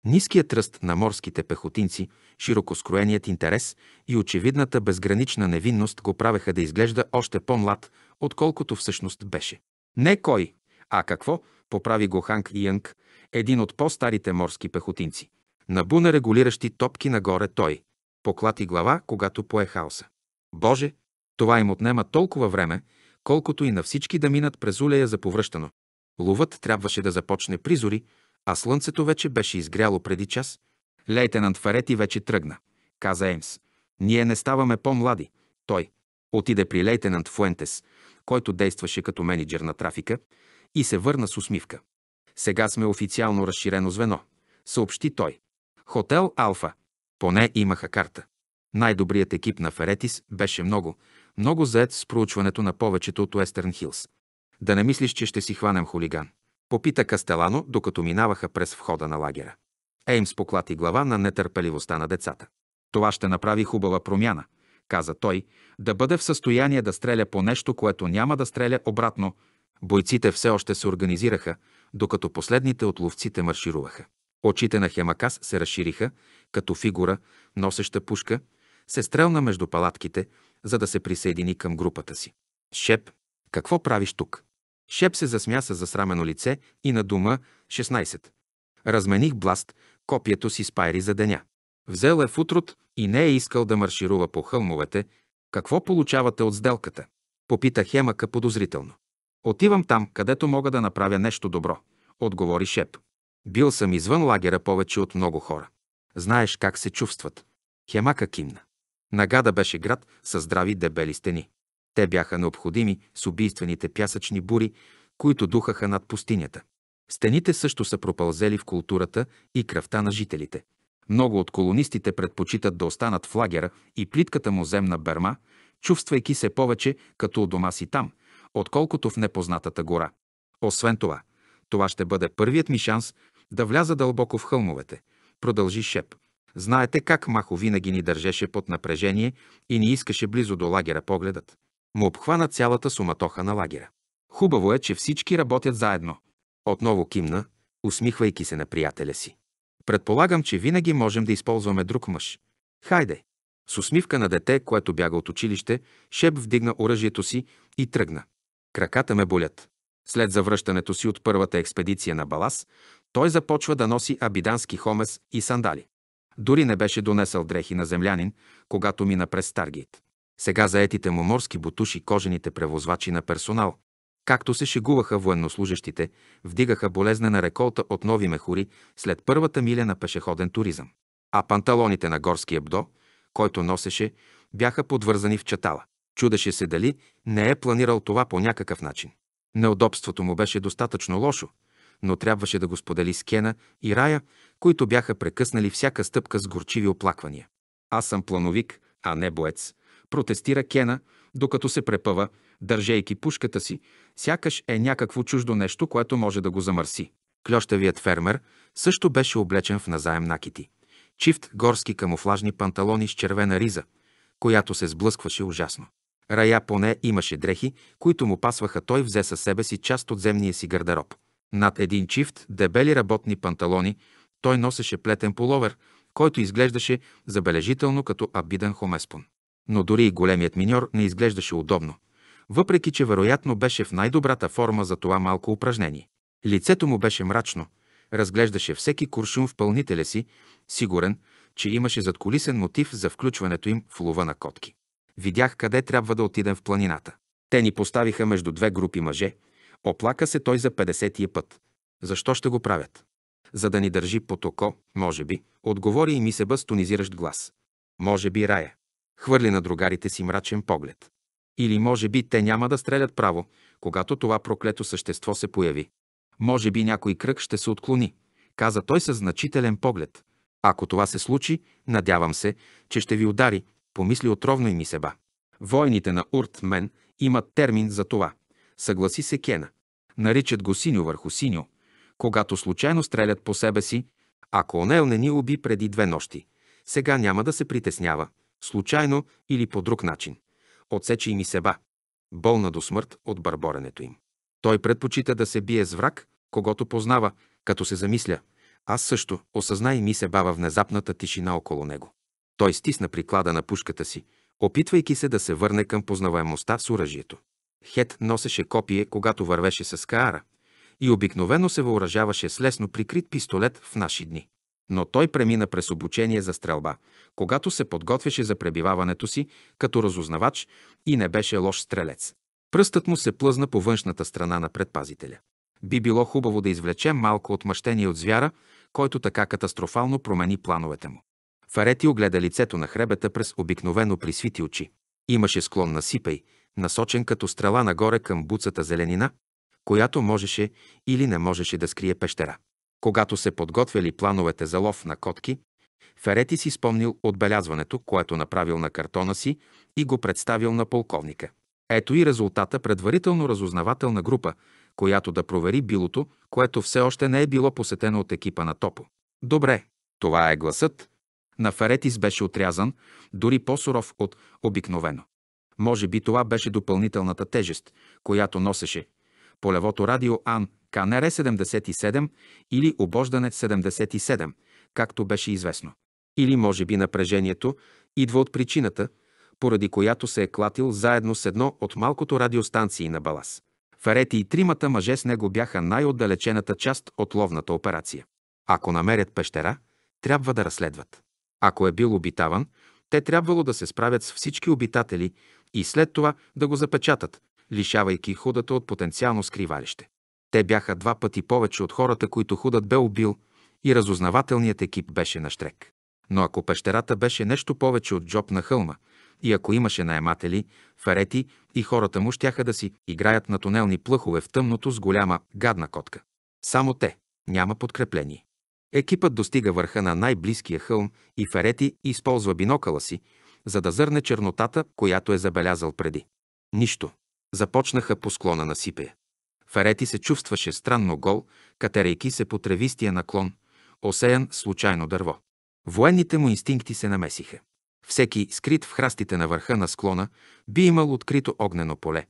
Ниският ръст на морските пехотинци, широкоскроеният интерес и очевидната безгранична невинност го правеха да изглежда още по-млад, отколкото всъщност беше. Не кой, а какво? Поправи го Ханг Янг, един от по-старите морски пехотинци. Набуна регулиращи топки нагоре той. Поклати глава, когато пое хаоса. Боже, това им отнема толкова време, колкото и на всички да минат през улея за повръщано. Ловът трябваше да започне призори, а слънцето вече беше изгряло преди час. Лейтенант Фарети вече тръгна, каза Емс. Ние не ставаме по-млади. Той отиде при лейтенант Фуентес, който действаше като менеджер на трафика, и се върна с усмивка. Сега сме официално разширено звено, съобщи той. Хотел Алфа. Поне имаха карта. Най-добрият екип на Феретис беше много, много заед с проучването на повечето от Уестърн Хилс. Да не мислиш, че ще си хванем хулиган. Попита Кастелано, докато минаваха през входа на лагера. Еймс поклати глава на нетърпеливостта на децата. Това ще направи хубава промяна, каза той, да бъде в състояние да стреля по нещо, което няма да стреля обратно, Бойците все още се организираха, докато последните от ловците маршируваха. Очите на Хемакас се разшириха, като фигура, носеща пушка, се стрелна между палатките, за да се присъедини към групата си. Шеп, какво правиш тук? Шеп се засмя с засрамено лице и на дума 16. Размених бласт, копието си спайри за деня. Взел е в утрот и не е искал да марширува по хълмовете. Какво получавате от сделката? Попита Хемака подозрително. Отивам там, където мога да направя нещо добро, отговори Шеп. Бил съм извън лагера повече от много хора. Знаеш как се чувстват. Хемака кимна. Нагада беше град с здрави дебели стени. Те бяха необходими с убийствените пясъчни бури, които духаха над пустинята. Стените също са пропълзели в културата и кръвта на жителите. Много от колонистите предпочитат да останат в лагера и плитката му земна Берма, чувствайки се повече като у дома си там, отколкото в непознатата гора. Освен това, това ще бъде първият ми шанс да вляза дълбоко в хълмовете, продължи Шеп. Знаете как Махо винаги ни държеше под напрежение и ни искаше близо до лагера погледът. Му обхвана цялата суматоха на лагера. Хубаво е, че всички работят заедно. Отново кимна, усмихвайки се на приятеля си. Предполагам, че винаги можем да използваме друг мъж. Хайде! С усмивка на дете, което бяга от училище, Шеп вдигна оръжието си и тръгна. Краката ме болят. След завръщането си от първата експедиция на Балас, той започва да носи абидански хомес и сандали. Дори не беше донесъл дрехи на землянин, когато мина през Старгейт. Сега заетите му морски бутуши, кожените превозвачи на персонал, както се шегуваха военнослужащите, вдигаха болезнена реколта от нови мехури след първата миля на пешеходен туризъм. А панталоните на горския бдо, който носеше, бяха подвързани в чатала. Чудеше се дали не е планирал това по някакъв начин. Неудобството му беше достатъчно лошо, но трябваше да го сподели с Кена и Рая, които бяха прекъснали всяка стъпка с горчиви оплаквания. Аз съм плановик, а не боец, протестира Кена, докато се препъва, държейки пушката си, сякаш е някакво чуждо нещо, което може да го замърси. Клющавият фермер също беше облечен в назаем накити. Чифт горски камуфлажни панталони с червена риза, която се сблъскваше ужасно. Рая поне имаше дрехи, които му пасваха. Той взе със себе си част от земния си гардероб. Над един чифт дебели работни панталони той носеше плетен половер, който изглеждаше забележително като абиден хомеспон. Но дори и големият миньор не изглеждаше удобно, въпреки че вероятно беше в най-добрата форма за това малко упражнение. Лицето му беше мрачно, разглеждаше всеки куршум в пълнителя си, сигурен, че имаше задколисен мотив за включването им в лова на котки. Видях къде трябва да отидем в планината. Те ни поставиха между две групи мъже. Оплака се той за 50-тия път. Защо ще го правят? За да ни държи под око, може би, отговори и ми се с тонизиращ глас. Може би рая. Хвърли на другарите си мрачен поглед. Или може би те няма да стрелят право, когато това проклето същество се появи. Може би някой кръг ще се отклони, каза той със значителен поглед. Ако това се случи, надявам се, че ще ви удари, помисли отровно и ми себа. Войните на Урт Мен имат термин за това. Съгласи се Кена. Наричат го синьо върху синьо, когато случайно стрелят по себе си, ако Онел не ни уби преди две нощи. Сега няма да се притеснява, случайно или по друг начин. Отсече и ми себа, болна до смърт от бърборенето им. Той предпочита да се бие с враг, когато познава, като се замисля. Аз също осъзнай ми се бава внезапната тишина около него. Той стисна приклада на пушката си, опитвайки се да се върне към познаваемостта с оръжието. Хет носеше копие, когато вървеше с Каара, и обикновено се въоръжаваше с лесно прикрит пистолет в наши дни. Но той премина през обучение за стрелба, когато се подготвяше за пребиваването си като разузнавач и не беше лош стрелец. Пръстът му се плъзна по външната страна на предпазителя. Би било хубаво да извлече малко отмъщение от звяра, който така катастрофално промени плановете му. Фарети огледа лицето на хребета през обикновено присвити очи. Имаше склон на сипей, насочен като стрела нагоре към буцата зеленина, която можеше или не можеше да скрие пещера. Когато се подготвяли плановете за лов на котки, Ферети си спомнил отбелязването, което направил на картона си и го представил на полковника. Ето и резултата предварително разузнавателна група, която да провери билото, което все още не е било посетено от екипа на Топо. Добре, това е гласът, на Феретис беше отрязан, дори по-суров от обикновено. Може би това беше допълнителната тежест, която носеше. Полевото радио Ан Канере 77 или обождане 77, както беше известно. Или може би напрежението идва от причината, поради която се е клатил заедно с едно от малкото радиостанции на Балас. Фарети и тримата мъже с него бяха най-отдалечената част от ловната операция. Ако намерят пещера, трябва да разследват. Ако е бил обитаван, те трябвало да се справят с всички обитатели и след това да го запечатат, лишавайки худата от потенциално скривалище. Те бяха два пъти повече от хората, които худът бе убил, и разузнавателният екип беше на штрек. Но ако пещерата беше нещо повече от джоб на хълма, и ако имаше наематели, фарети и хората му щяха да си играят на тунелни плъхове в тъмното с голяма гадна котка. Само те. Няма подкрепление. Екипът достига върха на най-близкия хълм и Ферети използва бинокъла си, за да зърне чернотата, която е забелязал преди. Нищо. Започнаха по склона на Сипея. Ферети се чувстваше странно гол, катерейки се по тревистия наклон, осеян случайно дърво. Военните му инстинкти се намесиха. Всеки, скрит в храстите на върха на склона, би имал открито огнено поле.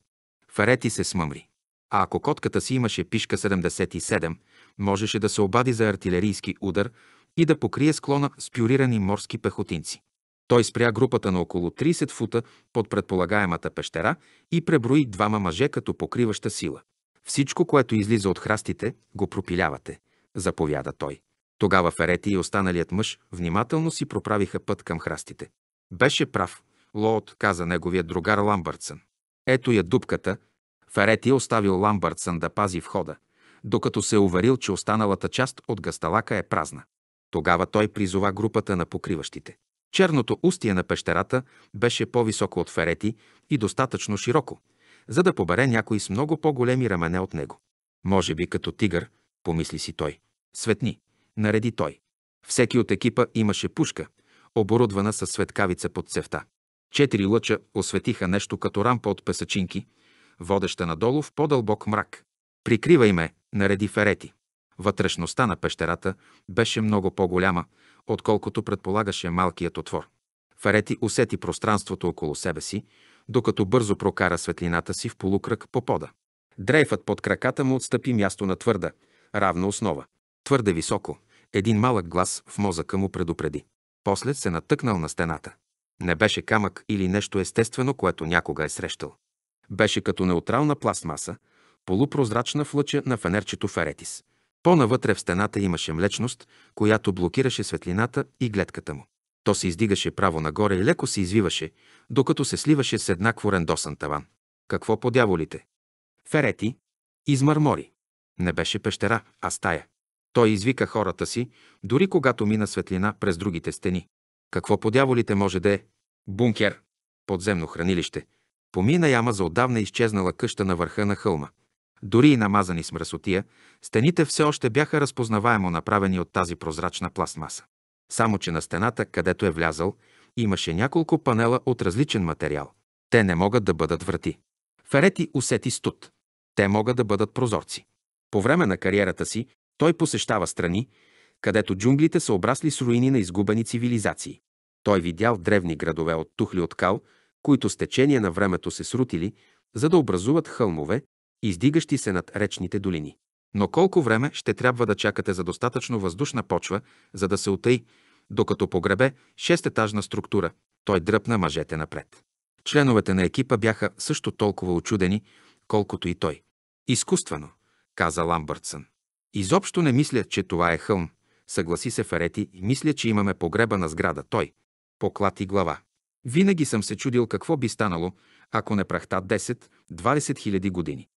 Ферети се смъмри. А ако котката си имаше пишка 77, можеше да се обади за артилерийски удар и да покрие склона с пюрирани морски пехотинци. Той спря групата на около 30 фута под предполагаемата пещера и преброи двама мъже като покриваща сила. Всичко, което излиза от храстите, го пропилявате, заповяда той. Тогава Ферети и останалият мъж внимателно си проправиха път към храстите. Беше прав, Лоот каза неговият другар Ламбъртсън. Ето я дупката. Ферети оставил Ламбъртсън да пази входа докато се е уверил, че останалата част от гасталака е празна. Тогава той призова групата на покриващите. Черното устие на пещерата беше по-високо от ферети и достатъчно широко, за да побере някой с много по-големи рамене от него. Може би като тигър, помисли си той. Светни, нареди той. Всеки от екипа имаше пушка, оборудвана със светкавица под цевта. Четири лъча осветиха нещо като рампа от песъчинки, водеща надолу в по-дълбок мрак. Прикривай ме, нареди ферети. Вътрешността на пещерата беше много по-голяма, отколкото предполагаше малкият отвор. Ферети усети пространството около себе си, докато бързо прокара светлината си в полукръг по пода. Дрейфът под краката му отстъпи място на твърда, равна основа. Твърде високо, един малък глас в мозъка му предупреди. После се натъкнал на стената. Не беше камък или нещо естествено, което някога е срещал. Беше като неутрална пластмаса, полупрозрачна флъча на фенерчето Феретис. По-навътре в стената имаше млечност, която блокираше светлината и гледката му. То се издигаше право нагоре и леко се извиваше, докато се сливаше с еднакво рендосан таван. Какво по дяволите? Ферети измърмори. Не беше пещера, а стая. Той извика хората си, дори когато мина светлина през другите стени. Какво по дяволите може да е? Бункер. Подземно хранилище. Помина яма за отдавна изчезнала къща на върха на хълма. Дори и намазани с мръсотия, стените все още бяха разпознаваемо направени от тази прозрачна пластмаса. Само, че на стената, където е влязал, имаше няколко панела от различен материал. Те не могат да бъдат врати. Ферети усети студ. Те могат да бъдат прозорци. По време на кариерата си той посещава страни, където джунглите са обрасли с руини на изгубени цивилизации. Той видял древни градове от тухли от кал, които с течение на времето се срутили, за да образуват хълмове, издигащи се над речните долини. Но колко време ще трябва да чакате за достатъчно въздушна почва, за да се отаи, докато погребе шестетажна структура? Той дръпна мъжете напред. Членовете на екипа бяха също толкова очудени, колкото и той. Изкуствено, каза Ламбъртсън. Изобщо не мисля, че това е хълм. Съгласи се Ферети и мисля, че имаме погреба на сграда. Той поклати глава. Винаги съм се чудил какво би станало, ако не прахта 10-20 хиляди години.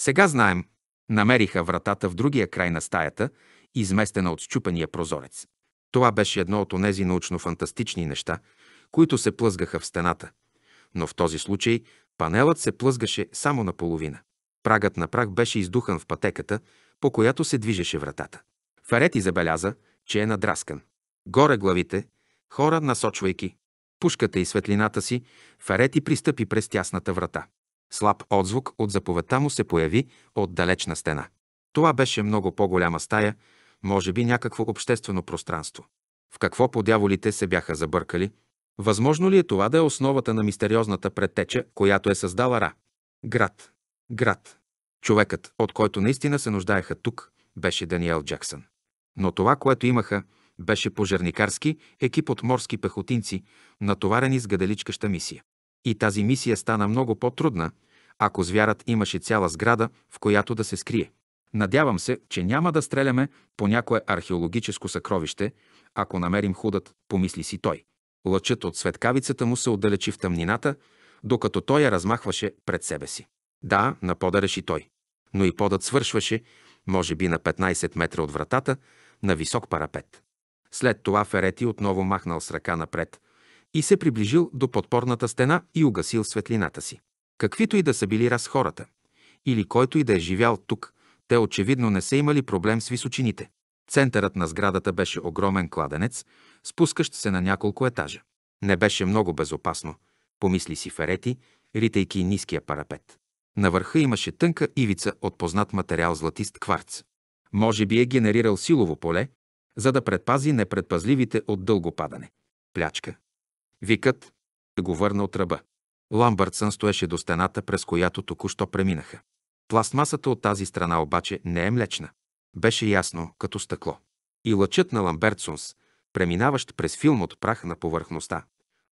Сега знаем. Намериха вратата в другия край на стаята, изместена от щупения прозорец. Това беше едно от онези научно-фантастични неща, които се плъзгаха в стената. Но в този случай панелът се плъзгаше само наполовина. Прагът на прах беше издухан в пътеката, по която се движеше вратата. Фарети забеляза, че е надраскан. Горе главите, хора насочвайки пушката и светлината си, Фарети пристъпи през тясната врата. Слаб отзвук от заповедта му се появи от далечна стена. Това беше много по-голяма стая, може би някакво обществено пространство. В какво подяволите се бяха забъркали? Възможно ли е това да е основата на мистериозната предтеча, която е създала Ра? Град. Град. Човекът, от който наистина се нуждаеха тук, беше Даниел Джаксън. Но това, което имаха, беше пожарникарски екип от морски пехотинци, натоварени с гаделичкаща мисия. И тази мисия стана много по-трудна, ако звярат имаше цяла сграда, в която да се скрие. Надявам се, че няма да стреляме по някое археологическо съкровище, ако намерим худът, помисли си той. Лъчът от светкавицата му се отдалечи в тъмнината, докато той я размахваше пред себе си. Да, на пода реши той. Но и подът свършваше, може би на 15 метра от вратата, на висок парапет. След това Ферети отново махнал с ръка напред и се приближил до подпорната стена и угасил светлината си. Каквито и да са били раз хората, или който и да е живял тук, те очевидно не са имали проблем с височините. Центърът на сградата беше огромен кладенец, спускащ се на няколко етажа. Не беше много безопасно, помисли си Ферети, ритайки ниския парапет. На върха имаше тънка ивица от познат материал златист кварц. Може би е генерирал силово поле, за да предпази непредпазливите от дълго падане. Плячка. Викът го върна от ръба. Ламбъртсън стоеше до стената, през която току-що преминаха. Пластмасата от тази страна обаче не е млечна. Беше ясно, като стъкло. И лъчът на Ламбертсунс, преминаващ през филм от прах на повърхността,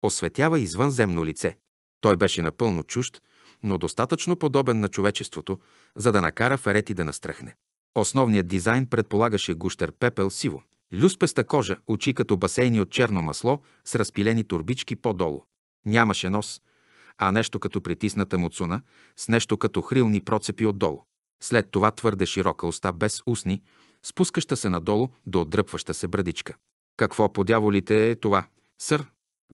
осветява извънземно лице. Той беше напълно чужд, но достатъчно подобен на човечеството, за да накара Ферети да настръхне. Основният дизайн предполагаше гущер пепел сиво, люспеста кожа, очи като басейни от черно масло с разпилени турбички по-долу. Нямаше нос, а нещо като притисната муцуна, с нещо като хрилни процепи отдолу. След това твърде широка уста без устни, спускаща се надолу до отдръпваща се брадичка. Какво по дяволите е това, сър?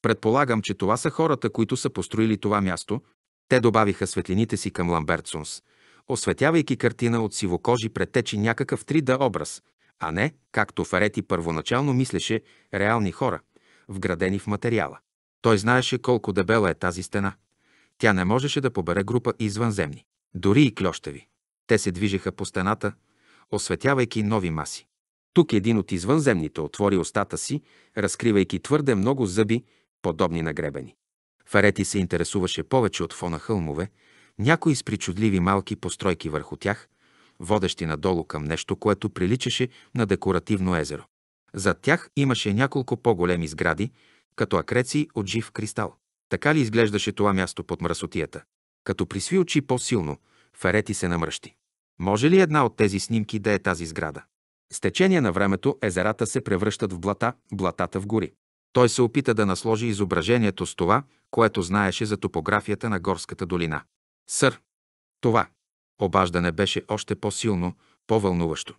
Предполагам, че това са хората, които са построили това място. Те добавиха светлините си към Ламбертсунс, осветявайки картина от сивокожи претечи някакъв 3D образ, а не, както Фарети първоначално мислеше, реални хора, вградени в материала. Той знаеше колко дебела е тази стена. Тя не можеше да побере група извънземни, дори и клющеви. Те се движеха по стената, осветявайки нови маси. Тук един от извънземните отвори устата си, разкривайки твърде много зъби, подобни на гребени. Фарети се интересуваше повече от фона хълмове, някои с причудливи малки постройки върху тях, водещи надолу към нещо, което приличаше на декоративно езеро. Зад тях имаше няколко по-големи сгради, като акреци от жив кристал. Така ли изглеждаше това място под мръсотията? Като присви очи по-силно, Ферети се намръщи. Може ли една от тези снимки да е тази сграда? С течение на времето езерата се превръщат в блата, блатата в гори. Той се опита да насложи изображението с това, което знаеше за топографията на горската долина. Сър, това обаждане беше още по-силно, по-вълнуващо.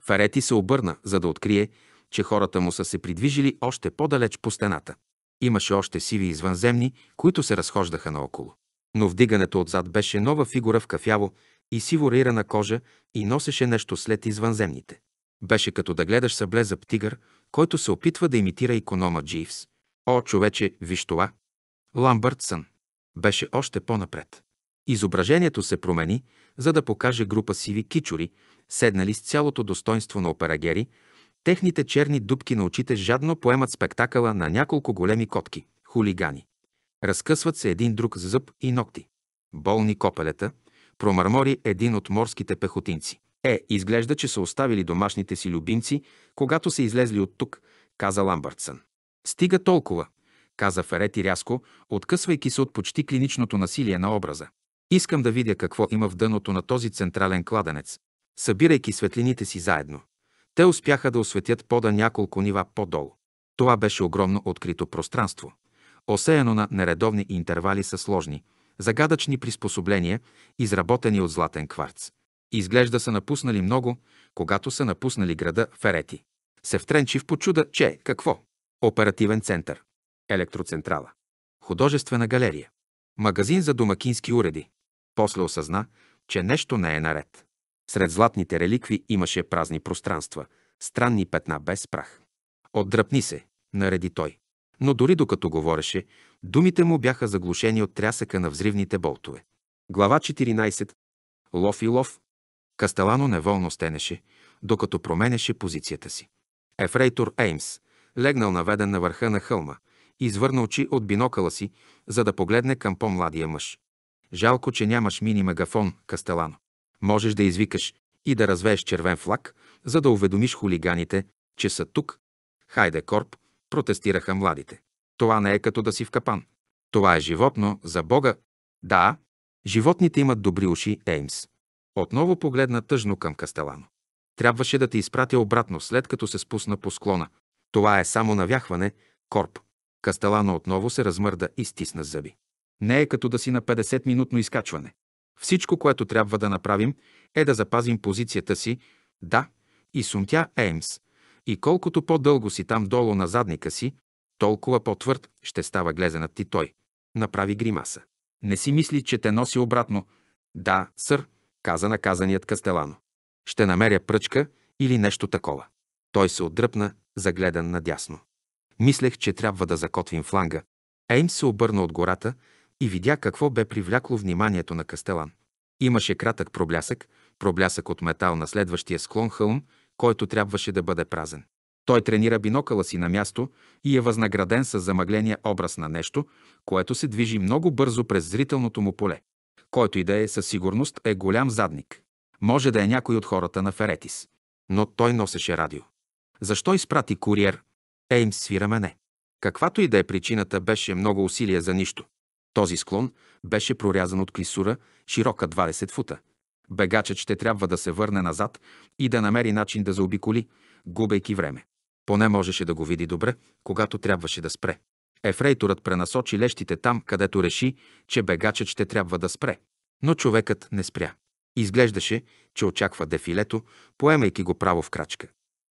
Фарети се обърна, за да открие, че хората му са се придвижили още по-далеч по стената. Имаше още сиви извънземни, които се разхождаха наоколо. Но вдигането отзад беше нова фигура в кафяво и сиво рирана кожа и носеше нещо след извънземните. Беше като да гледаш съблеза тигър, който се опитва да имитира иконома Дживс. О, човече, виж това! Ламбъртсън беше още по-напред. Изображението се промени, за да покаже група сиви кичури, седнали с цялото достоинство на операгери, Техните черни дубки на очите жадно поемат спектакъла на няколко големи котки – хулигани. Разкъсват се един друг с зъб и ногти. Болни копелета, промърмори един от морските пехотинци. Е, изглежда, че са оставили домашните си любимци, когато са излезли от тук, каза Ламбъртсън. Стига толкова, каза Ферети рязко, откъсвайки се от почти клиничното насилие на образа. Искам да видя какво има в дъното на този централен кладенец, събирайки светлините си заедно. Те успяха да осветят пода няколко нива по-долу. Това беше огромно открито пространство, осеяно на нередовни интервали със сложни, загадъчни приспособления, изработени от златен кварц. Изглежда са напуснали много, когато са напуснали града Ферети. Се втренчив по чуда, че какво? Оперативен център. Електроцентрала. Художествена галерия. Магазин за домакински уреди. После осъзна, че нещо не е наред. Сред златните реликви имаше празни пространства, странни петна без прах. Отдръпни се, нареди той. Но дори докато говореше, думите му бяха заглушени от трясъка на взривните болтове. Глава 14. Лов и лов. Кастелано неволно стенеше, докато променеше позицията си. Ефрейтор Еймс, легнал наведен на върха на хълма, извърна очи от бинокъла си, за да погледне към по-младия мъж. Жалко, че нямаш мини мегафон, Кастелано. Можеш да извикаш и да развееш червен флаг, за да уведомиш хулиганите, че са тук. Хайде, Корп, протестираха младите. Това не е като да си в капан. Това е животно за Бога. Да, животните имат добри уши, Еймс. Отново погледна тъжно към Кастелано. Трябваше да те изпратя обратно, след като се спусна по склона. Това е само навяхване, Корп. Кастелано отново се размърда и стисна зъби. Не е като да си на 50-минутно изкачване. Всичко, което трябва да направим, е да запазим позицията си, да, и сумтя Еймс. И колкото по-дълго си там долу на задника си, толкова по-твърд ще става глезенът ти той. Направи гримаса. Не си мисли, че те носи обратно. Да, сър, каза наказаният Кастелано. Ще намеря пръчка или нещо такова. Той се отдръпна, загледан надясно. Мислех, че трябва да закотвим фланга. Ейм се обърна от гората и видя какво бе привлякло вниманието на Кастелан. Имаше кратък проблясък, проблясък от метал на следващия склон хълм, който трябваше да бъде празен. Той тренира бинокъла си на място и е възнаграден с замъгления образ на нещо, което се движи много бързо през зрителното му поле. Който и да е със сигурност е голям задник. Може да е някой от хората на Феретис. Но той носеше радио. Защо изпрати куриер? Еймс свира мене. Каквато и да е причината, беше много усилия за нищо. Този склон беше прорязан от клисура, широка 20 фута. Бегачът ще трябва да се върне назад и да намери начин да заобиколи, губейки време. Поне можеше да го види добре, когато трябваше да спре. Ефрейторът пренасочи лещите там, където реши, че бегачът ще трябва да спре. Но човекът не спря. Изглеждаше, че очаква дефилето, поемайки го право в крачка.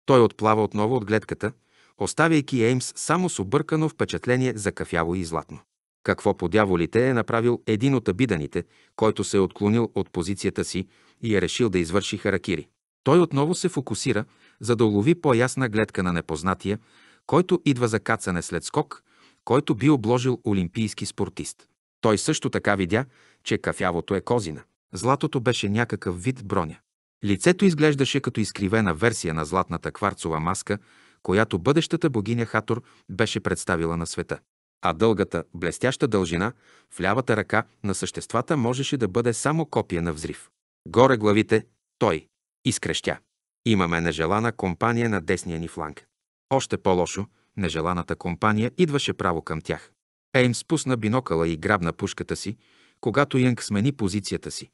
Той отплава отново от гледката, оставяйки Еймс само с объркано впечатление за кафяво и златно. Какво по дяволите е направил един от обиданите, който се е отклонил от позицията си и е решил да извърши харакири. Той отново се фокусира, за да улови по-ясна гледка на непознатия, който идва за кацане след скок, който би обложил олимпийски спортист. Той също така видя, че кафявото е козина. Златото беше някакъв вид броня. Лицето изглеждаше като изкривена версия на златната кварцова маска, която бъдещата богиня Хатор беше представила на света а дългата, блестяща дължина в лявата ръка на съществата можеше да бъде само копия на взрив. Горе главите, той изкрещя. Имаме нежелана компания на десния ни фланг. Още по-лошо, нежеланата компания идваше право към тях. Ейм спусна бинокъла и грабна пушката си, когато Янг смени позицията си,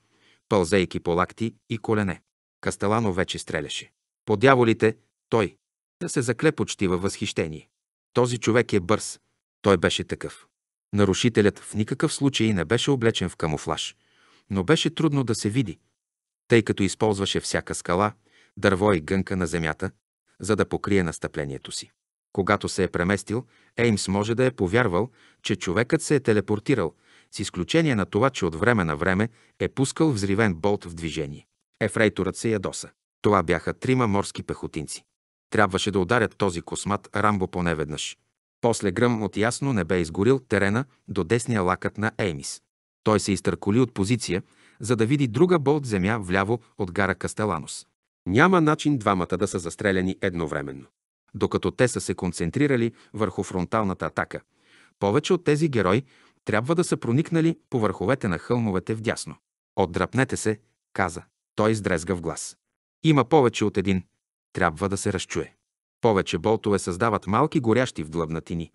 пълзейки по лакти и колене. Кастелано вече стреляше. По дяволите, той да се закле почти във възхищение. Този човек е бърз, той беше такъв. Нарушителят в никакъв случай не беше облечен в камуфлаж, но беше трудно да се види, тъй като използваше всяка скала, дърво и гънка на земята, за да покрие настъплението си. Когато се е преместил, Еймс може да е повярвал, че човекът се е телепортирал, с изключение на това, че от време на време е пускал взривен болт в движение. Ефрейторът се ядоса. Това бяха трима морски пехотинци. Трябваше да ударят този космат Рамбо поне веднъж. После гръм от ясно небе изгорил терена до десния лакът на Еймис. Той се изтърколи от позиция, за да види друга болт земя вляво от гара Кастеланос. Няма начин двамата да са застреляни едновременно. Докато те са се концентрирали върху фронталната атака, повече от тези герои трябва да са проникнали по върховете на хълмовете вдясно. Отдръпнете се, каза. Той издрезга в глас. Има повече от един. Трябва да се разчуе. Повече болтове създават малки горящи в главнатини,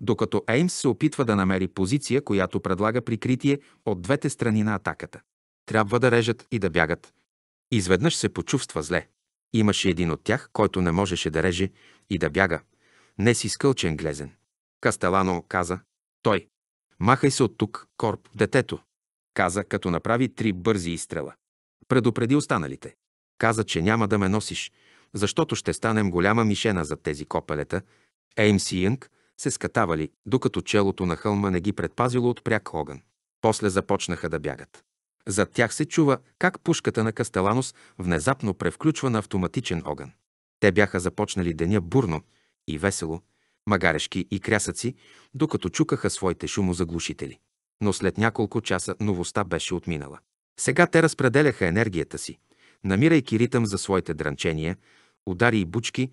докато Еймс се опитва да намери позиция, която предлага прикритие от двете страни на атаката. Трябва да режат и да бягат. Изведнъж се почувства зле. Имаше един от тях, който не можеше да реже и да бяга. Не си скълчен глезен. Кастелано каза. Той. Махай се от тук, Корп, детето. Каза, като направи три бързи изстрела. Предупреди останалите. Каза, че няма да ме носиш, защото ще станем голяма мишена за тези копелета, Еймс и Янг се скатавали, докато челото на хълма не ги предпазило от пряк огън. После започнаха да бягат. Зад тях се чува как пушката на Кастеланос внезапно превключва на автоматичен огън. Те бяха започнали деня бурно и весело, магарешки и крясъци, докато чукаха своите шумозаглушители. Но след няколко часа новостта беше отминала. Сега те разпределяха енергията си, намирайки ритъм за своите дрънчения, удари и бучки,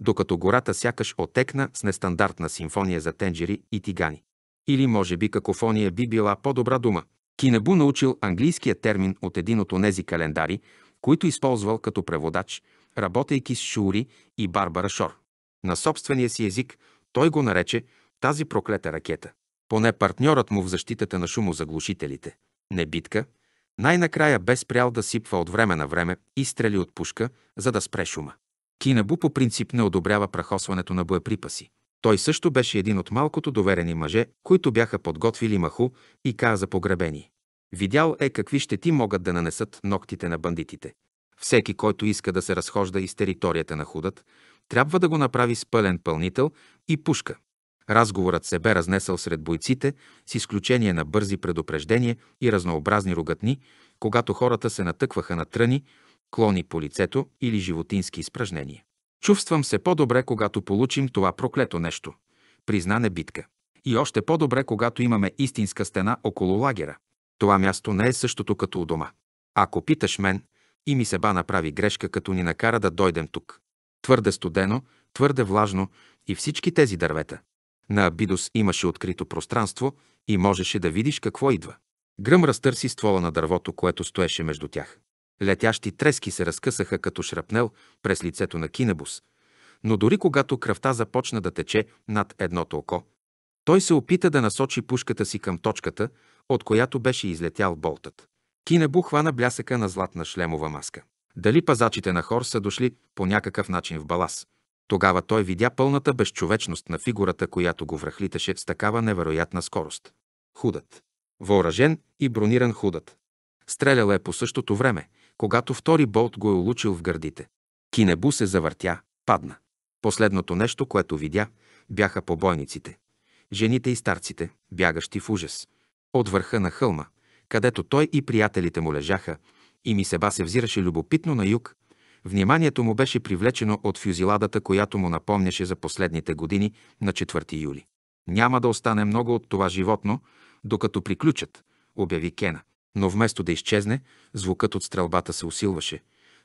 докато гората сякаш отекна с нестандартна симфония за тенджери и тигани. Или може би какофония би била по-добра дума. Кинебу научил английския термин от един от онези календари, които използвал като преводач, работейки с Шури и Барбара Шор. На собствения си език той го нарече тази проклета ракета. Поне партньорът му в защитата на шумозаглушителите. Не битка, най-накрая бе спрял да сипва от време на време и стрели от пушка, за да спре шума. Кинабу по принцип не одобрява прахосването на боеприпаси. Той също беше един от малкото доверени мъже, които бяха подготвили маху и каза за погребени. Видял е какви щети могат да нанесат ногтите на бандитите. Всеки, който иска да се разхожда из територията на худът, трябва да го направи с пълен пълнител и пушка. Разговорът се бе разнесъл сред бойците, с изключение на бързи предупреждения и разнообразни ругатни, когато хората се натъкваха на тръни, клони по лицето или животински изпражнения. Чувствам се по-добре, когато получим това проклето нещо, признане битка. И още по-добре, когато имаме истинска стена около лагера. Това място не е същото като у дома. Ако питаш мен, и ми себа направи грешка, като ни накара да дойдем тук. Твърде студено, твърде влажно и всички тези дървета. На Абидос имаше открито пространство и можеше да видиш какво идва. Гръм разтърси ствола на дървото, което стоеше между тях. Летящи трески се разкъсаха като шрапнел през лицето на Кинебус, но дори когато кръвта започна да тече над едното око, той се опита да насочи пушката си към точката, от която беше излетял болтът. Кинебу хвана блясъка на златна шлемова маска. Дали пазачите на хор са дошли по някакъв начин в балас? Тогава той видя пълната безчовечност на фигурата, която го връхлиташе с такава невероятна скорост. Худът. Въоръжен и брониран худът. Стреляла е по същото време, когато втори болт го е улучил в гърдите. Кинебу се завъртя, падна. Последното нещо, което видя, бяха побойниците. Жените и старците, бягащи в ужас. От върха на хълма, където той и приятелите му лежаха, и ми себа се взираше любопитно на юг, вниманието му беше привлечено от фюзиладата, която му напомняше за последните години на 4 юли. Няма да остане много от това животно, докато приключат, обяви Кена но вместо да изчезне, звукът от стрелбата се усилваше,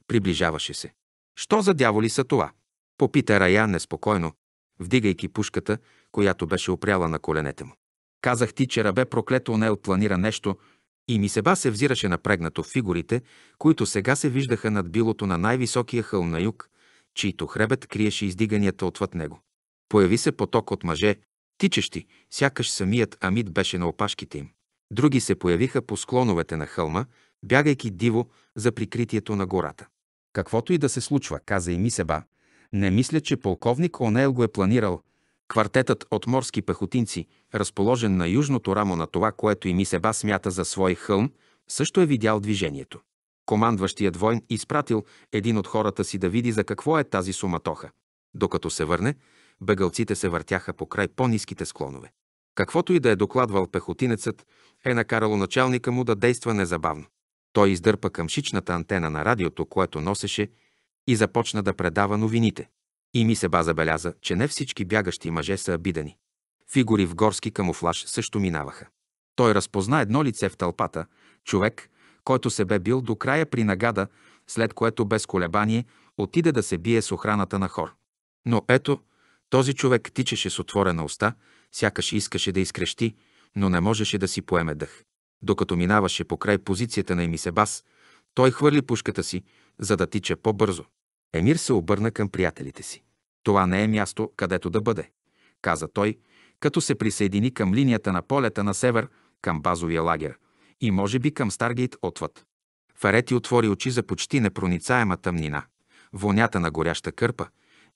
приближаваше се. Що за дяволи са това? Попита Рая неспокойно, вдигайки пушката, която беше опряла на коленете му. Казах ти, че рабе проклето не планира нещо и ми себа се взираше напрегнато в фигурите, които сега се виждаха над билото на най-високия хълм на юг, чийто хребет криеше издиганията отвъд него. Появи се поток от мъже, тичещи, сякаш самият Амид беше на опашките им други се появиха по склоновете на хълма, бягайки диво за прикритието на гората. Каквото и да се случва, каза и Мисеба, не мисля, че полковник Онел го е планирал. Квартетът от морски пехотинци, разположен на южното рамо на това, което и Мисеба смята за свой хълм, също е видял движението. Командващият войн изпратил един от хората си да види за какво е тази суматоха. Докато се върне, бегалците се въртяха покрай по-низките склонове. Каквото и да е докладвал пехотинецът, е накарало началника му да действа незабавно. Той издърпа към шичната антена на радиото, което носеше, и започна да предава новините. И ми се база забеляза, че не всички бягащи мъже са обидени. Фигури в горски камуфлаж също минаваха. Той разпозна едно лице в тълпата, човек, който се бе бил до края при нагада, след което без колебание отиде да се бие с охраната на хор. Но ето, този човек тичеше с отворена уста сякаш искаше да изкрещи, но не можеше да си поеме дъх. Докато минаваше покрай позицията на Емисебас, той хвърли пушката си, за да тича по-бързо. Емир се обърна към приятелите си. Това не е място, където да бъде, каза той, като се присъедини към линията на полета на север, към базовия лагер и може би към Старгейт отвъд. Фарети отвори очи за почти непроницаема тъмнина, вонята на горяща кърпа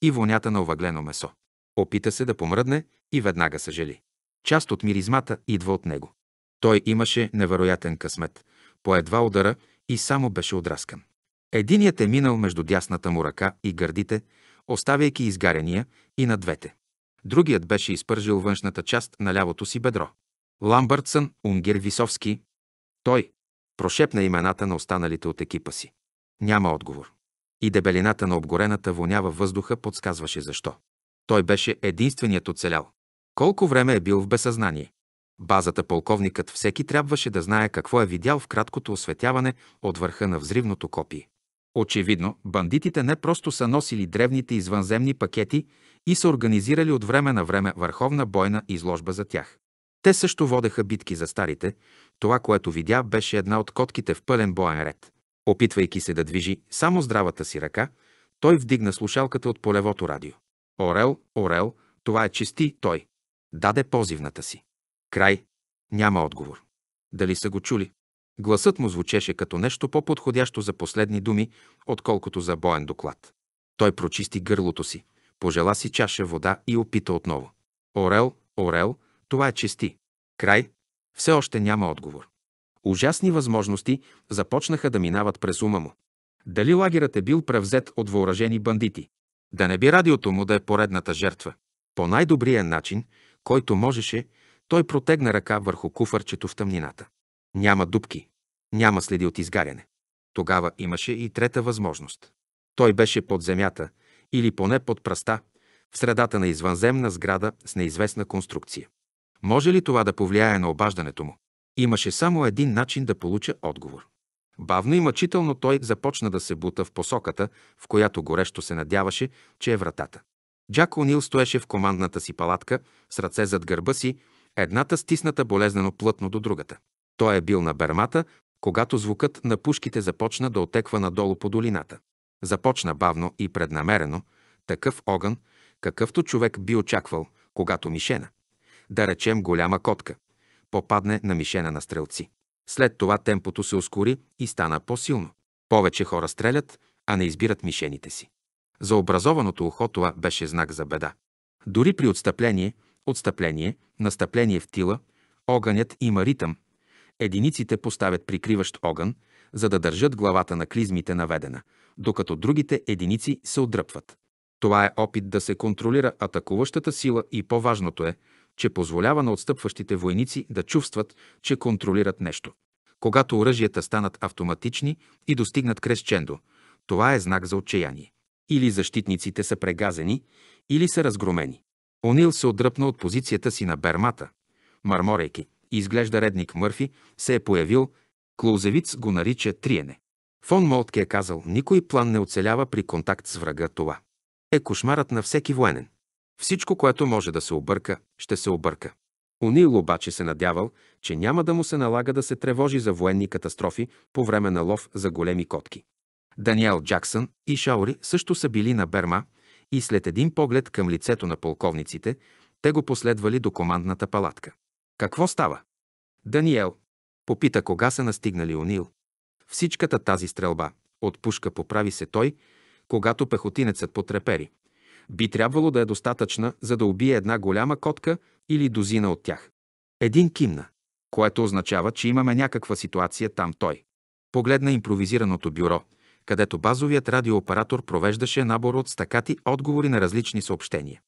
и вонята на оваглено месо. Опита се да помръдне, и веднага съжали. Част от миризмата идва от него. Той имаше невероятен късмет. По едва удара и само беше отраскан. Единият е минал между дясната му ръка и гърдите, оставяйки изгарения и на двете. Другият беше изпържил външната част на лявото си бедро. Ламбъртсън Унгер Висовски. Той прошепна имената на останалите от екипа си. Няма отговор. И дебелината на обгорената вонява въздуха подсказваше защо. Той беше единственият оцелял. Колко време е бил в безсъзнание? Базата полковникът всеки трябваше да знае какво е видял в краткото осветяване от върха на взривното копие. Очевидно, бандитите не просто са носили древните извънземни пакети и са организирали от време на време върховна бойна изложба за тях. Те също водеха битки за старите. Това, което видя, беше една от котките в пълен боен ред. Опитвайки се да движи само здравата си ръка, той вдигна слушалката от полевото радио. Орел, орел, това е чисти, той. Даде позивната си. Край. Няма отговор. Дали са го чули? Гласът му звучеше като нещо по-подходящо за последни думи, отколкото за боен доклад. Той прочисти гърлото си, пожела си чаша вода и опита отново. Орел, орел, това е чести. Край. Все още няма отговор. Ужасни възможности започнаха да минават през ума му. Дали лагерът е бил превзет от въоръжени бандити? Да не би радиото му да е поредната жертва. По най-добрия начин който можеше, той протегна ръка върху куфарчето в тъмнината. Няма дубки. Няма следи от изгаряне. Тогава имаше и трета възможност. Той беше под земята или поне под пръста, в средата на извънземна сграда с неизвестна конструкция. Може ли това да повлияе на обаждането му? Имаше само един начин да получа отговор. Бавно и мъчително той започна да се бута в посоката, в която горещо се надяваше, че е вратата. Джак Онил стоеше в командната си палатка с ръце зад гърба си, едната стисната болезнено плътно до другата. Той е бил на бермата, когато звукът на пушките започна да отеква надолу по долината. Започна бавно и преднамерено, такъв огън, какъвто човек би очаквал, когато мишена, да речем голяма котка, попадне на мишена на стрелци. След това темпото се ускори и стана по-силно. Повече хора стрелят, а не избират мишените си. За образованото ухо това беше знак за беда. Дори при отстъпление, отстъпление, настъпление в тила, огънят има ритъм. Единиците поставят прикриващ огън, за да държат главата на клизмите наведена, докато другите единици се отдръпват. Това е опит да се контролира атакуващата сила и по-важното е, че позволява на отстъпващите войници да чувстват, че контролират нещо. Когато оръжията станат автоматични и достигнат крещендо, това е знак за отчаяние или защитниците са прегазени, или са разгромени. Онил се отдръпна от позицията си на Бермата, мърморейки. Изглежда редник Мърфи се е появил, Клоузевиц го нарича Триене. Фон Молтке е казал, никой план не оцелява при контакт с врага това. Е кошмарът на всеки военен. Всичко, което може да се обърка, ще се обърка. Унил обаче се надявал, че няма да му се налага да се тревожи за военни катастрофи по време на лов за големи котки. Даниел Джаксън и Шаури също са били на Берма и след един поглед към лицето на полковниците, те го последвали до командната палатка. Какво става? Даниел попита кога са настигнали Онил. Всичката тази стрелба от пушка поправи се той, когато пехотинецът потрепери. Би трябвало да е достатъчна, за да убие една голяма котка или дозина от тях. Един кимна, което означава, че имаме някаква ситуация там той. Погледна импровизираното бюро – където базовият радиооператор провеждаше набор от стакати отговори на различни съобщения.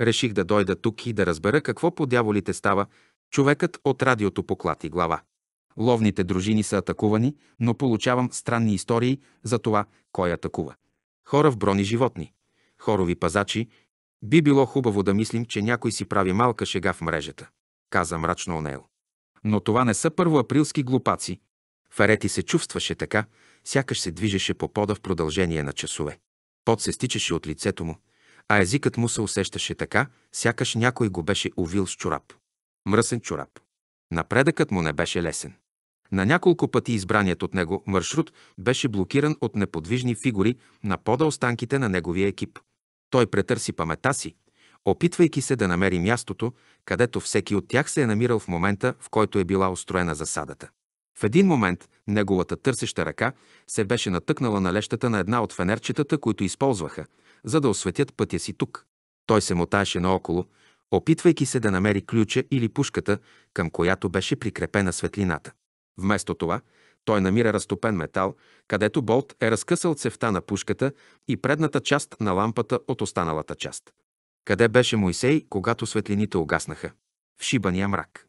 Реших да дойда тук и да разбера какво по дяволите става. Човекът от радиото поклати глава. Ловните дружини са атакувани, но получавам странни истории за това, кой атакува. Хора в брони животни, хорови пазачи. Би било хубаво да мислим, че някой си прави малка шега в мрежата, каза мрачно Онейл. Но това не са първоаприлски глупаци. Фарети се чувстваше така, сякаш се движеше по пода в продължение на часове. Пот се стичаше от лицето му, а езикът му се усещаше така, сякаш някой го беше увил с чорап. Мръсен чорап. Напредъкът му не беше лесен. На няколко пъти избраният от него маршрут беше блокиран от неподвижни фигури на пода останките на неговия екип. Той претърси памета си, опитвайки се да намери мястото, където всеки от тях се е намирал в момента, в който е била устроена засадата. В един момент неговата търсеща ръка се беше натъкнала на лещата на една от фенерчетата, които използваха, за да осветят пътя си тук. Той се мотаеше наоколо, опитвайки се да намери ключа или пушката, към която беше прикрепена светлината. Вместо това, той намира разтопен метал, където Болт е разкъсал цевта на пушката и предната част на лампата от останалата част. Къде беше Моисей, когато светлините угаснаха? В шибания мрак.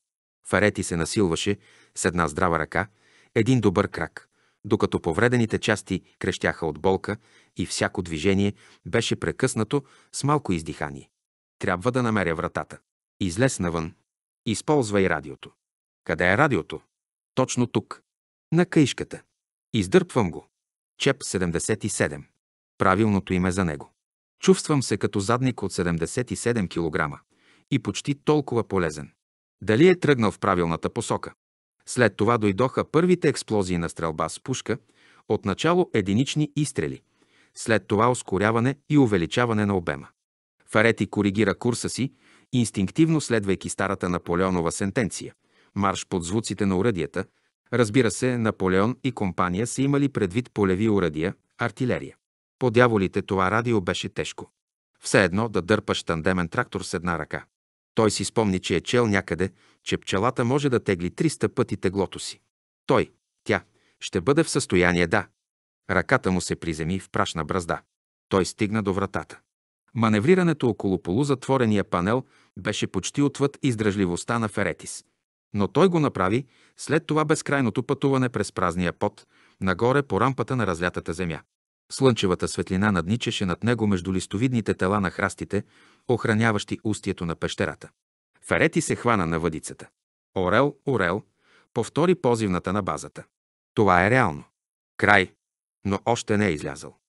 Фарети се насилваше с една здрава ръка, един добър крак, докато повредените части крещяха от болка и всяко движение беше прекъснато с малко издихание. Трябва да намеря вратата. Излез навън. Използвай радиото. Къде е радиото? Точно тук. На каишката. Издърпвам го. Чеп 77. Правилното име за него. Чувствам се като задник от 77 кг и почти толкова полезен дали е тръгнал в правилната посока. След това дойдоха първите експлозии на стрелба с пушка, отначало единични изстрели, след това ускоряване и увеличаване на обема. Фарети коригира курса си, инстинктивно следвайки старата Наполеонова сентенция – марш под звуците на уръдията. Разбира се, Наполеон и компания са имали предвид полеви уръдия, артилерия. По дяволите това радио беше тежко. Все едно да дърпаш тандемен трактор с една ръка. Той си спомни, че е чел някъде, че пчелата може да тегли 300 пъти теглото си. Той, тя, ще бъде в състояние да. Ръката му се приземи в прашна бразда. Той стигна до вратата. Маневрирането около полузатворения панел беше почти отвъд издръжливостта на Феретис. Но той го направи след това безкрайното пътуване през празния пот, нагоре по рампата на разлятата земя. Слънчевата светлина надничеше над него между листовидните тела на храстите, охраняващи устието на пещерата. Ферети се хвана на въдицата. Орел, орел, повтори позивната на базата. Това е реално. Край, но още не е излязъл.